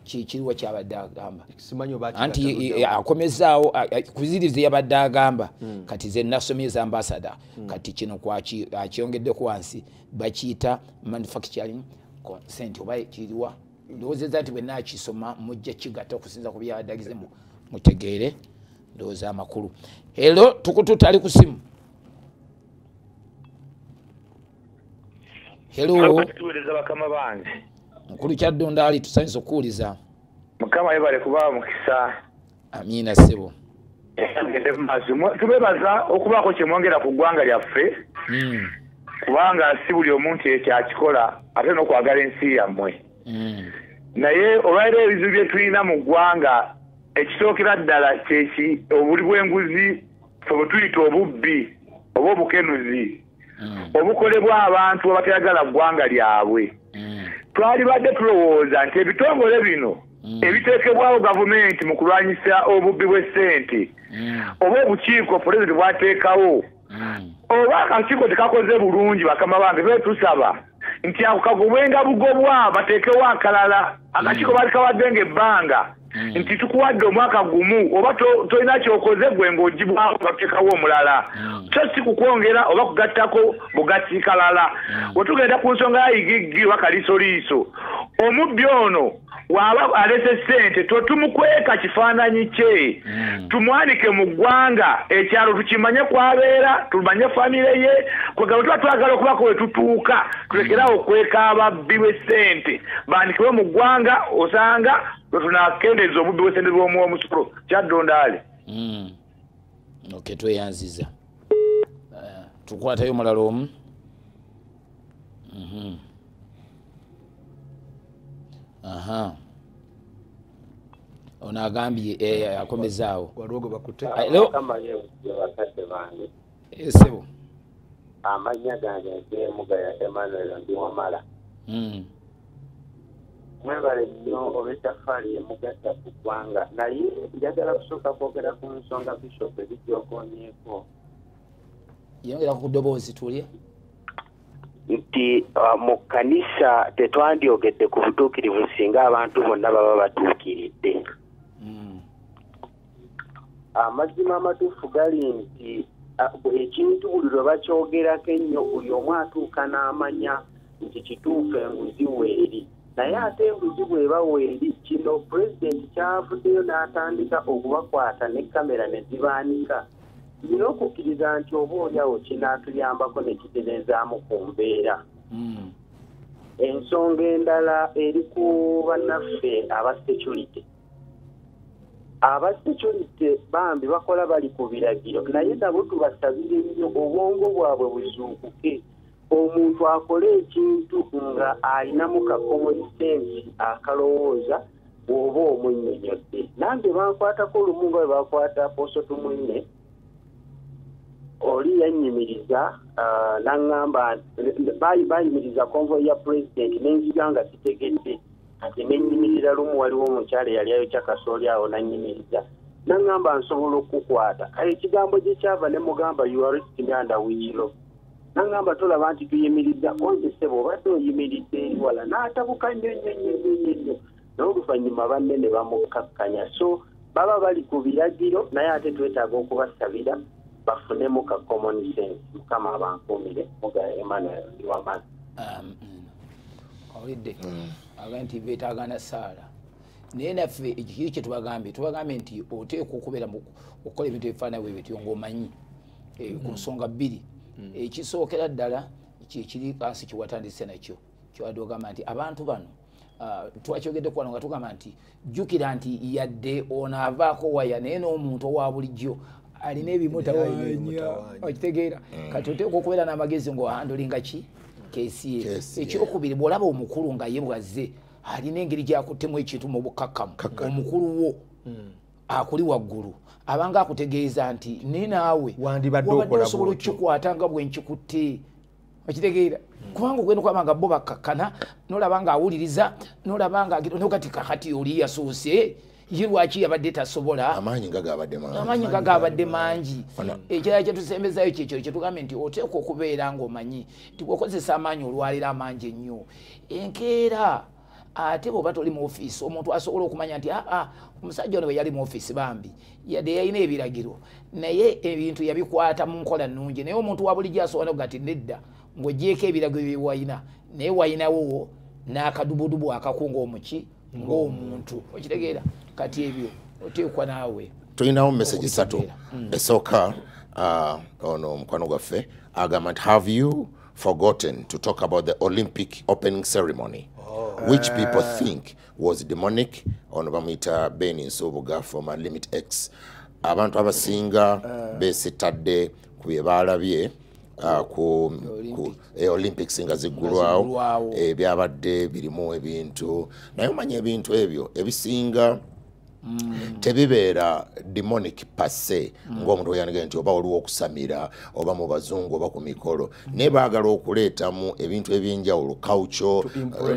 kikiriwa kyabadde agamba anti e, e, akomezaawo kuzirize yabadde agamba hmm. kati ze nasomeza ambasada hmm. kati kino akyongeddeku wansi bakiyita manufacturing consent oba kiriwa ndowoozeza nti bwenna akisoma mujja kigata okusinza ku byabadde agize mutegeere ndowooza amakulu ero tukututa ali ku simu Hello. Tuweleza bakama banje. Mukuru kya dunda ali tusanze okuliza. Mukama yebale kuba mukisa. Amina sebo. Ngende mazimo tubebaza okuba ko chemwangira kugwanga lya fe. Mm. Kubanga si buli omuntu ekya akikola atena okwagala ensi yammwe. Mm. Naye olwaleero ebizibu bye tulina mu ggwanga ekisookera ddala kyeki obuli bw'enguzi fe bwe tuyita obubbi oba obukenuzi Mm. obukolebwa abantu abatayagala ggwanga lyabwe mm. twali badde tulowooza nti ebitongole bino mm. ebiteekebwawo gavumenti mu kulwanyisa obubbi bw'essente oba obukiiko pulezidenti bwateekawo oba akakiiko tekakoze bulungi bakama bange betusaba nti akokagobwenda bugobwa bateekewo akalala akakiiko baalikabaddenga ebbanga mm. nti tukuwadde omwaka gumu oba tolina to kyokoze gwe ng'ogibwawo ngateekawo omulala mm. so si kukwongera oba kugattako bugatikalala mm. wetugenda ku nsonga yayigiggi oba kalisoliiso omubbi ono waba alese ssente twetumukweka kifaananyi kye mm. tumwanike mu ggwanga ekyalo tukimanye kwabeera tumanye famire ye kwegala tuba twagala okubako wetutuuka tulekerawo okweka hmm. ababbi b'essente bandikibwe mu ggwanga osanga tunakendeza omubbi wesente zomuwa omusolo kyaddondaale hmm. ok tweyanziza eh, tukwatayo omulala omu mhm. aha ono agambye eh, akomezaawo ah, eh, sebo amanya gange emugaya emanuel ndiwamala hmm. mwebale nnyo olw'ettaffaali yemugatta ku ggwanga naye njagala kusooka kwogera ku nsonga bishop ebijokonyeeko yongera ku ddoboozi tulye nti uh, mu kkanisa tetwandyogedde ku butuukirivu singa abantu bonna baba batuukiridde hmm. amazima amatuufu gali nti uh, ekintu buli lwe bakyogerako ennyo buli omu atuuka n'amanya nti kituufu enguzi weeri naye ate oluzi bweba weeri kino pulezidenti kyavuddeyo n'atandika okubakwata ne kamera ne zibaanika nina okukkiriza nti obaolyawo kinaatuyambako ne kigerezaamu ku mbeera hmm. ensonga endala eri ku bannaffe aba securiti aba securiti bambi bakola bali ku biragiro naye nabo tubasabire nnyo obwongo bwabwe buzuukuke omuntu akole ekintu nga alinamu kakomosensi akalowooza woba omunnyonyodde nange bankwatako olumu nga we bakwata posotu munne oli yanyimiriza naŋamba banyimiriza konvoy ya pulezidenti nenziga nga zitegedde kati nenyimirira lumu waliwo omukyala eyali ayokya kasooli awo nanyimiriza naŋamba nsobola okukukwata kale ekigambo gye kyava ne mugamba urist myanda wiiro nangamba tolaba nti tuyimiriza oye sebo obadde oyimiridde eri wala n'atabuka nnyo nnyo nnyo nnyo nnyo nnyo n'oluvannyuma banne ne bamukkakkanya so baba bali ku biragiro naye ate twetaaga okubasabira bafunemu ka common sense mukama abankuumire muga emmanuel ndi wamazi awulidde aga nti betaaga na saala naye naffe ekikiri kye tubagambye tubagambye nti oteekwa okubeera okukola ebintu ebifaanana bwe bityo ngaomanyi eh, ku nsonga bbiri Hmm. ekisookera ddala kyekiri kansi kyewatandise nakyo kyowadde ogamba nti abantu bano ah, twakyogeddeku wano nga tugamba nti jjukira nti yadde ono avaako waya naye n'omuntu owa bulijjo alina ebimutawaokitegeera hmm. kati oteeka okubeera n'amagezi ngaohandolinga ki kesie ekyokubiri bwolaba omukulu nga ye bwazze alina engeri gyakuttemu ekintu mu bukakkamu omukulu wo hmm. akuli waggulu abanga akutegeeza nti naye naawe wandibaddeosobola okikwata nga bwenkikutte okitegeera kubanga ogenda okwabanga bo bakakkana nolabanga awuliriza nolabangaati kakati oli yasoose ye lwaki yabadde tasobola amaanyi nga gabadde mangi ekirala kyetusembezayo kyekyo kyetugambe nti oteeka okubeera ngaomanyi nti wekozesa amaanyi olwalira amangi ennyo enkeera ate bwoba toli mu ofiisi omuntu asobola okumanya nti aa ah, ah, omusajja one weyali mu ofiisi bambi yadde yalina ebiragiro naye ebintu yabikwata mu nkola nungi naye omuntu wabulijjo asobola nogati nedda ngaogyeko ebiragiro byewayina naye wayinawowo n'akadubudubu akaku ngaomuki ngaomuntu okitegeera kati ebyo oteekwa naawe tulinawo mumesage satu mm. esooka uh, ono omukwano gwaffe agamba nti have you forgotten to talk about the olympic opening ceremony uh, which eh. people think was demonic on bamwita ben nsubuga from limit x abantu abasinga uh, eh. besitadde ku bye baalabye uh, ku, ku eh, olympics nga ziggulwawo ebyabadde eh, birimu ebintu naye omanya ebintu ebyo ebisinga eh, Mm. tebibeera demonic passe mm. ngaomuntu yanga nti oba waliwo okusamira oba mu bazungu oba ku mikolo mm. naye baagala okuleetamu ebintu ebyenjawulo culture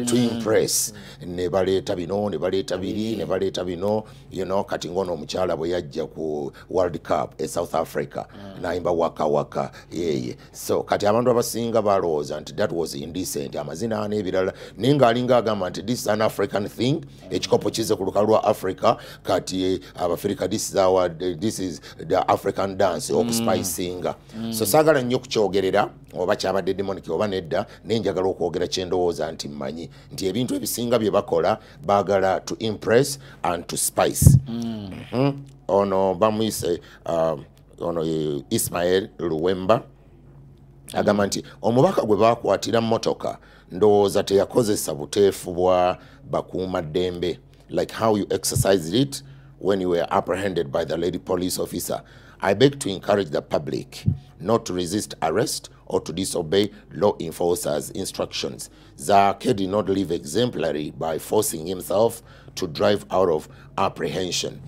to impress uh, ne baleeta bino ne baleeta biri ne baleeta bino yuno kati ngono omukyala bwe yajja ku world cup e south africa nayimba waka waka yeye so kati abantu abasinga balowooza nti that was indecent amazina ana ebirala naye ngaalinga agamba nti this an african thing ekikopo kize ku lukalu lwa africa kati abafrika eh, this is our eh, this is the african dance mm. okuspicinga mm. so sagala nnyo kukyogerera oba kyabadde demonic oba nedda nenjagala okwogera kyendowooza nti mmanyi nti ebintu ebisinga bye bakola baagala to impress and to spice mm. Mm -hmm. ono bamuise uh, um, ono ismael luwemba agamba nti omubaka gwe bakwatira motoka ndowooza teyakozesa buteefu bwa bakuuma ddembe like how you exercised it when you were apprehended by the lady police officer. I beg to encourage the public not to resist arrest or to disobey law enforcers' instructions. Zaake did not live exemplary by forcing himself to drive out of apprehension.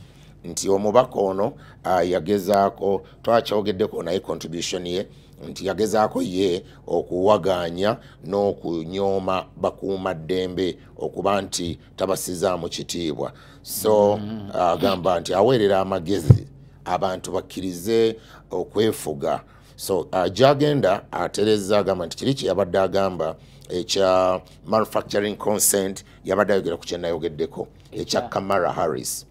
nti omubaka ono uh, yagezaako twakyogeddeko naye contribution ye nti yagezaako ye okuwaganya n'okunyooma bakuuma ddembe okuba nti tabasizaamu kitiibwa so mm-hmm. agamba nti aweerera amagezi abantu bakkirize okwefuga so uh, gyagenda atereza agamba nti kiri kyeyabadde agamba ekya manufacturing consent yabadde ayogera ku kyenayogeddeko ekya kamara harris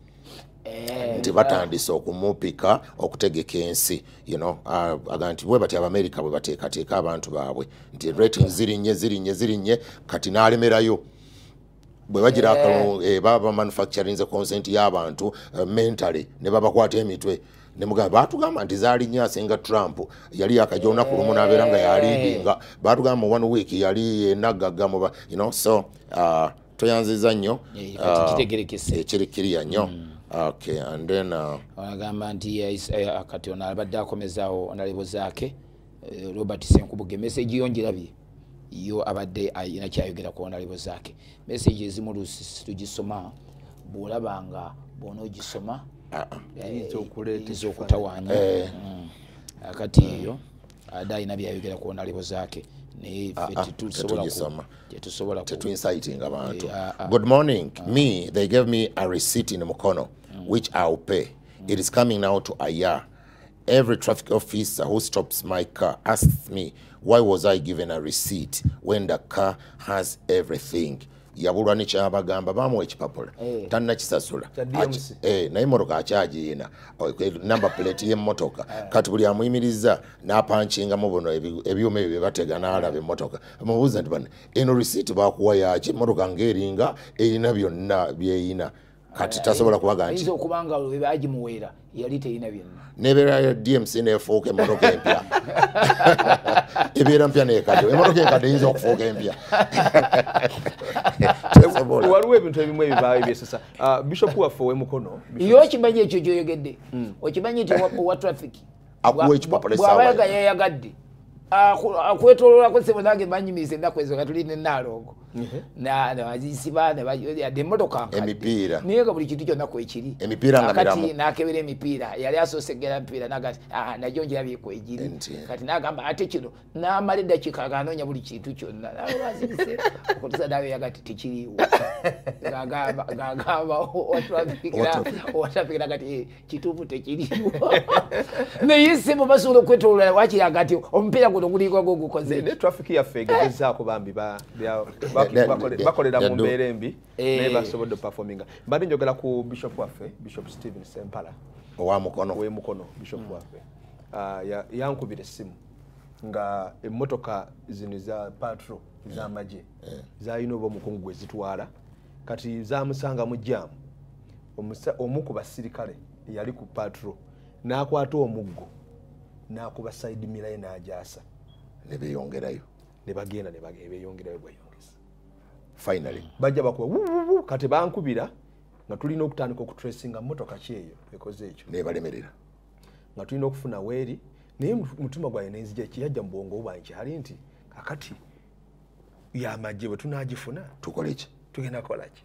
Eh, nti eh, batandise okumupika okutegeka ensi uh, nti bwe baty abamerica bwe bateekateeka abantu baabwe nti rating zirinye zirinye zirinnye kati n'alemerayo bwe bagira eh. babamanufacturinze consent y'abantu mentaly ne babakwata emitwe batugamba nti zaali nyo asinga trump yali yakaja olunaku lumu nabeera nga yalindinga batugamba one week yali enagagamuba so uh, toyanziza nnyo uh, kirikiriya nnyo mm. Uh, agamba nti eh, eh, kati ono abadde akomezaawo onalebo zaake eh, robert senkubuge meseji yo ngirabye yo abadde inakyayogera ku onalebo zaake meseji ezimu tugisoma bwolaba nga bwona ogisoma yinza okutawaanya mm. akati mm. eyo adde alina byayogera ku onalebo zaake uh-uh. ah, ah. Good morning. Uh-huh. Me, they gave me a receipt in Mukono. Mm. which I'll pay. It is coming now to a year. Every traffic officer who stops my car asks me, why was I given a receipt when the car has everything? yabulwa nekyabagamba bamuwa ekipapula eh. eh, na imoroka motoka ina. Oh, number plate yemmotoka eh. kati buli amuyimiriza n'apankingamu mubono ebyuma ebyo byebatega n'alaba emmotoka mubuuza nti bana Ino receipt bakuwa yaki emmotoka ng'eringa erina byonna ina. kati tasobola kubaga ntiokubanga agimuweera yali terina byonna nebeera dmc nefuuka emotoka empya ebeera mpya nekad emotoka enkade eyinza okufuuka empya waliwo ebintu ebimu ebibaawo ebyesesa uh, bishop waffe owemukono iyo okimanyi ekyo gyoyogedde hmm. okimanyi nti owa traffic bwabayaga yayagadde akwetolola kwesebo nange banyumiriza ennaku ezo nga tuli ne naalongo mhm. nbagisibademotoka emipiira naye nga buli kintu kyonna kwekiri emipiraati nakebera emipiira yali asoose gera mipiira nagati najo njirabyekwegiri kati nagamba ate kino namala eddakiika ganoonya buli kintu kyonna nabazirise okutusa nabeyagati tekiriiwo gagamba watrafikiragati eh, kituufu tekiriiwo naye sebo basobola okwetolola wakiraga ti omupiira gu guno gulingwa gogukoze ne traffic ya fega geza ko bambi ba bakolera mu mbere mbi eh. ne basobodo performinga bade njogala ku bishop wafe bishop steven sempala owa mukono we mukono bishop mm. wafe ah ya yankubire simu nga emotoka zino za patro za maje za ino bo mukungu ezitwala kati za musanga mu jam omuku basirikale yali ku patro nakwata omuggo nakuba saidi mirai najasa nebeyongerayo nebagenda nebeyongerayo bweyongesa final bajja bakuba wuwuwu kati bankubira nga tulina okutandika okutracinga motoka kieyo ekoze ekyo nebalemerera nga tulina okufuna weeri naye mutima gwaye nenzija kiyajja mubwongo obwanye kyali nti kakati yamagye bwe tunagifuna tukoleki tugenda kolaki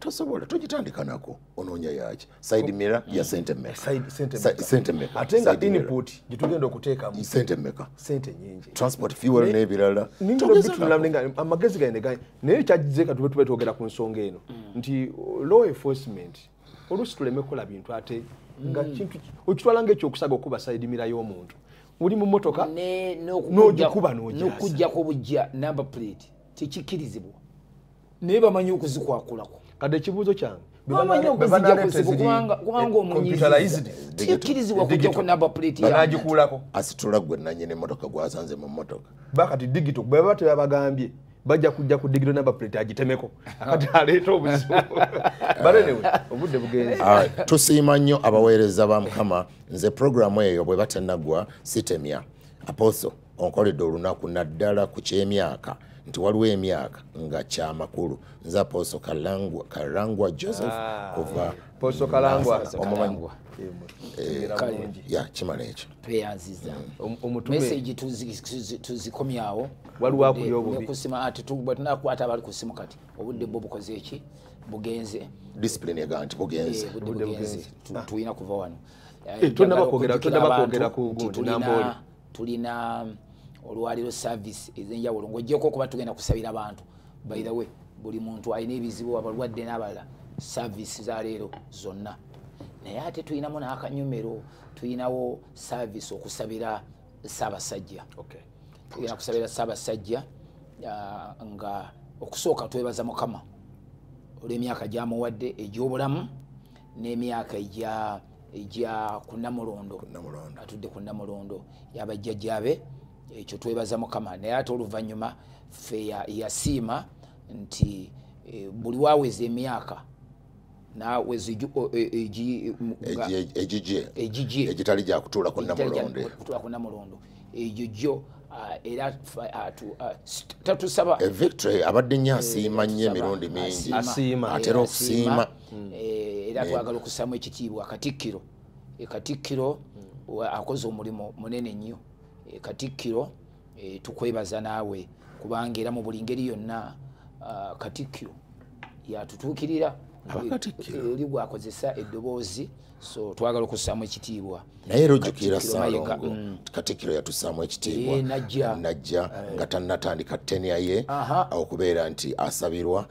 tosobola togitandika nako onoonya yaki side mira ya sentemeka ate nga input gyetugenda okuteekamu sentemeka sente nyingi transport fuel n'ebirala amagezi gaine naye kyagizeka tube twogera ku nsonga eno nti law enforcement olusi tuleme kola bintu ate nga mm. kintu okitwala ngaekyokusaga okuba side mira y'omuntu uli mu motoka n'ogikuba n'ogiasa n'okujjako obujja number plate tekikirizibwa naye bamanyi okuzikwakulako kade ekibuuzo kyange bwebatebabagambye bajja kujja ku digito nabapulete agitemeko kati aleeta obuzibutusiima nnyo abaweereza ba mukama nze puroguramu eyo bwebatenaggwa sitemya aposto onkoledde olunaku naddala ku kyemyaka nti waliwo emyaka nga kyamakulu nza poso karangwa joseph ah, kuva eh, kimala ekyotuzikomyawotunakwata mm. um, ah, abali kusimu kati obudde bwe bukoze eki bugenze disipline yagaa nti bugenzetulina eh, ah. kuva wano eh, tulina olwaliro service ezenjawulo ngaojeko okuba tugenda kusabira abantu bairawe buli muntu alina ebizibu abalwadde n'abalala service zaleero zonna naye ate tulinamu n'akanyumero tulinawo service okusabira saabasajja tugenda kusabira saabasajja nga okusooka twebaza mukama olw'emyaka gyamuwadde egy'obulamu n'emyaka egya egya ku namulondo atudde ku namulondo yabajjajjabe ekyo twebaza mukama naye ate oluvanyuma ffe yasiima nti e, buli waweza emyaka nawegkunamulondo e, e, egyo jo eratatusabavictory abadde nnyo asiima nnyo emirundi mingi atera okusiima mm. era twagala okusamu ekitiibwa katikkiro ekatikkiro akoze omulimu munene nnyo Eh, katikkiro eh, tukwebaza naawe kubanga era mu buli ngeri yonna ah, katikkiro yatutuukirira eh, oli gwakozesa eddoboozi so twagala okussaamu ekitiibwa naye era ojjukira salongo katikiro mm. yatussaamu ekitiibwa eh, najja eh, eh. nga tannatandika ttenya ye okubeera nti asabirwa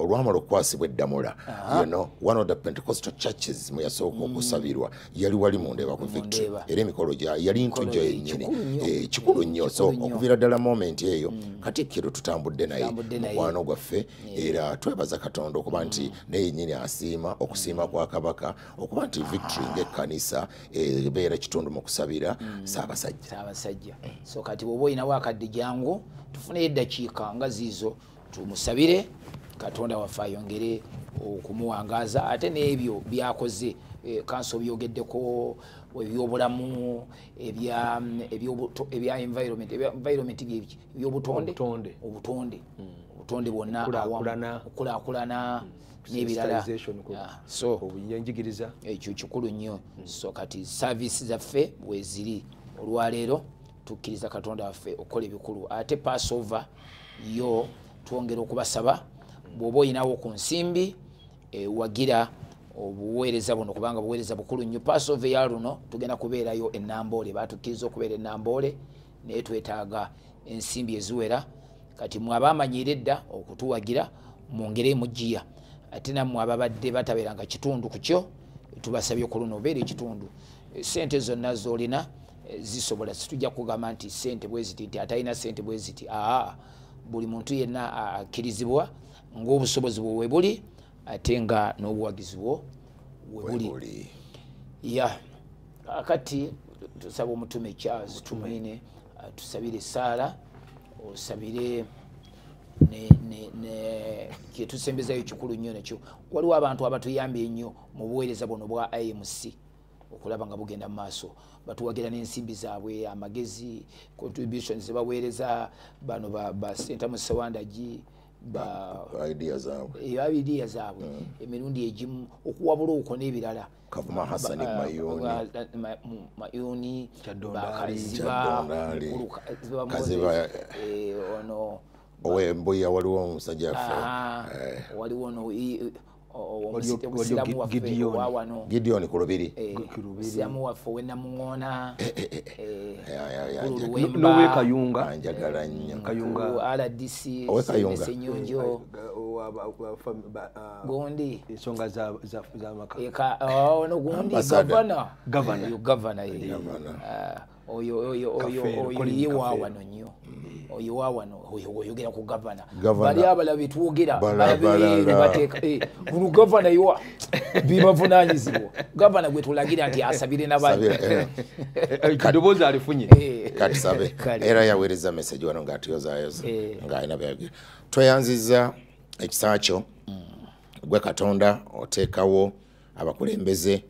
olwamala okukwasibwa eddamula yeno one of the pentecostal churches mu yasooka mm. okusabirwa yali wali mundeeba ku victory era emikolo gya yali ntujo yennyini kikulu nnyo so okuviira ddala moment eyo mm. katikiro tutambudde naye mukwano gwaffe era twebaza katonda okuba nti naye yennyini asiima okusiima kwa kabaka okuba nti nti victory ah. ngaekkanisa eh, ebeera kitundu mukusabira mm. saabasajjasaabasajja so kati woba olinawo akadde jangu tufuneyo eddakiika nga ziizo tumusabire katonda waffe ayongere okumuwangaaza ate n'ebyo byakoze eh, kanso byogeddeko ebyobulamu ebya mm, environment environment byebiki ebyobutonde obutonde obutonde mm. bwonna okulakulana nebiralaobuyanjigiriza ekyo kikulu nnyo so kati saavisi zaffe weziri olwaleero tukkiriza katonda waffe okukola ebikulu ate passover yo twongera okubasaba bwoba oyinawo ku nsimbi ewagira eh, obuweereza buno kubanga buweereza bukulu nnyo passover ya luno tugenda kubeerayo enamboole batukkiriza okubeera enamboole naye twetaaga ensimbi eziwera kati mwe abamanyiire edda okutuwagira mu ngeri emugiya ate nammwe ababadde batabeera nga kitundu kukyo tubasabye kuluno obeera ekitundu eh, sente zonna zolina eh, zisobola situjja kugamba nti sente bweziti nti atalina sente bweziti aa buli muntu yenna akkirizibwa ngaobusobozi bwo we buli ate nga n'obuwagizi bwo webuli ya akati tusaba omutume charles tumwine eh, tusabire saara osabire, Sarah, osabire kyetusembezayo kikulu nnyo nakyo waliwo abantu abatuyambye ennyo mu buweereza buno bwa imc okulaba nga bugenda mu maaso batuwagira n'ensimbi zaabwe amagezi contribution zebaweereza bano basenta musewandagi idia zaabwe mm. emirundi egimu okuwabula okwo n'ebirala mayuni bakaziba owe mbuya waliwo omusajja waffe eh. waliwo omusiramu waffe wawano gideoni ku lubiri musiramu eh, waffe owenamuŋona nowekayunganjagala nyoaradc senyonjo gondi ensonga zamakaeka ono oh, gundi gavana gavana gavana oyoyiwa wano nnyo oyiwa wano oyogera ku gavana bali abala betwogera abateeka eh, guno gavana yiwa bibavunanyizibwa gavana gwe tulagira nti asabire nabakadoboozi eh. eh, alifunye katisabe era yaweereza meseji wano ngaatuyozayoza ngaalina byagira tweyanziza ekisaa kyo mm. gwe katonda oteekawo abakulembeze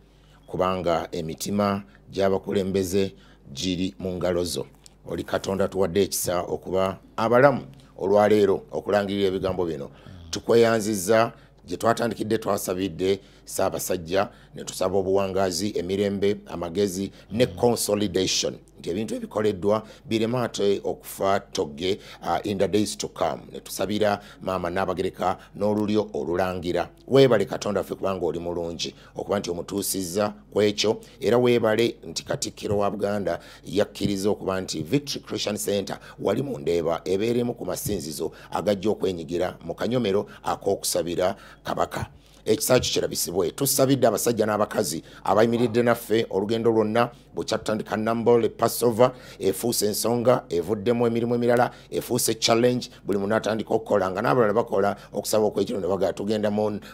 kubanga emitima gy'abakulembeze jiri mungalozo. Oli katonda tuwade ekisa okuba abalamu olwaleero okulangirira ebigambo bino tukweyanziza gye twatandikidde twasabidde saabasajja ne tusaba obuwangazi emirembe amagezi ne consolidation mm -hmm. ebintu ebikoleddwa birema ate okufa togge uh, in the days to come netusabira maama n'abagereka n'olulyo olulangira weebale katonda ffe kubanga oli mulungi okuba nti omutuusizza ku ekyo era weebale nti katikkiro wa buganda yakkiriza okuba nti victory christian center wali mu ndeeba ebeeremu ku masinzizo agajja okwenyigira mu kanyomero ak'okusabira kabaka ekisaakyo kirabisibwe tusabidde abasajja n'abakazi abayimiridde naffe olugendo lwonna bukyatandika nambole passover efuuse ensonga evuddemu emirimu emirala efuuse challenge buli muntu atandika okukola nga n'abalala bakola okusaba okwekiro ne bagala tugenda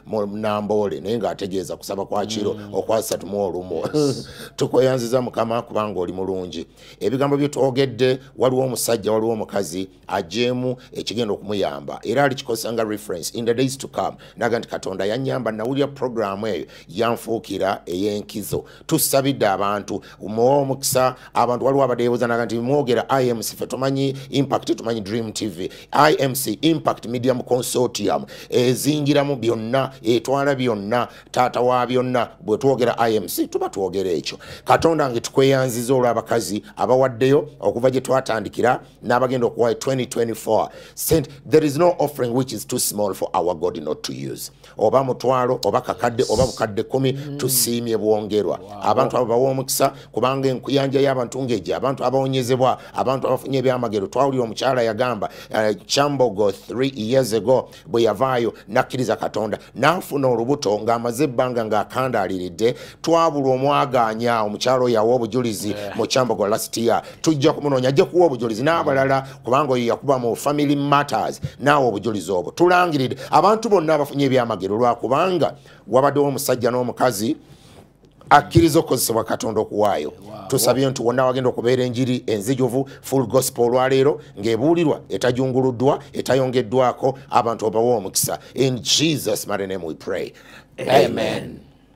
munambole naye ng'ategeeza kusaba kwakiro mm. okwasatu mu olumu tukweyanziza mukama kubanga oli mulungi ebigambo byetwogedde waliwo omusajja waliwo omukazi ajeemu ekigenda okumuyamba era alikikozesa nga reference in the days to come naga nti katonda yanyamba nawulira programu eyo yanfuukira ey'enkizo tusabidde abantu mowa omukisa abantu waliwo abadebuzanaga nti mwogera imc fe tumanyi impact tumanyi dream tv imc impact medium consortium ezingiramu byonna etwala byonna taata wa byonna bwe twogera imc tuba twogera ekyo katonda nge tukweyanziza olw'abakazi abawaddeyo okuva gye twatandikira n'abagenda okuwayo 2024 sent there is no offering which is too small for our god not to use oba mutwalo oba kakadde oba bukadde kumi mm. tusiimye bwongerwa abantu abo bawa omukisa kubanga enkuyanja y'abantu ng'egyo abantu abaonyezebwa abantu abafunye ebyamagero twawulira omukyala yagamba eh, chambogo 3 years ago bwe yavaayo nakkiriza katonda n'afuna olubuto ng'amaze ebbanga ng'akandaaliridde twabula omwaganya omukyala oyo awa obujulizi eh. mu chambogo last year tujja kumunoonya ajja kuwa obujulizi n'abalala kubanga oyo yakuba mu family matters naawe obujulizi obwo tulangiridde abantu bonna abafunye ebyamagero lwakubanga wabaddewo omusajja n'omukazi akkiriza okukozesebwa katonda okuwaayo tusabye nti wonna wagenda okubeera enjiri enzijuvu full gospel olwaleero ng'ebuulirwa etajunguluddwa etayongeddwako abantu obawa omukisa in jesus mary name we pray amen, amen.